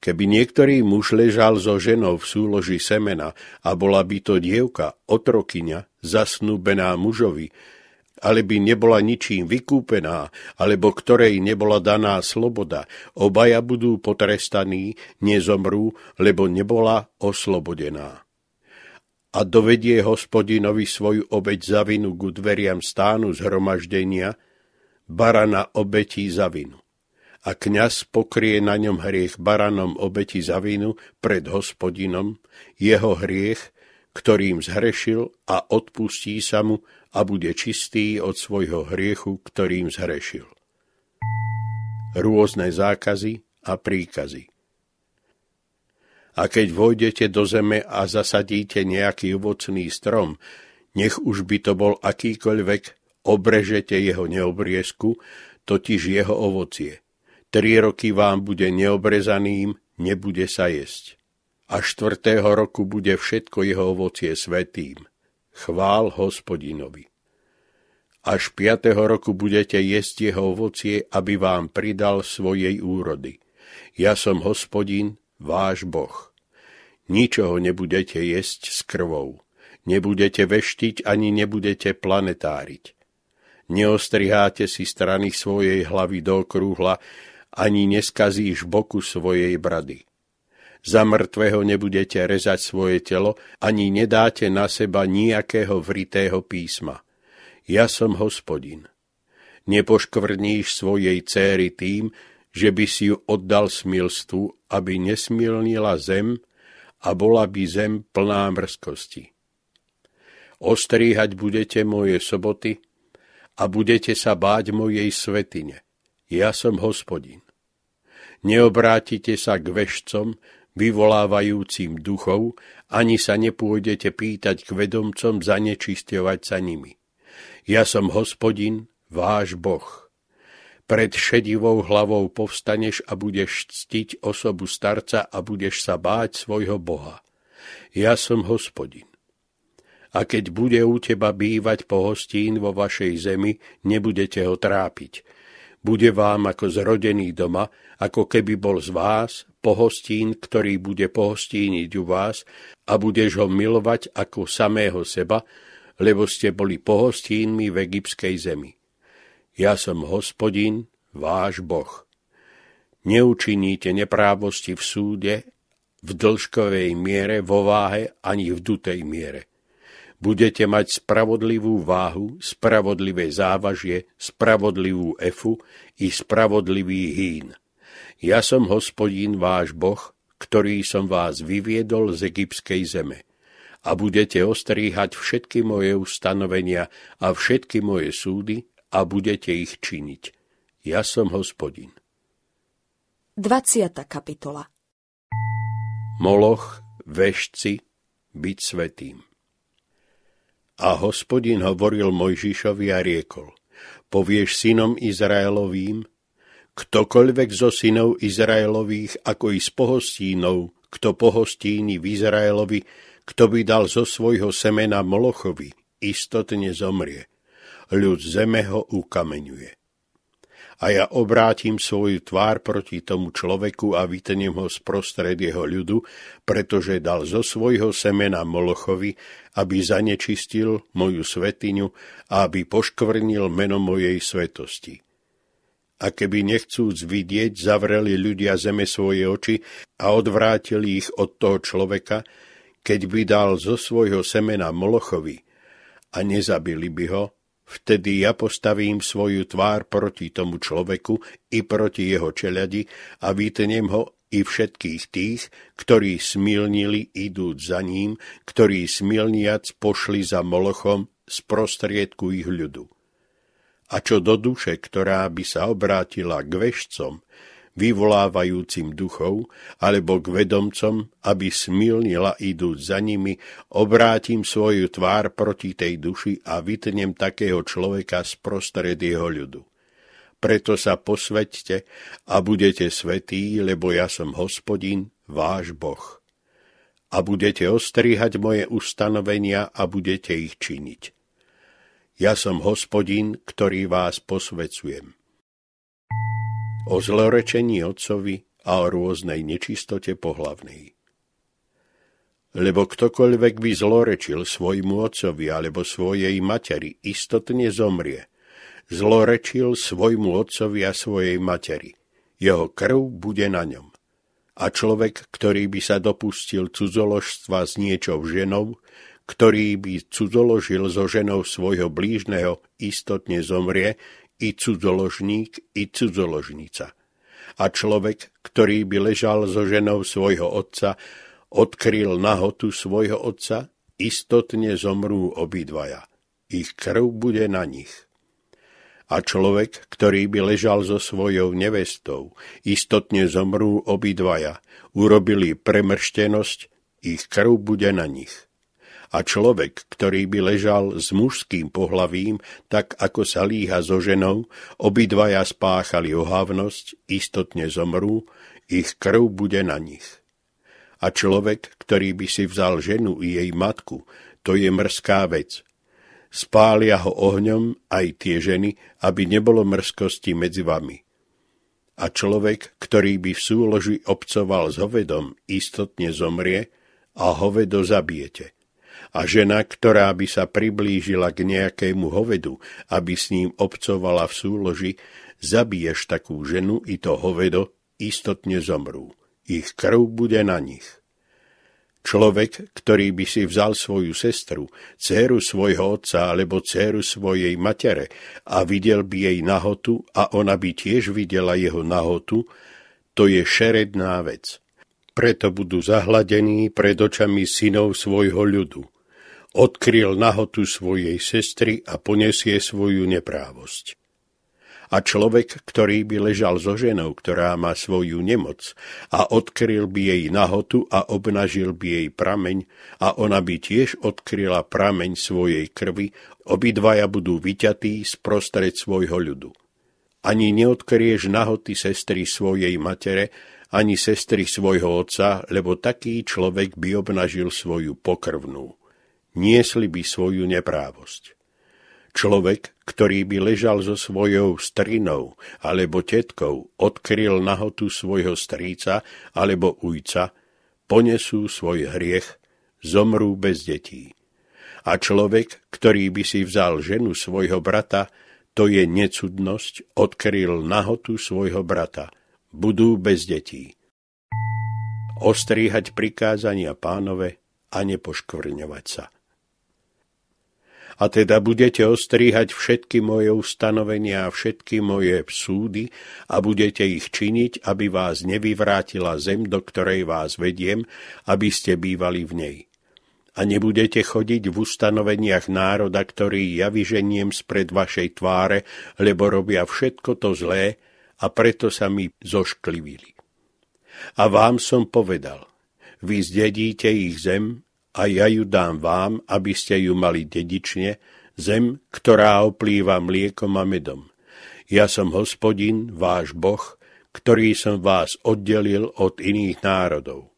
Keby niektorý muž ležal so ženou v súloži semena a bola by to dievka, otrokyňa, zasnúbená mužovi, ale by nebola ničím vykúpená, alebo ktorej nebola daná sloboda, obaja budú potrestaní, nezomrú, lebo nebola oslobodená. A dovedie hospodinovi svoju obeď za vinu ku dveriam stánu zhromaždenia – barana obetí za vinu. A kňaz pokrie na ňom hriech baranom obeti za vinu pred hospodinom, jeho hriech, ktorým zhrešil a odpustí sa mu a bude čistý od svojho hriechu, ktorým zhrešil. Rôzne zákazy a príkazy. A keď vojdete do zeme a zasadíte nejaký ovocný strom, nech už by to bol akýkoľvek, obrežete jeho neobriesku, totiž jeho ovocie. Tri roky vám bude neobrezaným, nebude sa jesť. A štvrtého roku bude všetko jeho ovocie svetým. Chvál hospodinovi. Až piatého roku budete jesť jeho ovocie, aby vám pridal svojej úrody. Ja som hospodin, váš boh. Ničoho nebudete jesť s krvou. Nebudete veštiť ani nebudete planetáriť Neostriháte si strany svojej hlavy do krúhla, ani neskazíš boku svojej brady. Za mŕtvého nebudete rezať svoje telo, ani nedáte na seba nejakého vritého písma. Ja som hospodin. Nepoškvrníš svojej céry tým, že by si ju oddal smilstvu, aby nesmilnila zem a bola by zem plná mrzkosti. Ostríhať budete moje soboty a budete sa báť mojej svetine. Ja som hospodin. Neobrátite sa k vešcom, vyvolávajúcim duchov, ani sa nepôjdete pýtať k vedomcom zanečisťovať sa nimi. Ja som hospodin, váš boh. Pred šedivou hlavou povstaneš a budeš ctiť osobu starca a budeš sa báť svojho boha. Ja som hospodin a keď bude u teba bývať pohostín vo vašej zemi, nebudete ho trápiť. Bude vám ako zrodený doma, ako keby bol z vás pohostín, ktorý bude pohostíniť u vás a budeš ho milovať ako samého seba, lebo ste boli pohostínmi v egyptskej zemi. Ja som hospodin, váš Boh. Neučiníte neprávosti v súde v dlžkovej miere, vo váhe ani v dutej miere budete mať spravodlivú váhu, spravodlivé závažie, spravodlivú efu i spravodlivý hín. Ja som hospodín váš boh, ktorý som vás vyviedol z egyptskej zeme. A budete ostríhať všetky moje ustanovenia a všetky moje súdy a budete ich činiť. Ja som hospodin. 20. kapitola Moloch, vešci, byť svetým. A hospodin hovoril Mojžišovi a riekol, povieš synom Izraelovým, ktokoľvek zo synov Izraelových, ako i z pohostínov, kto pohostíni v Izraelovi, kto by dal zo svojho semena Molochovi, istotne zomrie. Ľud zeme ho ukameňuje a ja obrátim svoju tvár proti tomu človeku a vytnem ho sprostred jeho ľudu, pretože dal zo svojho semena Molochovi, aby zanečistil moju svetiňu a aby poškvrnil meno mojej svetosti. A keby nechcúc vidieť, zavreli ľudia zeme svoje oči a odvrátili ich od toho človeka, keď by dal zo svojho semena Molochovi a nezabili by ho, Vtedy ja postavím svoju tvár proti tomu človeku i proti jeho čeladi a vytnem ho i všetkých tých, ktorí smilnili idúť za ním, ktorí smilniac pošli za Molochom z prostriedku ich ľudu. A čo do duše, ktorá by sa obrátila k vešcom, vyvolávajúcim duchov, alebo k vedomcom, aby smilnila idú za nimi, obrátim svoju tvár proti tej duši a vytnem takého človeka z prostred jeho ľudu. Preto sa posveďte a budete svetí, lebo ja som hospodin, váš Boh. A budete ostrihať moje ustanovenia a budete ich činiť. Ja som hospodin, ktorý vás posvecujem o zlorečení otcovi a o rôznej nečistote pohlavnej. Lebo ktokoľvek by zlorečil svojmu otcovi alebo svojej materi, istotne zomrie. Zlorečil svojmu otcovi a svojej materi. Jeho krv bude na ňom. A človek, ktorý by sa dopustil cudzoložstva s niečou ženou, ktorý by cudzoložil so ženou svojho blížneho, istotne zomrie, i cudzoložník, i cudzoložnica. A človek, ktorý by ležal so ženou svojho otca, odkryl nahotu svojho otca, istotne zomrú obidvaja. Ich krv bude na nich. A človek, ktorý by ležal so svojou nevestou, istotne zomrú obidvaja. Urobili premrštenosť, ich krv bude na nich a človek, ktorý by ležal s mužským pohlavím, tak ako sa líha so ženou, obidvaja spáchali ohavnosť, istotne zomrú, ich krv bude na nich. A človek, ktorý by si vzal ženu i jej matku, to je mrzká vec. Spália ho ohňom aj tie ženy, aby nebolo mrzkosti medzi vami a človek, ktorý by v súloži obcoval s hovedom, istotne zomrie a hovedo zabijete a žena, ktorá by sa priblížila k nejakému hovedu, aby s ním obcovala v súloži, zabiješ takú ženu i to hovedo, istotne zomrú. Ich krv bude na nich. Človek, ktorý by si vzal svoju sestru, dceru svojho otca alebo dceru svojej matere a videl by jej nahotu a ona by tiež videla jeho nahotu, to je šeredná vec preto budú zahladení pred očami synov svojho ľudu odkryl nahotu svojej sestry a ponesie svoju neprávosť. A človek, ktorý by ležal so ženou, ktorá má svoju nemoc, a odkryl by jej nahotu a obnažil by jej prameň, a ona by tiež odkryla prameň svojej krvi, obidvaja budú vyťatí z prostred svojho ľudu. Ani neodkrieš nahoty sestry svojej matere, ani sestry svojho otca, lebo taký človek by obnažil svoju pokrvnú niesli by svoju neprávosť. Človek, ktorý by ležal so svojou strinou alebo tetkou, odkryl nahotu svojho stríca alebo ujca, ponesú svoj hriech, zomrú bez detí. A človek, ktorý by si vzal ženu svojho brata, to je necudnosť, odkryl nahotu svojho brata, budú bez detí ostríhať prikázania pánove a nepoškvrňovať sa a teda budete ostríhať všetky moje ustanovenia a všetky moje súdy a budete ich činiť, aby vás nevyvrátila zem, do ktorej vás vediem, aby ste bývali v nej. A nebudete chodiť v ustanoveniach národa, ktorý ja vyženiem spred vašej tváre, lebo robia všetko to zlé a preto sa mi zošklivili. A vám som povedal, vy zdedíte ich zem a ja ju dám vám, aby ste ju mali dedične, zem, ktorá oplýva mliekom a medom. Ja som hospodin, váš boh, ktorý som vás oddelil od iných národov.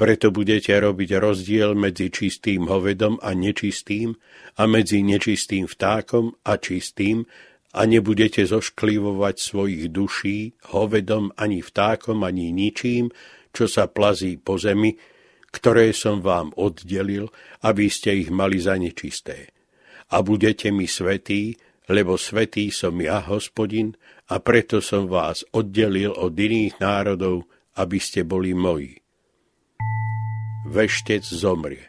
Preto budete robiť rozdiel medzi čistým hovedom a nečistým a medzi nečistým vtákom a čistým a nebudete zošklivovať svojich duší hovedom ani vtákom ani ničím, čo sa plazí po zemi, ktoré som vám oddelil, aby ste ich mali za nečisté. A budete mi svetí, lebo svetý som ja, hospodin, a preto som vás oddelil od iných národov, aby ste boli moji. Veštec zomrie.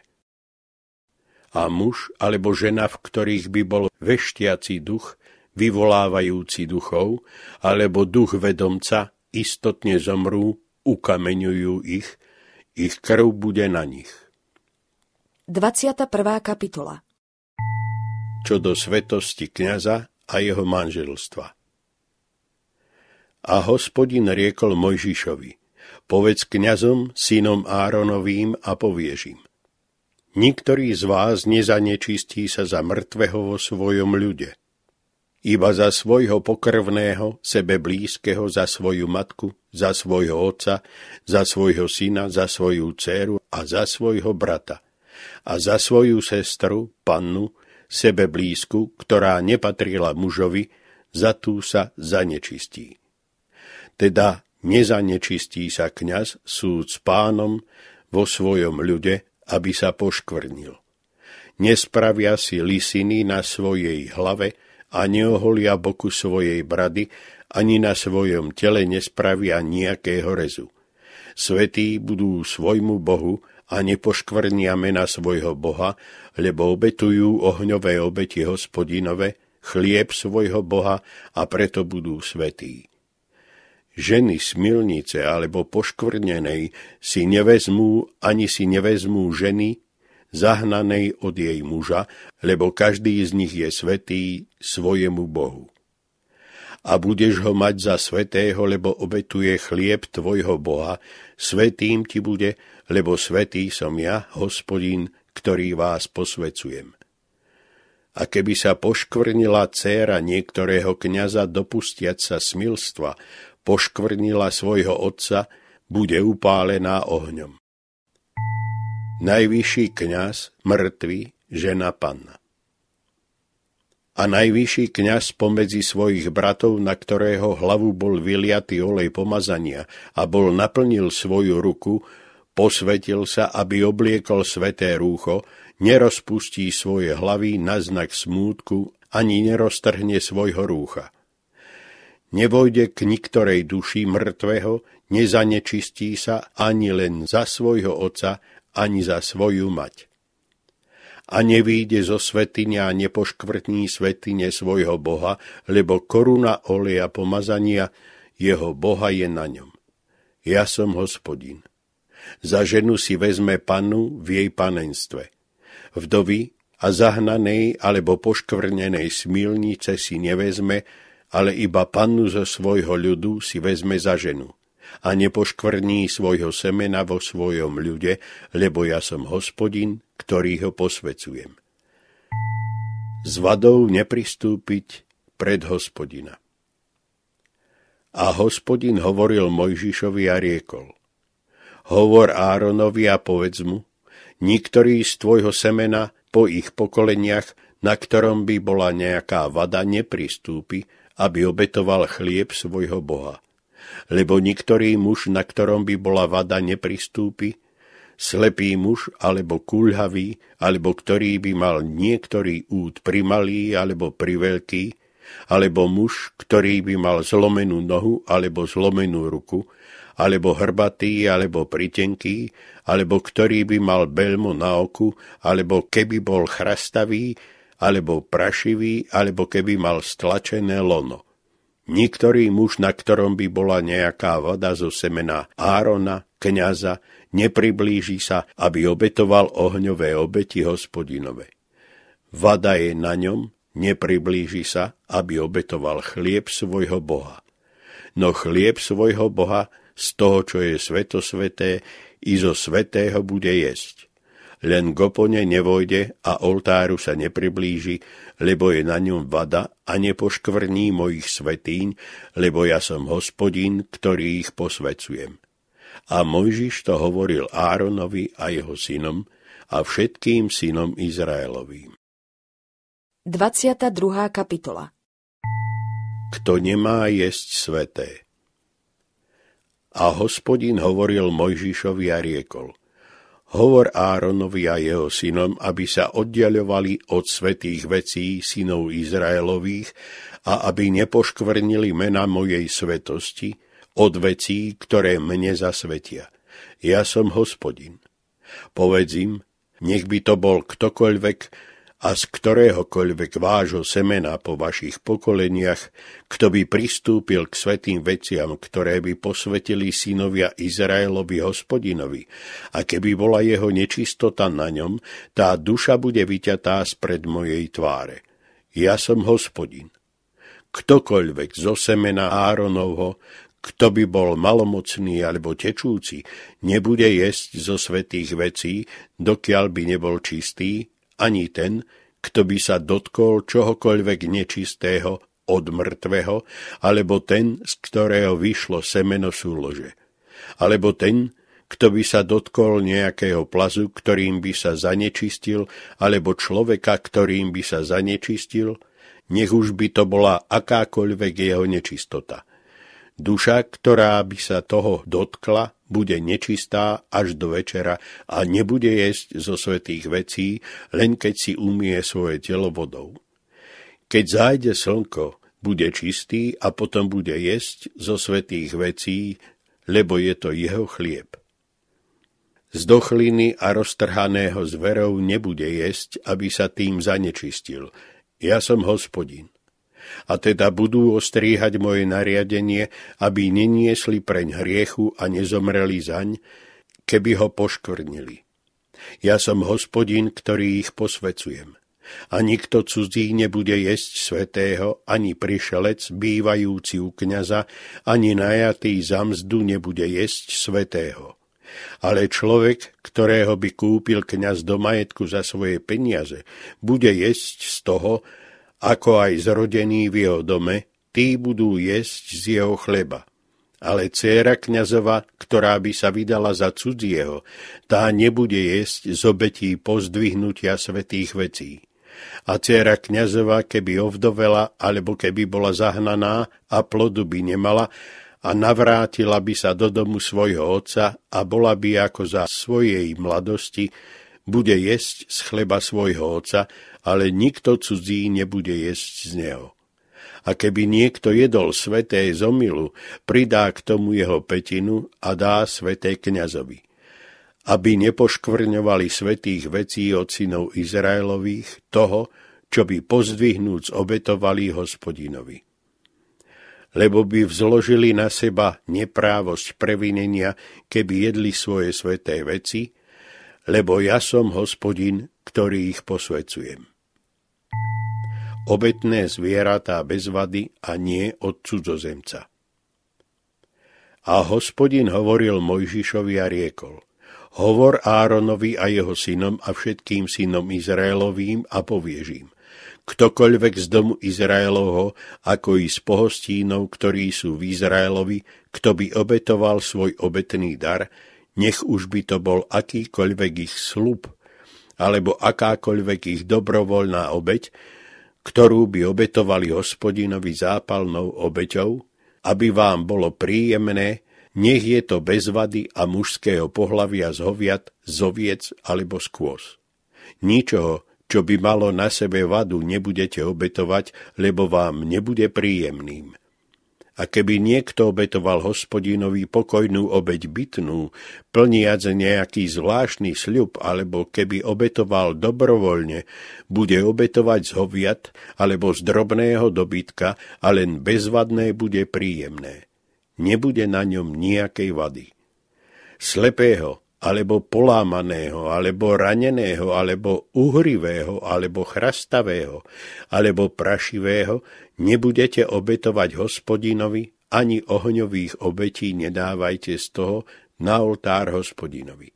A muž alebo žena, v ktorých by bol veštiaci duch, vyvolávajúci duchov, alebo duch vedomca, istotne zomrú, ukameňujú ich, ich krv bude na nich. 21. kapitola Čo do svetosti kniaza a jeho manželstva. A hospodin riekol Mojžišovi, povedz kňazom, synom Áronovým a poviežim. Niktorý z vás nezanečistí sa za mŕtvého vo svojom ľude. Iba za svojho pokrvného, sebe blízkeho, za svoju matku, za svojho otca, za svojho syna, za svoju dceru a za svojho brata a za svoju sestru, pannu, sebe blízku, ktorá nepatrila mužovi, za tú sa zanečistí. Teda nezanečistí sa kňaz súd s pánom vo svojom ľude, aby sa poškvrnil. Nespravia si lisiny na svojej hlave a neoholia boku svojej brady, ani na svojom tele nespravia nejakého rezu. Svetí budú svojmu Bohu a nepoškvrnia mena svojho Boha, lebo obetujú ohňové obeti hospodinove, chlieb svojho Boha a preto budú svetí. Ženy smilnice alebo poškvrnenej si nevezmú ani si nevezmú ženy zahnanej od jej muža, lebo každý z nich je svetý svojemu Bohu a budeš ho mať za svetého, lebo obetuje chlieb tvojho Boha, svetým ti bude, lebo svetý som ja, hospodin, ktorý vás posvecujem. A keby sa poškvrnila dcéra niektorého kniaza dopustiať sa smilstva, poškvrnila svojho otca, bude upálená ohňom. Najvyšší kňaz, mŕtvy, žena panna a najvyšší kňaz pomedzi svojich bratov, na ktorého hlavu bol vyliatý olej pomazania a bol naplnil svoju ruku, posvetil sa, aby obliekol sveté rúcho, nerozpustí svoje hlavy na znak smútku ani neroztrhne svojho rúcha. Nevojde k niktorej duši mŕtvého, nezanečistí sa ani len za svojho oca, ani za svoju mať a nevýjde zo svetine a nepoškvrtní svetine svojho Boha, lebo koruna oleja pomazania jeho Boha je na ňom. Ja som hospodin. Za ženu si vezme panu v jej panenstve. Vdovy a zahnanej alebo poškvrnenej smilnice si nevezme, ale iba pannu zo svojho ľudu si vezme za ženu a nepoškvrní svojho semena vo svojom ľude, lebo ja som hospodin, ktorý ho posvecujem. S vadou nepristúpiť pred hospodina. A hospodin hovoril Mojžišovi a riekol. Hovor Áronovi a povedz mu, niektorý z tvojho semena po ich pokoleniach, na ktorom by bola nejaká vada, nepristúpi, aby obetoval chlieb svojho Boha lebo niektorý muž, na ktorom by bola vada, nepristúpi, slepý muž alebo kulhavý, alebo ktorý by mal niektorý úd primalý alebo priveľký, alebo muž, ktorý by mal zlomenú nohu alebo zlomenú ruku, alebo hrbatý, alebo pritenký, alebo ktorý by mal belmo na oku, alebo keby bol chrastavý, alebo prašivý, alebo keby mal stlačené lono. Niektorý muž, na ktorom by bola nejaká voda zo semena Árona, kniaza, nepriblíži sa, aby obetoval ohňové obeti hospodinove. Vada je na ňom, nepriblíži sa, aby obetoval chlieb svojho Boha. No chlieb svojho Boha z toho, čo je svetosveté, i zo svetého bude jesť len gopone nevojde a oltáru sa nepriblíži, lebo je na ňom vada a nepoškvrní mojich svetýň, lebo ja som hospodin, ktorý ich posvecujem. A Mojžiš to hovoril Áronovi a jeho synom a všetkým synom Izraelovým. 22. kapitola Kto nemá jesť sveté. A hospodin hovoril Mojžišovi a riekol – Hovor Áronovi a jeho synom, aby sa oddiaľovali od svetých vecí synov Izraelových a aby nepoškvrnili mena mojej svetosti od vecí, ktoré mne zasvetia. Ja som hospodin. Povedz im, nech by to bol ktokoľvek, a z ktoréhokoľvek vášho semena po vašich pokoleniach, kto by pristúpil k svetým veciam, ktoré by posvetili synovia Izraelovi hospodinovi, a keby bola jeho nečistota na ňom, tá duša bude vyťatá spred mojej tváre. Ja som hospodin. Ktokoľvek zo semena Áronovho, kto by bol malomocný alebo tečúci, nebude jesť zo svetých vecí, dokiaľ by nebol čistý, ani ten, kto by sa dotkol čohokoľvek nečistého od mŕtvého, alebo ten, z ktorého vyšlo semeno súlože, alebo ten, kto by sa dotkol nejakého plazu, ktorým by sa zanečistil, alebo človeka, ktorým by sa zanečistil, nech už by to bola akákoľvek jeho nečistota. Duša, ktorá by sa toho dotkla, bude nečistá až do večera a nebude jesť zo svetých vecí, len keď si umie svoje telo vodou. Keď zájde slnko, bude čistý a potom bude jesť zo svetých vecí, lebo je to jeho chlieb. Z dochliny a roztrhaného zverov nebude jesť, aby sa tým zanečistil. Ja som hospodin a teda budú ostríhať moje nariadenie, aby neniesli preň hriechu a nezomreli zaň, keby ho poškvrnili. Ja som hospodin, ktorý ich posvecujem. A nikto cudzí nebude jesť svetého, ani prišelec, bývajúci u kniaza, ani najatý za mzdu nebude jesť svetého. Ale človek, ktorého by kúpil kňaz do majetku za svoje peniaze, bude jesť z toho, ako aj zrodení v jeho dome, tí budú jesť z jeho chleba. Ale céra kňazova, ktorá by sa vydala za cudzieho, tá nebude jesť z obetí pozdvihnutia svetých vecí. A céra kňazova, keby ovdovela, alebo keby bola zahnaná a plodu by nemala, a navrátila by sa do domu svojho otca a bola by ako za svojej mladosti, bude jesť z chleba svojho otca ale nikto cudzí nebude jesť z neho. A keby niekto jedol sveté z pridá k tomu jeho petinu a dá sveté kňazovi. Aby nepoškvrňovali svetých vecí od synov Izraelových toho, čo by pozdvihnúc obetovali hospodinovi lebo by vzložili na seba neprávosť previnenia, keby jedli svoje sveté veci, lebo ja som hospodin, ktorý ich posvecujem obetné zvieratá bez vady a nie od cudzozemca. A hospodin hovoril Mojžišovi a riekol, hovor Áronovi a jeho synom a všetkým synom Izraelovým a poviežím, ktokoľvek z domu Izraelovho, ako i z pohostínov, ktorí sú v Izraelovi, kto by obetoval svoj obetný dar, nech už by to bol akýkoľvek ich slub, alebo akákoľvek ich dobrovoľná obeť, ktorú by obetovali hospodinovi zápalnou obeťou, aby vám bolo príjemné, nech je to bez vady a mužského pohlavia z hoviat, z oviec alebo skôs. Ničoho, čo by malo na sebe vadu, nebudete obetovať, lebo vám nebude príjemným. A keby niekto obetoval hospodinovi pokojnú obeď bytnú, plniac nejaký zvláštny sľub, alebo keby obetoval dobrovoľne, bude obetovať z hoviat alebo z drobného dobytka a len bezvadné bude príjemné. Nebude na ňom nejakej vady. Slepého, alebo polámaného, alebo raneného, alebo uhrivého, alebo chrastavého, alebo prašivého nebudete obetovať hospodinovi, ani ohňových obetí nedávajte z toho na oltár hospodinovi.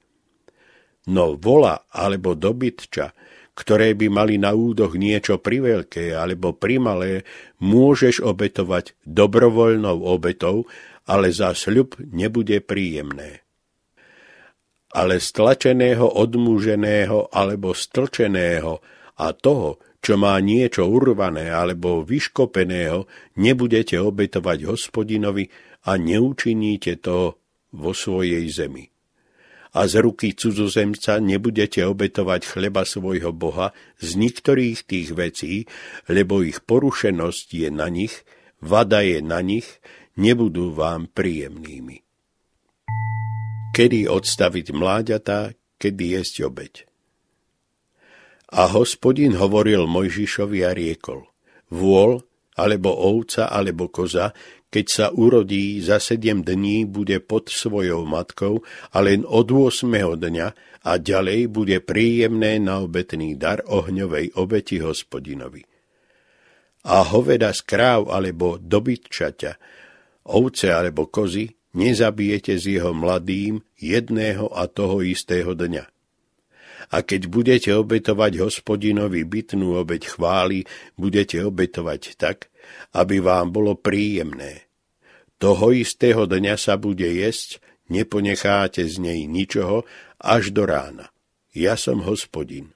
No vola alebo dobytča, ktoré by mali na údoch niečo priveľké alebo primalé, môžeš obetovať dobrovoľnou obetou, ale za sľub nebude príjemné ale stlačeného, odmuženého alebo stlčeného a toho, čo má niečo urvané alebo vyškopeného, nebudete obetovať hospodinovi a neučiníte to vo svojej zemi. A z ruky cudzozemca nebudete obetovať chleba svojho Boha z niektorých tých vecí, lebo ich porušenosť je na nich, vada je na nich, nebudú vám príjemnými kedy odstaviť mláďata, kedy jesť obeď. A hospodin hovoril Mojžišovi a riekol, vôľ, alebo ovca, alebo koza, keď sa urodí, za sedem dní bude pod svojou matkou a len od 8. dňa a ďalej bude príjemné na obetný dar ohňovej obeti hospodinovi. A hoveda z kráv alebo dobytčaťa, ovce alebo kozy, nezabijete s jeho mladým jedného a toho istého dňa. A keď budete obetovať hospodinovi bytnú obeď chvály, budete obetovať tak, aby vám bolo príjemné. Toho istého dňa sa bude jesť, neponecháte z nej ničoho až do rána. Ja som hospodin.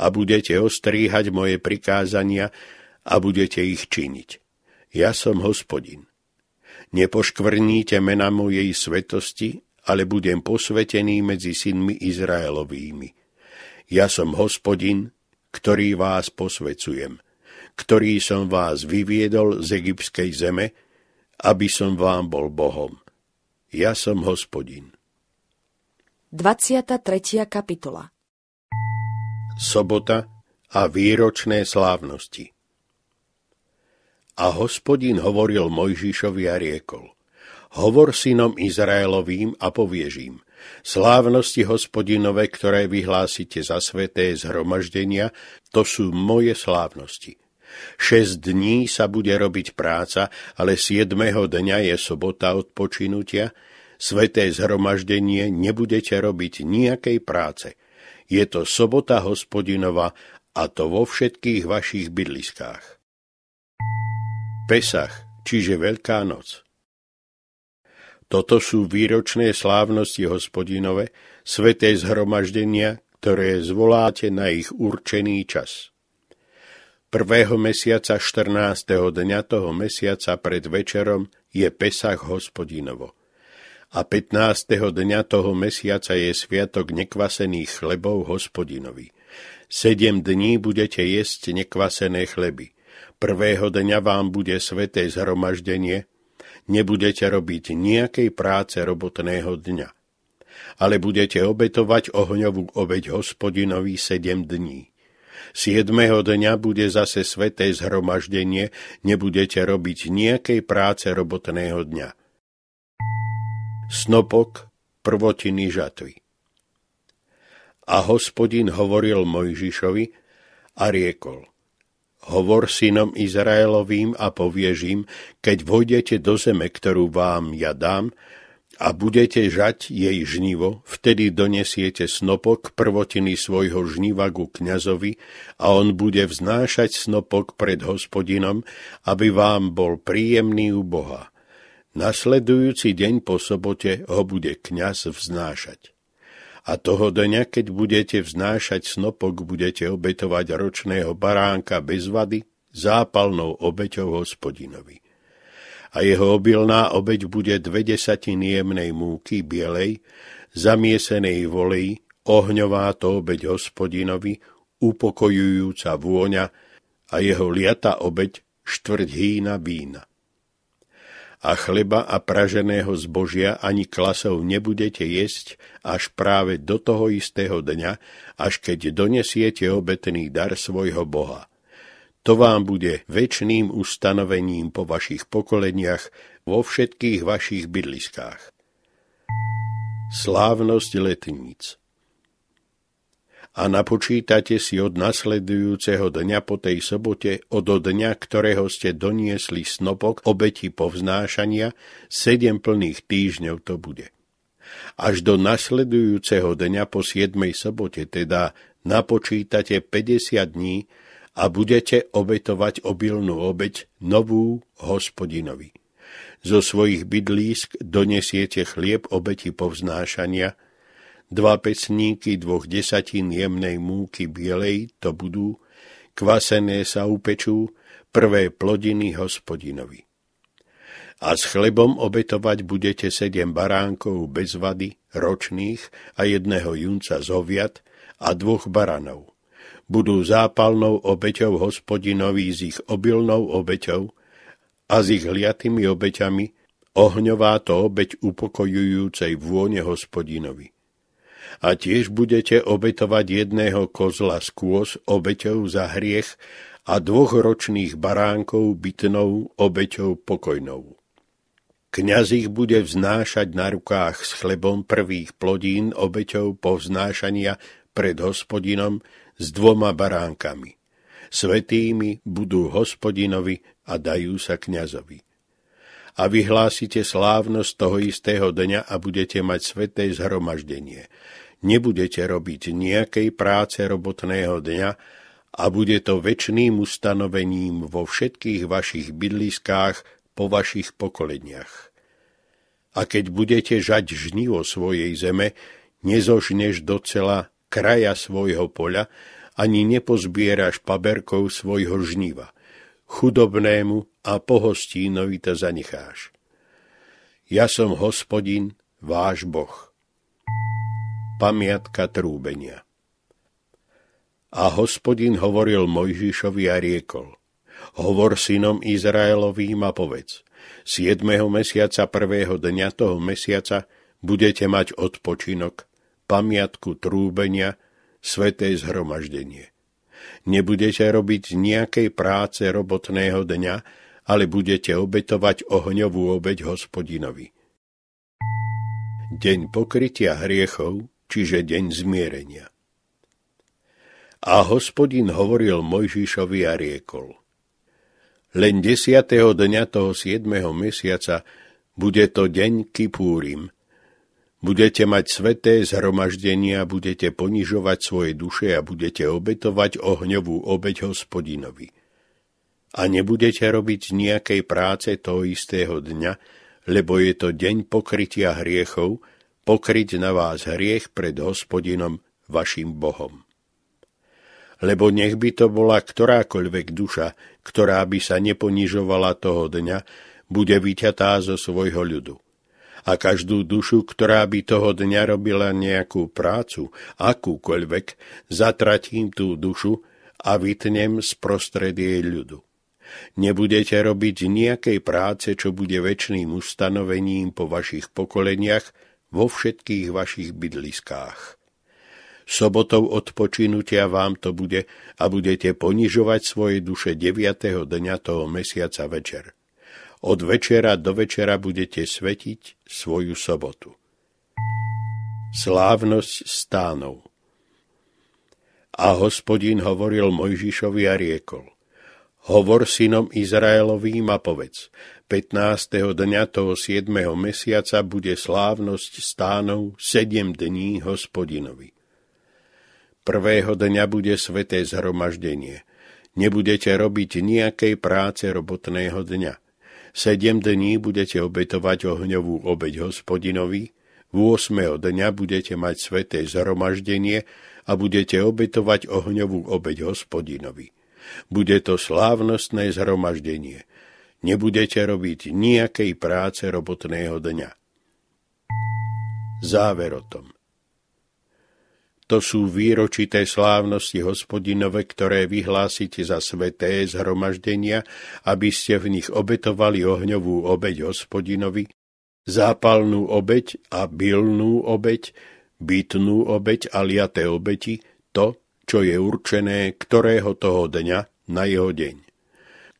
A budete ostríhať moje prikázania a budete ich činiť. Ja som hospodin. Nepoškvrníte mena mojej svetosti, ale budem posvetený medzi synmi Izraelovými. Ja som hospodin, ktorý vás posvecujem, ktorý som vás vyviedol z egyptskej zeme, aby som vám bol Bohom. Ja som hospodin. 23. kapitola Sobota a výročné slávnosti a hospodin hovoril Mojžišovi a riekol, hovor synom Izraelovým a poviežím, slávnosti hospodinové, ktoré vyhlásite za sveté zhromaždenia, to sú moje slávnosti. Šesť dní sa bude robiť práca, ale siedmeho dňa je sobota odpočinutia, sveté zhromaždenie nebudete robiť nejakej práce. Je to sobota hospodinova a to vo všetkých vašich bydliskách. Pesach, čiže Veľká noc. Toto sú výročné slávnosti hospodinove, sveté zhromaždenia, ktoré zvoláte na ich určený čas. Prvého mesiaca 14. dňa toho mesiaca pred večerom je Pesach hospodinovo. A 15. dňa toho mesiaca je sviatok nekvasených chlebov hospodinovi. Sedem dní budete jesť nekvasené chleby – Prvého dňa vám bude sveté zhromaždenie, nebudete robiť nejakej práce robotného dňa, ale budete obetovať ohňovú obeď hospodinovi sedem dní. Siedmeho dňa bude zase sveté zhromaždenie, nebudete robiť nejakej práce robotného dňa. Snopok prvotiny žatvy. A hospodin hovoril Mojžišovi a riekol, Hovor synom Izraelovým a povieš im, keď vojdete do zeme, ktorú vám ja dám, a budete žať jej žnivo, vtedy donesiete snopok prvotiny svojho žniva ku kňazovi a on bude vznášať snopok pred hospodinom, aby vám bol príjemný u Boha. Nasledujúci deň po sobote ho bude kňaz vznášať. A toho dňa, keď budete vznášať snopok, budete obetovať ročného baránka bez vady, zápalnou obeťou hospodinovi. A jeho obilná obeť bude dve desatiny jemnej múky bielej, zamiesenej volej, ohňová to obeť hospodinovi, upokojujúca vôňa a jeho liata obeť štvrť hýna vína a chleba a praženého zbožia ani klasov nebudete jesť až práve do toho istého dňa, až keď donesiete obetný dar svojho Boha. To vám bude väčným ustanovením po vašich pokoleniach vo všetkých vašich bydliskách. Slávnosť letníc a napočítate si od nasledujúceho dňa po tej sobote od dňa, ktorého ste doniesli snopok obeti povznášania, sedem plných týždňov to bude. Až do nasledujúceho dňa po siedmej sobote, teda napočítate 50 dní a budete obetovať obilnú obeť novú hospodinovi. Zo svojich bydlísk donesiete chlieb obeti povznášania – dva pecníky dvoch desatín jemnej múky bielej to budú, kvasené sa upečú, prvé plodiny hospodinovi. A s chlebom obetovať budete sedem baránkov bez vady, ročných a jedného junca z oviat a dvoch baranov. Budú zápalnou obeťou hospodinovi z ich obilnou obeťou a s ich hliatými obeťami, ohňová to obeť upokojujúcej vône hospodinovi a tiež budete obetovať jedného kozla skôs obeťou za hriech a dvoch ročných baránkov bytnou obeťou pokojnou. Kňaz ich bude vznášať na rukách s chlebom prvých plodín obeťou povznášania pred hospodinom s dvoma baránkami. Svetými budú hospodinovi a dajú sa kňazovi. A vyhlásite slávnosť toho istého dňa a budete mať sveté zhromaždenie – nebudete robiť nejakej práce robotného dňa a bude to väčným ustanovením vo všetkých vašich bydliskách po vašich pokoleniach. A keď budete žať žnivo svojej zeme, nezožneš docela kraja svojho poľa, ani nepozbieraš paberkov svojho žniva. Chudobnému a pohostínovi to zanecháš. Ja som hospodin, váš boh pamiatka trúbenia. A hospodin hovoril Mojžišovi a riekol, hovor synom Izraelovým a povedz, 7. mesiaca prvého dňa toho mesiaca budete mať odpočinok, pamiatku trúbenia, sveté zhromaždenie. Nebudete robiť nejakej práce robotného dňa, ale budete obetovať ohňovú obeď hospodinovi. Deň pokrytia hriechov čiže deň zmierenia. A hospodin hovoril Mojžišovi a riekol. Len desiatého dňa toho siedmeho mesiaca bude to deň Kipúrim. Budete mať sveté a budete ponižovať svoje duše a budete obetovať ohňovú obeď hospodinovi. A nebudete robiť nejakej práce toho istého dňa, lebo je to deň pokrytia hriechov, pokryť na vás hriech pred hospodinom, vašim Bohom. Lebo nech by to bola ktorákoľvek duša, ktorá by sa neponižovala toho dňa, bude vyťatá zo svojho ľudu. A každú dušu, ktorá by toho dňa robila nejakú prácu, akúkoľvek, zatratím tú dušu a vytnem sprostred jej ľudu. Nebudete robiť nejakej práce, čo bude väčšným ustanovením po vašich pokoleniach, vo všetkých vašich bydliskách. Sobotou odpočinutia vám to bude a budete ponižovať svoje duše 9. dňa toho mesiaca večer. Od večera do večera budete svetiť svoju sobotu. Slávnosť stánov A hospodín hovoril Mojžišovi a riekol – Hovor synom Izraelovým a povedz, 15. dňa toho 7. mesiaca bude slávnosť stánov 7 dní hospodinovi. Prvého dňa bude sveté zhromaždenie. Nebudete robiť nejakej práce robotného dňa. Sedem dní budete obetovať ohňovú obeď hospodinovi, v 8. dňa budete mať sveté zhromaždenie a budete obetovať ohňovú obeď hospodinovi. Bude to slávnostné zhromaždenie – nebudete robiť nejakej práce robotného dňa. Záver o tom. To sú výročité slávnosti hospodinove, ktoré vyhlásite za sveté zhromaždenia, aby ste v nich obetovali ohňovú obeď hospodinovi, zápalnú obeď a bilnú obeď, bytnú obeď a liaté obeti, to, čo je určené ktorého toho dňa na jeho deň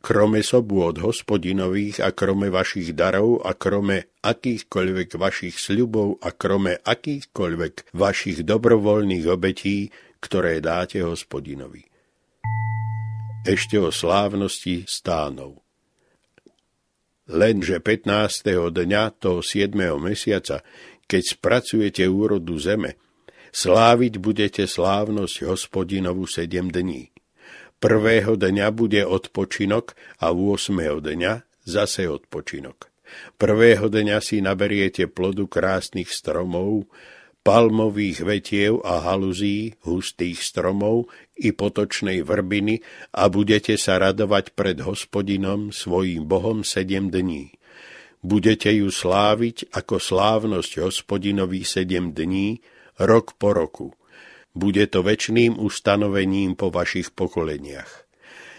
krome sobôd hospodinových a krome vašich darov a krome akýchkoľvek vašich sľubov a krome akýchkoľvek vašich dobrovoľných obetí, ktoré dáte hospodinovi. Ešte o slávnosti stánov. Lenže 15. dňa toho 7. mesiaca, keď spracujete úrodu zeme, sláviť budete slávnosť hospodinovu 7 dní. Prvého dňa bude odpočinok a 8. dňa zase odpočinok. Prvého dňa si naberiete plodu krásnych stromov, palmových vetiev a haluzí, hustých stromov i potočnej vrbiny a budete sa radovať pred hospodinom svojím Bohom sedem dní. Budete ju sláviť ako slávnosť hospodinových sedem dní, rok po roku – bude to väčným ustanovením po vašich pokoleniach.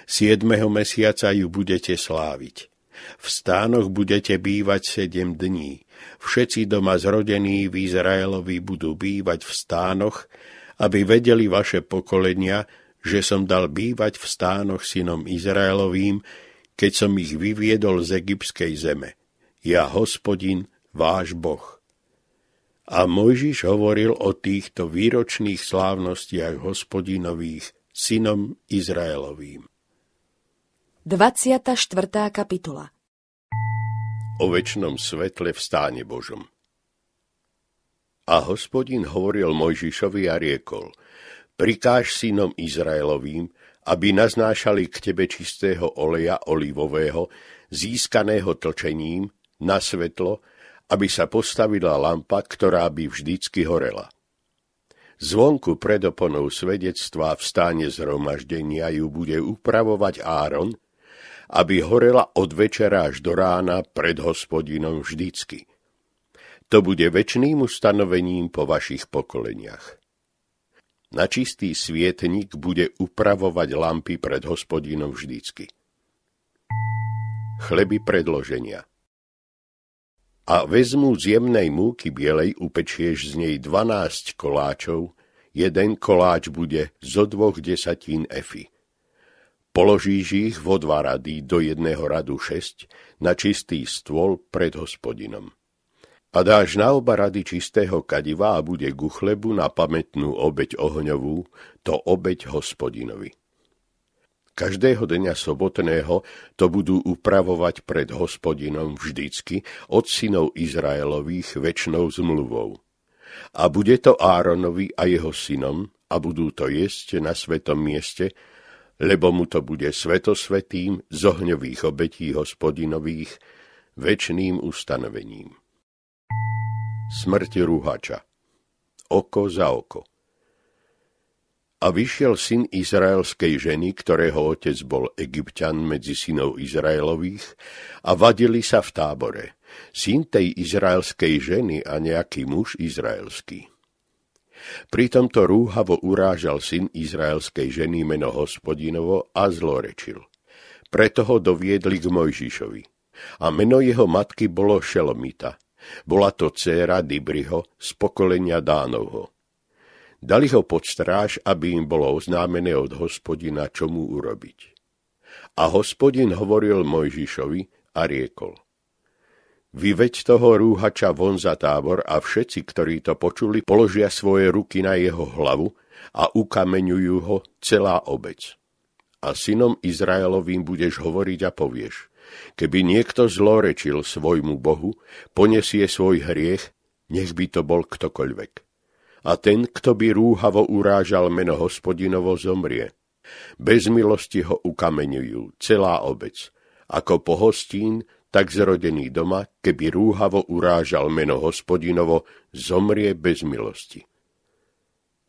Siedmeho mesiaca ju budete sláviť. V stánoch budete bývať sedem dní. Všetci doma zrodení v Izraelovi budú bývať v stánoch, aby vedeli vaše pokolenia, že som dal bývať v stánoch synom Izraelovým, keď som ich vyviedol z egyptskej zeme. Ja, hospodin, váš Boh. A Mojžiš hovoril o týchto výročných slávnostiach hospodinových synom Izraelovým. 24. kapitola O väčšnom svetle v stáne Božom A hospodin hovoril Mojžišovi a riekol, prikáž synom Izraelovým, aby naznášali k tebe čistého oleja olivového, získaného tlčením, na svetlo, aby sa postavila lampa, ktorá by vždycky horela. Zvonku pred oponou svedectva v stáne zhromaždenia ju bude upravovať Áron, aby horela od večera až do rána pred hospodinom vždycky. To bude väčným ustanovením po vašich pokoleniach. Na čistý svietnik bude upravovať lampy pred hospodinom vždycky. Chleby predloženia – a vezmu z jemnej múky bielej upečieš z nej dvanásť koláčov, jeden koláč bude zo dvoch desatín efy. Položíš ich vo dva rady do jedného radu šesť na čistý stôl pred hospodinom. A dáš na oba rady čistého kadiva a bude ku chlebu na pamätnú obeď ohňovú, to obeď hospodinovi. Každého dňa sobotného to budú upravovať pred hospodinom vždycky od synov Izraelových väčšnou zmluvou. A bude to Áronovi a jeho synom a budú to jesť na svetom mieste, lebo mu to bude svetosvetým z ohňových obetí hospodinových, väčným ustanovením. Smrť ruhača Oko za oko a vyšiel syn izraelskej ženy, ktorého otec bol egyptian medzi synov Izraelových, a vadili sa v tábore. Syn tej izraelskej ženy a nejaký muž izraelský. Pri tomto rúhavo urážal syn izraelskej ženy meno hospodinovo a zlorečil. Preto ho doviedli k Mojžišovi. A meno jeho matky bolo Šelomita. Bola to dcéra Dibriho z pokolenia Dánovho Dali ho pod stráž, aby im bolo oznámené od hospodina, čo mu urobiť. A hospodin hovoril Mojžišovi a riekol. Vyveď toho rúhača von za tábor a všetci, ktorí to počuli, položia svoje ruky na jeho hlavu a ukameňujú ho celá obec. A synom Izraelovým budeš hovoriť a povieš, keby niekto zlorečil svojmu Bohu, poniesie svoj hriech, nech by to bol ktokoľvek a ten, kto by rúhavo urážal meno hospodinovo, zomrie. Bez milosti ho ukameňujú, celá obec. Ako pohostín, tak zrodený doma, keby rúhavo urážal meno hospodinovo, zomrie bez milosti.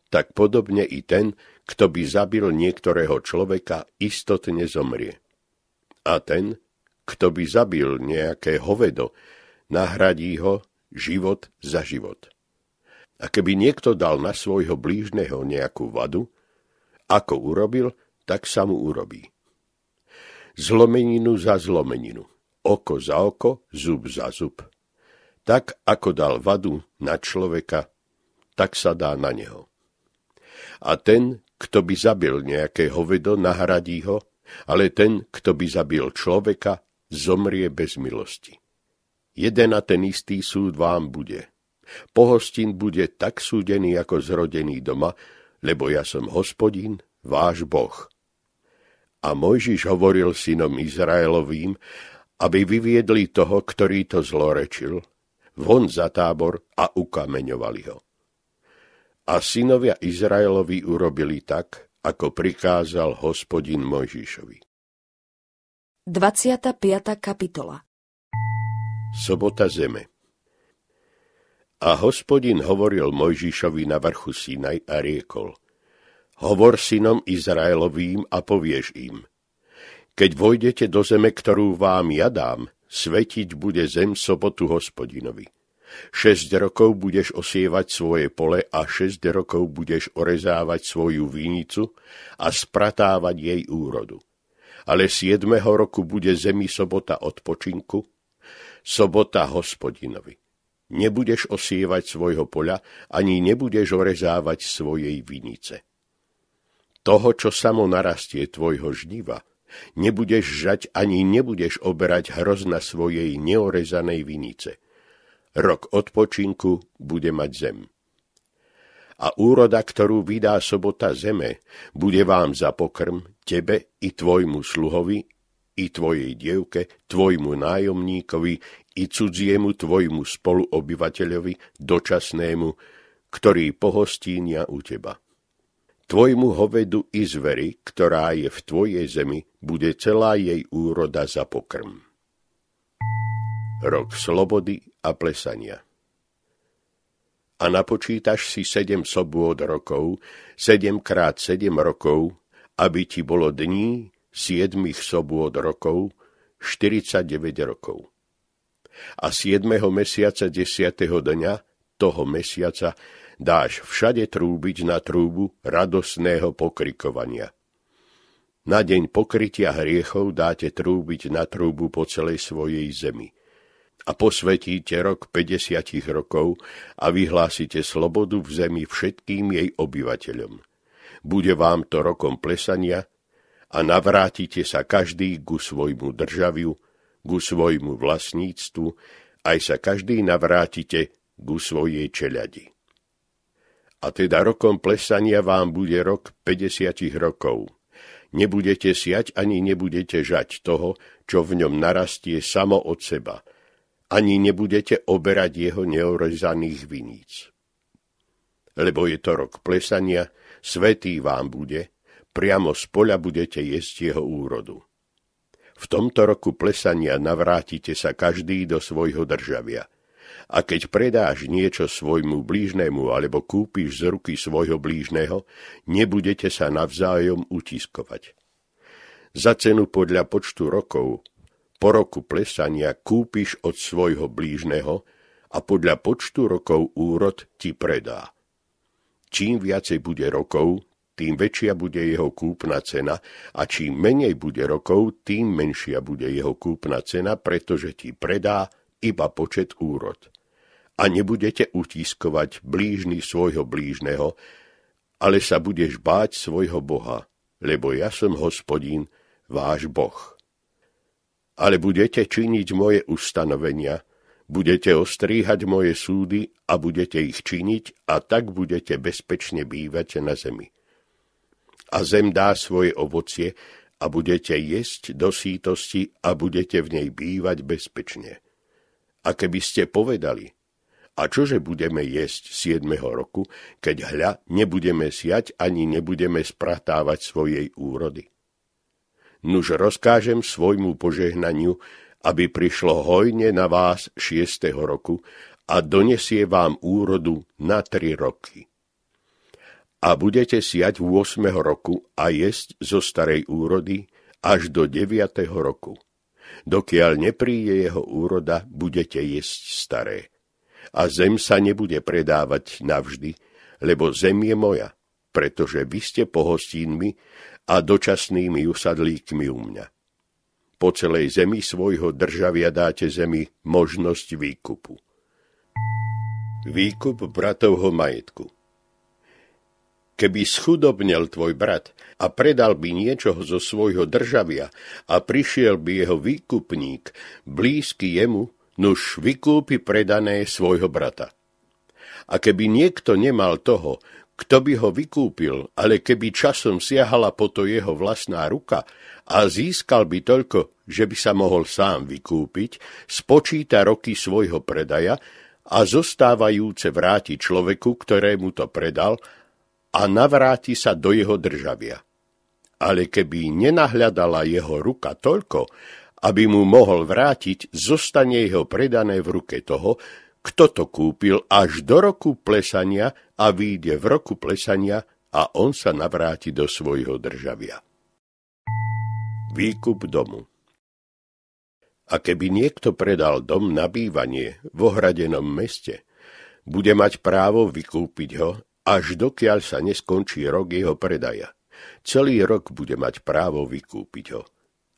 Tak podobne i ten, kto by zabil niektorého človeka, istotne zomrie. A ten, kto by zabil nejaké hovedo, nahradí ho život za život. A keby niekto dal na svojho blížneho nejakú vadu, ako urobil, tak sa mu urobí. Zlomeninu za zlomeninu, oko za oko, zub za zub. Tak, ako dal vadu na človeka, tak sa dá na neho. A ten, kto by zabil nejaké hovedo, nahradí ho, ale ten, kto by zabil človeka, zomrie bez milosti. Jeden a ten istý súd vám bude – Pohostín bude tak súdený ako zrodený doma, lebo ja som hospodín, váš boh. A Mojžiš hovoril synom Izraelovým, aby vyviedli toho, ktorý to zlorečil, von za tábor a ukameňovali ho. A synovia Izraelovi urobili tak, ako prikázal hospodin Mojžišovi. 25. kapitola Sobota zeme a hospodin hovoril Mojžišovi na vrchu Sinaj a riekol. Hovor synom Izraelovým a povieš im. Keď vojdete do zeme, ktorú vám ja dám, svetiť bude zem sobotu hospodinovi. Šesť rokov budeš osievať svoje pole a šesť rokov budeš orezávať svoju vinicu a spratávať jej úrodu. Ale siedmeho roku bude zemi sobota odpočinku, sobota hospodinovi Nebudeš osievať svojho poľa, ani nebudeš orezávať svojej vinice. Toho, čo samo narastie tvojho žniva, nebudeš žať ani nebudeš oberať hrozna svojej neorezanej vinice. Rok odpočinku bude mať zem. A úroda, ktorú vydá sobota zeme, bude vám za pokrm, tebe i tvojmu sluhovi, i tvojej dievke, tvojmu nájomníkovi, i cudziemu tvojmu spoluobyvateľovi dočasnému, ktorý pohostínia u teba. Tvojmu hovedu i zveri, ktorá je v tvojej zemi, bude celá jej úroda za pokrm. Rok slobody a plesania A napočítaš si sedem sobôd rokov, sedem krát sedem rokov, aby ti bolo dní siedmých sobôd rokov, 49 rokov a 7. mesiaca 10. dňa toho mesiaca dáš všade trúbiť na trúbu radosného pokrikovania. Na deň pokrytia hriechov dáte trúbiť na trúbu po celej svojej zemi. A posvetíte rok 50 rokov a vyhlásite slobodu v zemi všetkým jej obyvateľom. Bude vám to rokom plesania a navrátite sa každý ku svojmu državiu, ku svojmu vlastníctvu, aj sa každý navrátite ku svojej čeľadi. A teda rokom plesania vám bude rok 50 rokov. Nebudete siať ani nebudete žať toho, čo v ňom narastie samo od seba, ani nebudete oberať jeho neorezaných viníc. Lebo je to rok plesania, svetý vám bude, priamo z poľa budete jesť jeho úrodu v tomto roku plesania navrátite sa každý do svojho državia. A keď predáš niečo svojmu blížnemu alebo kúpiš z ruky svojho blížneho, nebudete sa navzájom utiskovať. Za cenu podľa počtu rokov po roku plesania kúpiš od svojho blížneho a podľa počtu rokov úrod ti predá. Čím viacej bude rokov, tým väčšia bude jeho kúpna cena a čím menej bude rokov, tým menšia bude jeho kúpna cena, pretože ti predá iba počet úrod. A nebudete utiskovať blížny svojho blížneho, ale sa budeš báť svojho Boha, lebo ja som hospodín, váš Boh. Ale budete činiť moje ustanovenia, budete ostríhať moje súdy a budete ich činiť a tak budete bezpečne bývať na zemi a zem dá svoje ovocie a budete jesť do sítosti a budete v nej bývať bezpečne. A keby ste povedali, a čože budeme jesť 7. roku, keď hľa nebudeme siať ani nebudeme spratávať svojej úrody? Nuž rozkážem svojmu požehnaniu, aby prišlo hojne na vás 6. roku a donesie vám úrodu na tri roky a budete siať v 8. roku a jesť zo starej úrody až do 9. roku. Dokiaľ nepríde jeho úroda, budete jesť staré. A zem sa nebude predávať navždy, lebo zem je moja, pretože vy ste pohostínmi a dočasnými usadlíkmi u mňa. Po celej zemi svojho državia dáte zemi možnosť výkupu. Výkup bratovho majetku Keby schudobnel tvoj brat a predal by niečoho zo svojho državia a prišiel by jeho výkupník, blízky jemu, nuž vykúpi predané svojho brata. A keby niekto nemal toho, kto by ho vykúpil, ale keby časom siahala po to jeho vlastná ruka a získal by toľko, že by sa mohol sám vykúpiť, spočíta roky svojho predaja a zostávajúce vráti človeku, ktorému to predal a navráti sa do jeho državia. Ale keby nenahľadala jeho ruka toľko, aby mu mohol vrátiť, zostane jeho predané v ruke toho, kto to kúpil až do roku plesania a výjde v roku plesania a on sa navráti do svojho državia. Výkup domu A keby niekto predal dom na bývanie v ohradenom meste, bude mať právo vykúpiť ho až dokiaľ sa neskončí rok jeho predaja. Celý rok bude mať právo vykúpiť ho.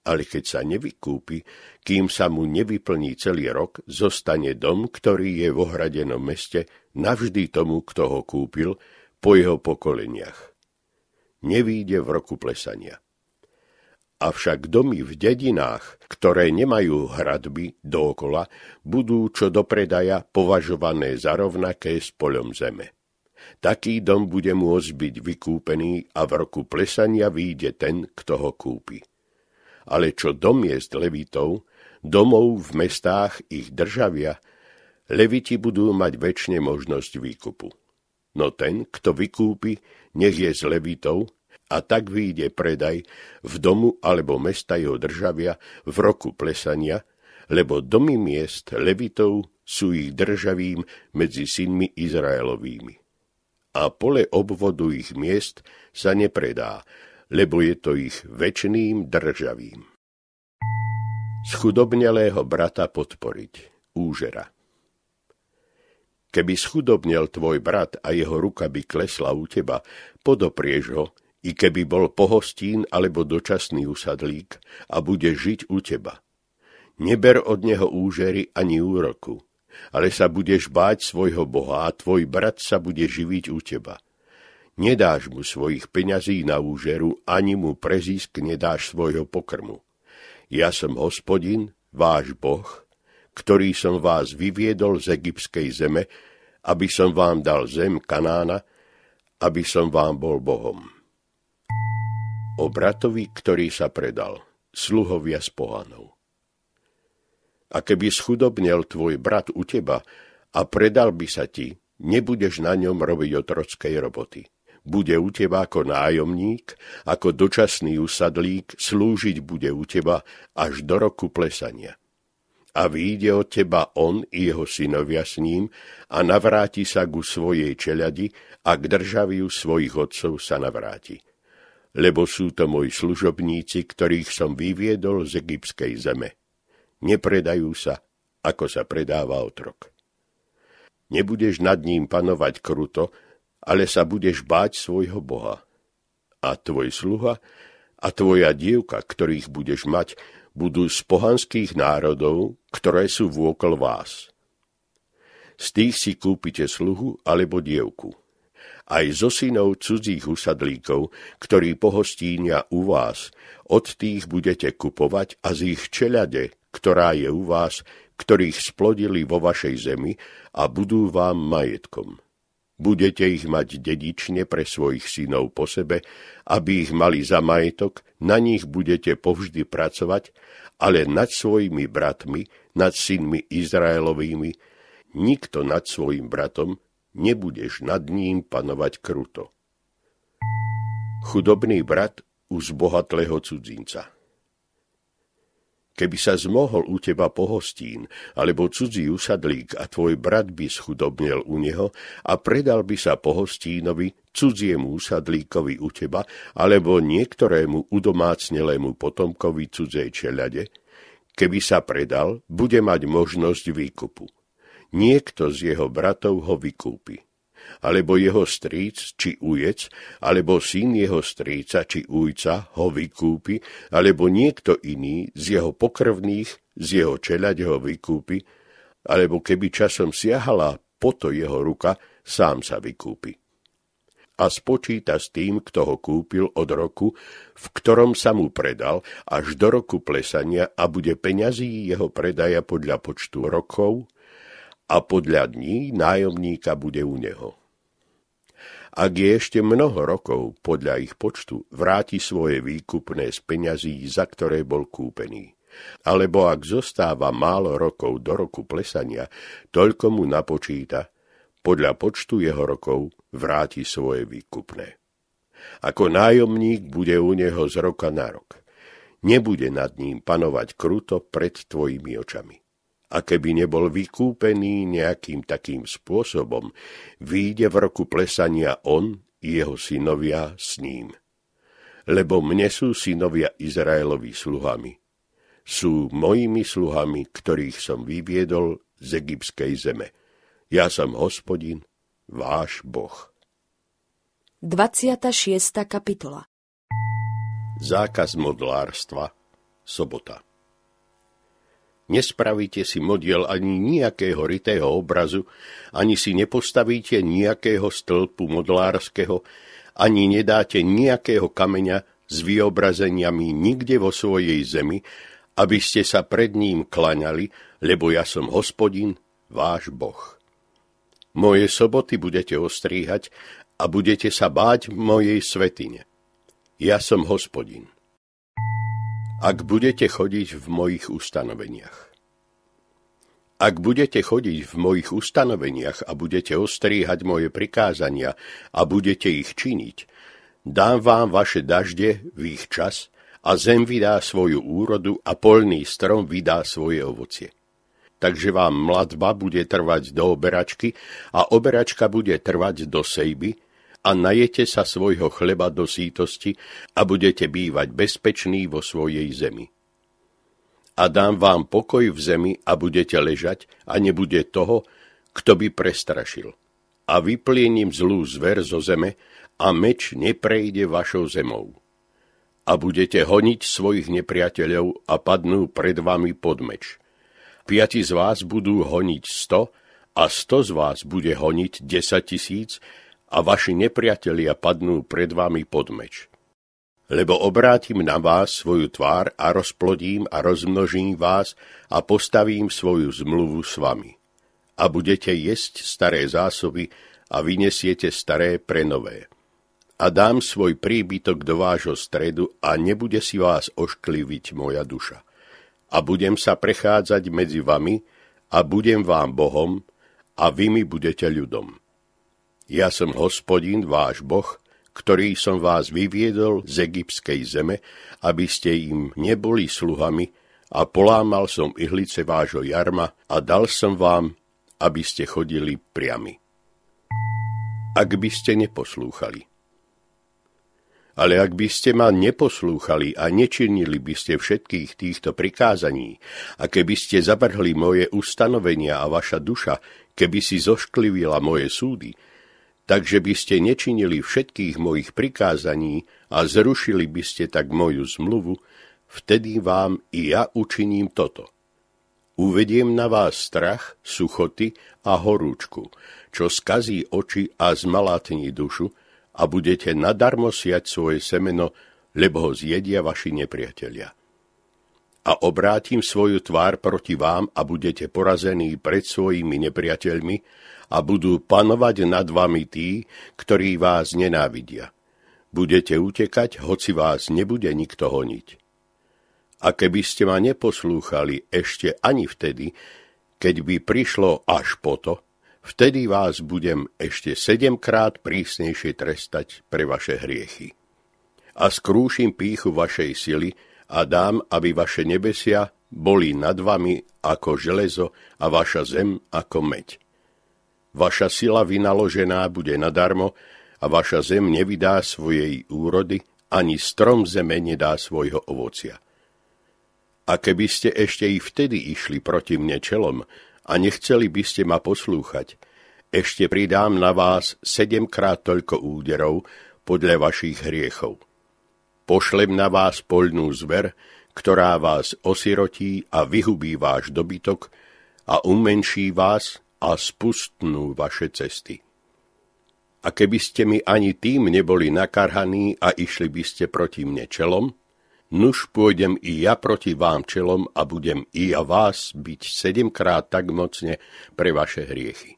Ale keď sa nevykúpi, kým sa mu nevyplní celý rok, zostane dom, ktorý je v ohradenom meste, navždy tomu, kto ho kúpil, po jeho pokoleniach. Nevíde v roku plesania. Avšak domy v dedinách, ktoré nemajú hradby dookola, budú čo do predaja považované za rovnaké s poľom zeme. Taký dom bude môcť byť vykúpený a v roku plesania výjde ten, kto ho kúpi. Ale čo dom je s levitov, domov v mestách ich državia, leviti budú mať väčšie možnosť výkupu. No ten, kto vykúpi, nech je z levitov, a tak vyjde predaj v domu alebo mesta jeho državia v roku plesania, lebo domy miest levitov sú ich državím medzi synmi Izraelovými a pole obvodu ich miest sa nepredá, lebo je to ich väčným državým. Schudobnelého brata podporiť. Úžera. Keby schudobnel tvoj brat a jeho ruka by klesla u teba, podoprieš ho, i keby bol pohostín alebo dočasný usadlík a bude žiť u teba. Neber od neho úžery ani úroku, ale sa budeš báť svojho Boha a tvoj brat sa bude živiť u teba. Nedáš mu svojich peňazí na úžeru, ani mu prezisk nedáš svojho pokrmu. Ja som hospodin, váš Boh, ktorý som vás vyviedol z egyptskej zeme, aby som vám dal zem Kanána, aby som vám bol Bohom. O bratovi, ktorý sa predal, sluhovia s pohanou. A keby schudobnel tvoj brat u teba a predal by sa ti, nebudeš na ňom robiť otrockej roboty. Bude u teba ako nájomník, ako dočasný usadlík, slúžiť bude u teba až do roku plesania. A vyjde od teba on i jeho synovia s ním a navráti sa ku svojej čeladi a k državiu svojich otcov sa navráti. Lebo sú to moji služobníci, ktorých som vyviedol z egyptskej zeme nepredajú sa, ako sa predáva otrok. Nebudeš nad ním panovať kruto, ale sa budeš báť svojho Boha. A tvoj sluha a tvoja dievka, ktorých budeš mať, budú z pohanských národov, ktoré sú vôkol vás. Z tých si kúpite sluhu alebo dievku. Aj zo synov cudzích usadlíkov, ktorí pohostínia u vás, od tých budete kupovať a z ich čelade ktorá je u vás, ktorých splodili vo vašej zemi a budú vám majetkom. Budete ich mať dedične pre svojich synov po sebe, aby ich mali za majetok, na nich budete povždy pracovať, ale nad svojimi bratmi, nad synmi Izraelovými, nikto nad svojim bratom, nebudeš nad ním panovať kruto. Chudobný brat u zbohatlého cudzinca Keby sa zmohol u teba pohostín, alebo cudzí usadlík a tvoj brat by schudobnel u neho a predal by sa pohostínovi, cudziemu usadlíkovi u teba, alebo niektorému udomácnelému potomkovi cudzej čeľade, keby sa predal, bude mať možnosť výkupu. Niekto z jeho bratov ho vykúpi alebo jeho stríc či ujec, alebo syn jeho stríca či ujca ho vykúpi, alebo niekto iný z jeho pokrvných, z jeho čelať ho vykúpi, alebo keby časom siahala poto jeho ruka, sám sa vykúpi. A spočíta s tým, kto ho kúpil od roku, v ktorom sa mu predal, až do roku plesania a bude peňazí jeho predaja podľa počtu rokov, a podľa dní nájomníka bude u neho. Ak je ešte mnoho rokov podľa ich počtu, vráti svoje výkupné z peňazí, za ktoré bol kúpený. Alebo ak zostáva málo rokov do roku plesania, toľko mu napočíta, podľa počtu jeho rokov vráti svoje výkupné. Ako nájomník bude u neho z roka na rok. Nebude nad ním panovať kruto pred tvojimi očami a keby nebol vykúpený nejakým takým spôsobom, výjde v roku plesania on, i jeho synovia s ním. Lebo mne sú synovia Izraelovi sluhami. Sú mojimi sluhami, ktorých som vyviedol z egyptskej zeme. Ja som hospodin, váš boh. 26. kapitola Zákaz modlárstva Sobota Nespravíte si modiel ani nejakého rytého obrazu, ani si nepostavíte nejakého stĺpu modlárskeho, ani nedáte nejakého kameňa s vyobrazeniami nikde vo svojej zemi, aby ste sa pred ním klaňali, lebo ja som hospodin, váš boh. Moje soboty budete ostríhať a budete sa báť mojej svetine. Ja som hospodin ak budete chodiť v mojich ustanoveniach. Ak budete chodiť v mojich ustanoveniach a budete ostríhať moje prikázania a budete ich činiť, dám vám vaše dažde v ich čas a zem vydá svoju úrodu a polný strom vydá svoje ovocie. Takže vám mladba bude trvať do oberačky a oberačka bude trvať do sejby a najete sa svojho chleba do sítosti a budete bývať bezpeční vo svojej zemi. A dám vám pokoj v zemi a budete ležať a nebude toho, kto by prestrašil. A vypliením zlú zver zo zeme a meč neprejde vašou zemou. A budete honiť svojich nepriateľov a padnú pred vami pod meč. Piati z vás budú honiť sto a sto z vás bude honiť desať tisíc a vaši nepriatelia padnú pred vami pod meč. Lebo obrátim na vás svoju tvár a rozplodím a rozmnožím vás a postavím svoju zmluvu s vami. A budete jesť staré zásoby a vyniesiete staré pre nové. A dám svoj príbytok do vášho stredu a nebude si vás oškliviť moja duša. A budem sa prechádzať medzi vami a budem vám Bohom a vy mi budete ľudom ja som hospodin, váš boh, ktorý som vás vyviedol z egyptskej zeme, aby ste im neboli sluhami, a polámal som ihlice vášho jarma a dal som vám, aby ste chodili priami. Ak by ste neposlúchali. Ale ak by ste ma neposlúchali a nečinili by ste všetkých týchto prikázaní, a keby ste zabrhli moje ustanovenia a vaša duša, keby si zošklivila moje súdy, takže by ste nečinili všetkých mojich prikázaní a zrušili by ste tak moju zmluvu, vtedy vám i ja učiním toto. Uvediem na vás strach, suchoty a horúčku, čo skazí oči a zmalátni dušu a budete nadarmo siať svoje semeno, lebo ho zjedia vaši nepriatelia. A obrátim svoju tvár proti vám a budete porazení pred svojimi nepriateľmi, a budú panovať nad vami tí, ktorí vás nenávidia. Budete utekať, hoci vás nebude nikto honiť. A keby ste ma neposlúchali ešte ani vtedy, keď by prišlo až po to, vtedy vás budem ešte sedemkrát prísnejšie trestať pre vaše hriechy. A skrúšim píchu vašej sily a dám, aby vaše nebesia boli nad vami ako železo a vaša zem ako meď. Vaša sila vynaložená bude nadarmo a vaša zem nevydá svojej úrody, ani strom zeme nedá svojho ovocia. A keby ste ešte i vtedy išli proti mne čelom a nechceli by ste ma poslúchať, ešte pridám na vás sedemkrát toľko úderov podľa vašich hriechov. Pošlem na vás poľnú zver, ktorá vás osirotí a vyhubí váš dobytok a umenší vás, a spustnú vaše cesty. A keby ste mi ani tým neboli nakarhaní a išli by ste proti mne čelom, nuž pôjdem i ja proti vám čelom a budem i ja vás byť sedemkrát tak mocne pre vaše hriechy.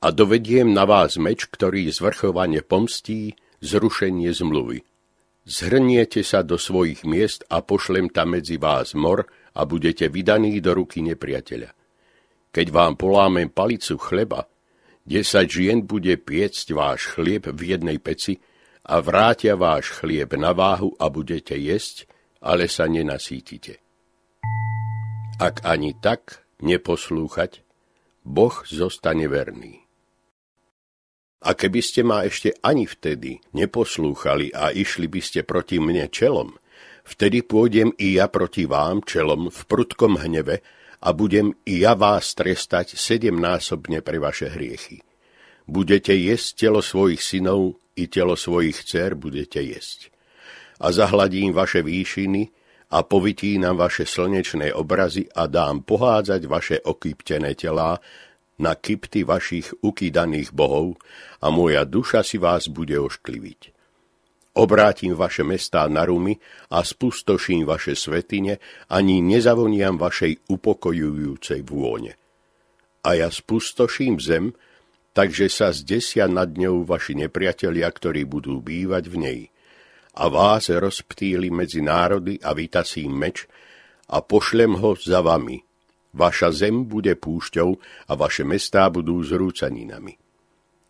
A dovediem na vás meč, ktorý zvrchovane pomstí zrušenie zmluvy. Zhrniete sa do svojich miest a pošlem tam medzi vás mor a budete vydaní do ruky nepriateľa keď vám polámem palicu chleba, desať žien bude piecť váš chlieb v jednej peci a vrátia váš chlieb na váhu a budete jesť, ale sa nenasítite. Ak ani tak neposlúchať, Boh zostane verný. A keby ste ma ešte ani vtedy neposlúchali a išli by ste proti mne čelom, vtedy pôjdem i ja proti vám čelom v prudkom hneve a budem i ja vás trestať sedemnásobne pre vaše hriechy. Budete jesť telo svojich synov, i telo svojich dcer budete jesť. A zahladím vaše výšiny, a povytínam vaše slnečné obrazy a dám pohádzať vaše okyptené telá na kypty vašich ukýdaných bohov a moja duša si vás bude oškliviť. Obrátim vaše mestá na rumy a spustoším vaše svetine, ani nezavoniam vašej upokojujúcej vône. A ja spustoším zem, takže sa zdesia nad ňou vaši nepriatelia, ktorí budú bývať v nej. A vás rozptýli medzi národy a vytasím meč a pošlem ho za vami. Vaša zem bude púšťou a vaše mestá budú zrúcaninami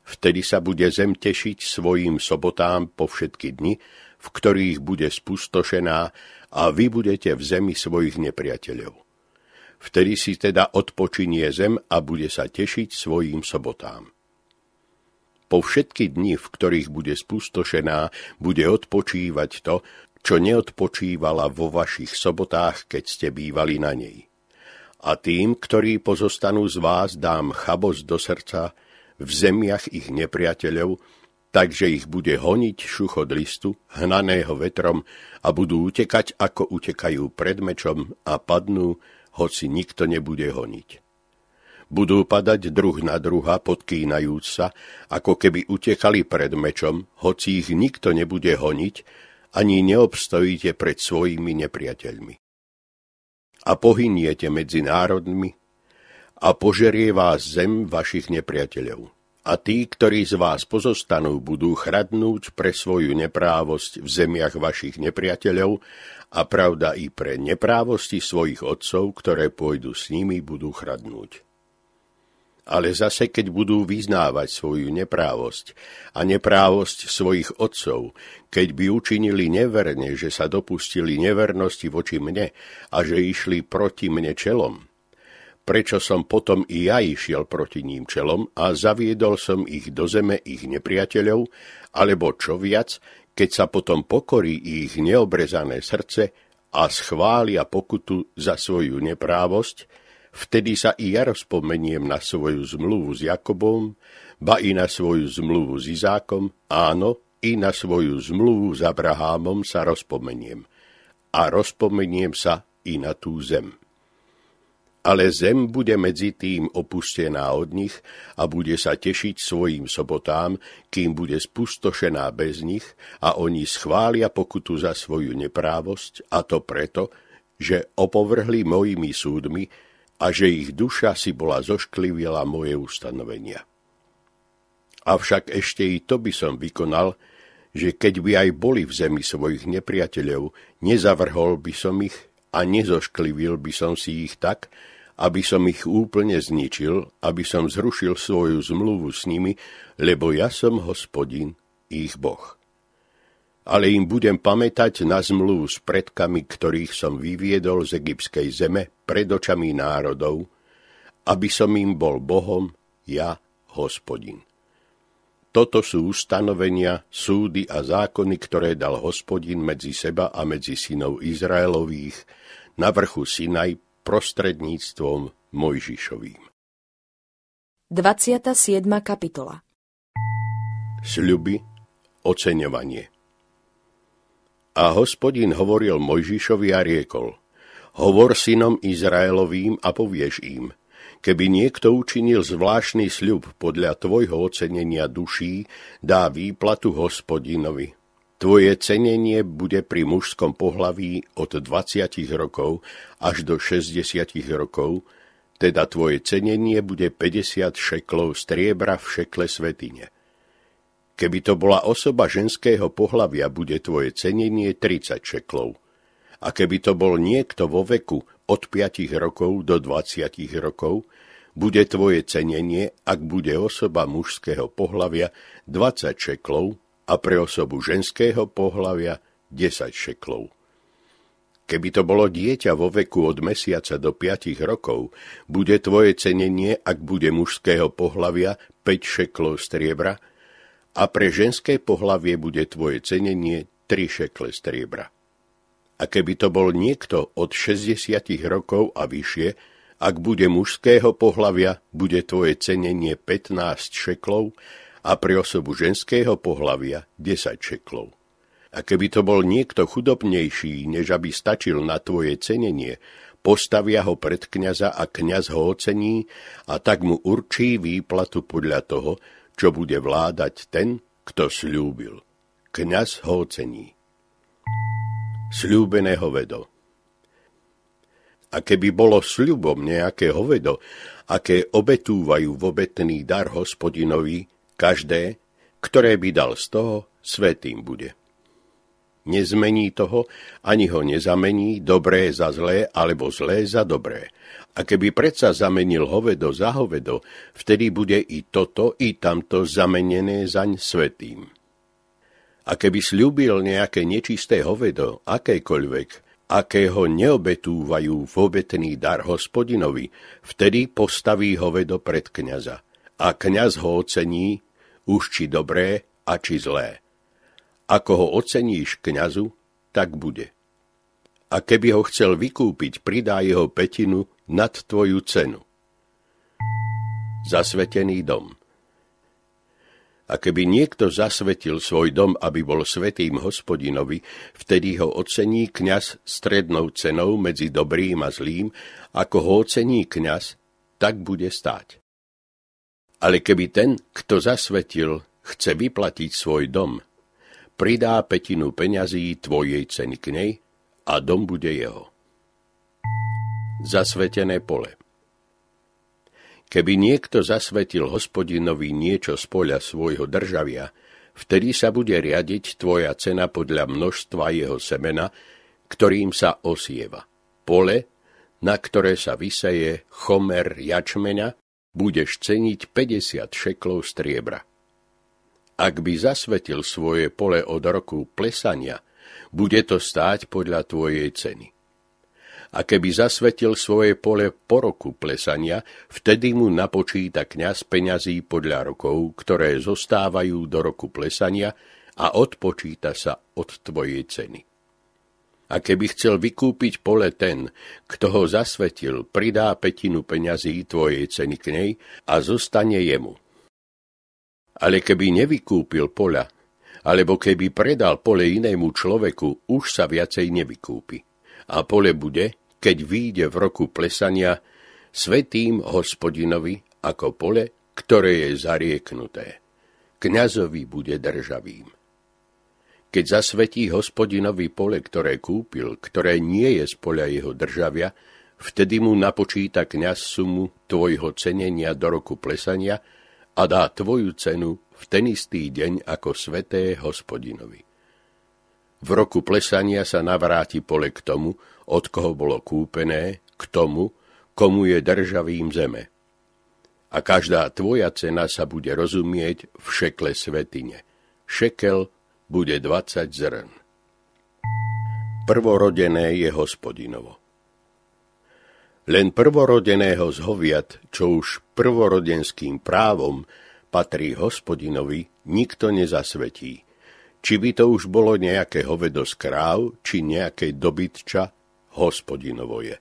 Vtedy sa bude zem tešiť svojim sobotám po všetky dni, v ktorých bude spustošená a vy budete v zemi svojich nepriateľov. Vtedy si teda odpočinie zem a bude sa tešiť svojim sobotám. Po všetky dni, v ktorých bude spustošená, bude odpočívať to, čo neodpočívala vo vašich sobotách, keď ste bývali na nej. A tým, ktorí pozostanú z vás, dám chabos do srdca, v zemiach ich nepriateľov, takže ich bude honiť šuchod listu, hnaného vetrom a budú utekať, ako utekajú pred mečom a padnú, hoci nikto nebude honiť. Budú padať druh na druha, podkýnajúc sa, ako keby utekali pred mečom, hoci ich nikto nebude honiť, ani neobstojíte pred svojimi nepriateľmi. A pohyniete medzi národmi, a požerie vás zem vašich nepriateľov. A tí, ktorí z vás pozostanú, budú chradnúť pre svoju neprávosť v zemiach vašich nepriateľov a pravda i pre neprávosti svojich otcov, ktoré pôjdu s nimi, budú chradnúť. Ale zase, keď budú vyznávať svoju neprávosť a neprávosť svojich otcov, keď by učinili neverne, že sa dopustili nevernosti voči mne a že išli proti mne čelom, prečo som potom i ja išiel proti ním čelom a zaviedol som ich do zeme ich nepriateľov, alebo čo viac, keď sa potom pokorí ich neobrezané srdce a schvália pokutu za svoju neprávosť, vtedy sa i ja rozpomeniem na svoju zmluvu s Jakobom, ba i na svoju zmluvu s Izákom, áno, i na svoju zmluvu s Abrahámom sa rozpomeniem. A rozpomeniem sa i na tú zem ale zem bude medzi tým opustená od nich a bude sa tešiť svojim sobotám, kým bude spustošená bez nich a oni schvália pokutu za svoju neprávosť a to preto, že opovrhli mojimi súdmi a že ich duša si bola zošklivila moje ustanovenia. Avšak ešte i to by som vykonal, že keď by aj boli v zemi svojich nepriateľov, nezavrhol by som ich a nezošklivil by som si ich tak, aby som ich úplne zničil, aby som zrušil svoju zmluvu s nimi, lebo ja som hospodin, ich boh. Ale im budem pamätať na zmluvu s predkami, ktorých som vyviedol z egyptskej zeme pred očami národov, aby som im bol Bohom, ja, hospodin. Toto sú ustanovenia, súdy a zákony, ktoré dal hospodin medzi seba a medzi synov Izraelových na vrchu Sinaj prostredníctvom Mojžišovým. 27. kapitola Sľuby, oceňovanie A hospodin hovoril Mojžišovi a riekol, hovor synom Izraelovým a povieš im, keby niekto učinil zvláštny sľub podľa tvojho ocenenia duší, dá výplatu hospodinovi Tvoje cenenie bude pri mužskom pohlaví od 20 rokov až do 60 rokov, teda tvoje cenenie bude 50 šeklov striebra v šekle svetine. Keby to bola osoba ženského pohlavia, bude tvoje cenenie 30 šeklov. A keby to bol niekto vo veku od 5 rokov do 20 rokov, bude tvoje cenenie, ak bude osoba mužského pohlavia, 20 šeklov a pre osobu ženského pohlavia 10 šeklov. Keby to bolo dieťa vo veku od mesiaca do 5 rokov, bude tvoje cenenie, ak bude mužského pohlavia, 5 šeklov striebra a pre ženské pohlavie bude tvoje cenenie 3 šekle striebra. A keby to bol niekto od 60 rokov a vyššie, ak bude mužského pohlavia, bude tvoje cenenie 15 šeklov a pre osobu ženského pohlavia 10 šeklov. A keby to bol niekto chudobnejší, než aby stačil na tvoje cenenie, postavia ho pred kniaza a kniaz ho ocení a tak mu určí výplatu podľa toho, čo bude vládať ten, kto slúbil. Kňaz ho ocení. Sľúbené hovedo A keby bolo sľubom nejaké hovedo, aké obetúvajú v obetný dar hospodinovi, Každé, ktoré by dal z toho, svetým bude. Nezmení toho, ani ho nezamení dobré za zlé alebo zlé za dobré. A keby predsa zamenil hovedo za hovedo, vtedy bude i toto, i tamto zamenené zaň svetým. A keby slúbil nejaké nečisté hovedo, akékoľvek, akého neobetúvajú v obetný dar hospodinovi, vtedy postaví hovedo pred kniaza. A kniaz ho ocení už či dobré a či zlé. Ako ho oceníš kňazu, tak bude. A keby ho chcel vykúpiť, pridá jeho petinu nad tvoju cenu. Zasvetený dom A keby niekto zasvetil svoj dom, aby bol svetým hospodinovi, vtedy ho ocení kňaz strednou cenou medzi dobrým a zlým, ako ho ocení kňaz, tak bude stáť. Ale keby ten, kto zasvetil, chce vyplatiť svoj dom, pridá petinu peňazí tvojej ceny k nej a dom bude jeho. Zasvetené pole Keby niekto zasvetil hospodinovi niečo z poľa svojho državia, vtedy sa bude riadiť tvoja cena podľa množstva jeho semena, ktorým sa osieva. Pole, na ktoré sa vyseje chomer jačmena, budeš ceniť 50 šeklov striebra. Ak by zasvetil svoje pole od roku plesania, bude to stáť podľa tvojej ceny. A keby zasvetil svoje pole po roku plesania, vtedy mu napočíta kňaz peňazí podľa rokov, ktoré zostávajú do roku plesania a odpočíta sa od tvojej ceny. A keby chcel vykúpiť pole ten, kto ho zasvetil, pridá petinu peňazí tvojej ceny k nej a zostane jemu. Ale keby nevykúpil pola, alebo keby predal pole inému človeku, už sa viacej nevykúpi. A pole bude, keď výjde v roku plesania, svetým hospodinovi ako pole, ktoré je zarieknuté. Kňazovi bude državým. Keď zasvetí hospodinovi pole, ktoré kúpil, ktoré nie je z poľa jeho državia, vtedy mu napočíta kniaz sumu tvojho cenenia do roku plesania a dá tvoju cenu v ten istý deň ako sveté hospodinovi. V roku plesania sa navráti pole k tomu, od koho bolo kúpené, k tomu, komu je državím zeme. A každá tvoja cena sa bude rozumieť v šekle svetine. Šekel bude 20 zrn. Prvorodené je hospodinovo. Len prvorodeného z hoviat, čo už prvorodenským právom patrí hospodinovi, nikto nezasvetí. Či by to už bolo nejaké hovedo z kráv, či nejaké dobytča, hospodinovo je.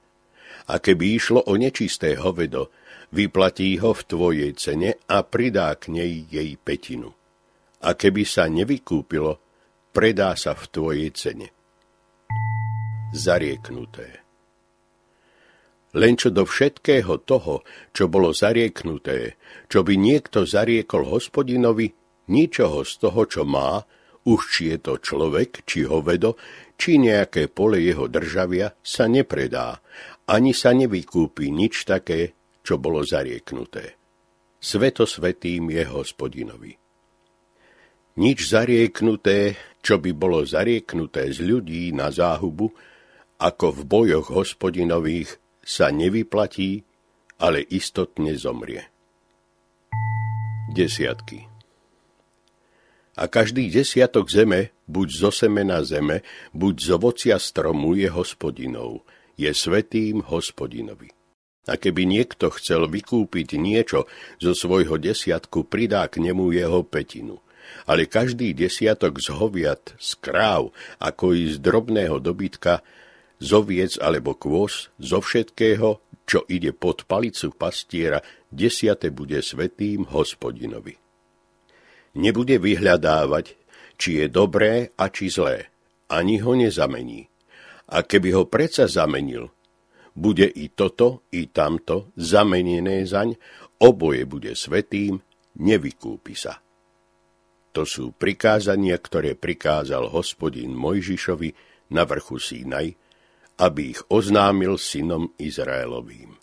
A keby išlo o nečisté hovedo, vyplatí ho v tvojej cene a pridá k nej jej petinu a keby sa nevykúpilo, predá sa v tvojej cene. Zarieknuté Len čo do všetkého toho, čo bolo zarieknuté, čo by niekto zariekol hospodinovi, ničoho z toho, čo má, už či je to človek, či hovedo, či nejaké pole jeho državia, sa nepredá, ani sa nevykúpi nič také, čo bolo zarieknuté. Sveto svetým je hospodinovi. Nič zarieknuté, čo by bolo zarieknuté z ľudí na záhubu, ako v bojoch hospodinových, sa nevyplatí, ale istotne zomrie. Desiatky A každý desiatok zeme, buď zo semena zeme, buď z ovocia stromu je hospodinou, je svetým hospodinovi. A keby niekto chcel vykúpiť niečo, zo svojho desiatku pridá k nemu jeho petinu ale každý desiatok z hoviat, z kráv, ako i z drobného dobytka, z oviec alebo kôz, zo všetkého, čo ide pod palicu pastiera, desiate bude svetým hospodinovi. Nebude vyhľadávať, či je dobré a či zlé, ani ho nezamení. A keby ho predsa zamenil, bude i toto, i tamto zamenené zaň, oboje bude svetým, nevykúpi sa. To sú prikázania, ktoré prikázal hospodin Mojžišovi na vrchu Sínaj, aby ich oznámil synom Izraelovým.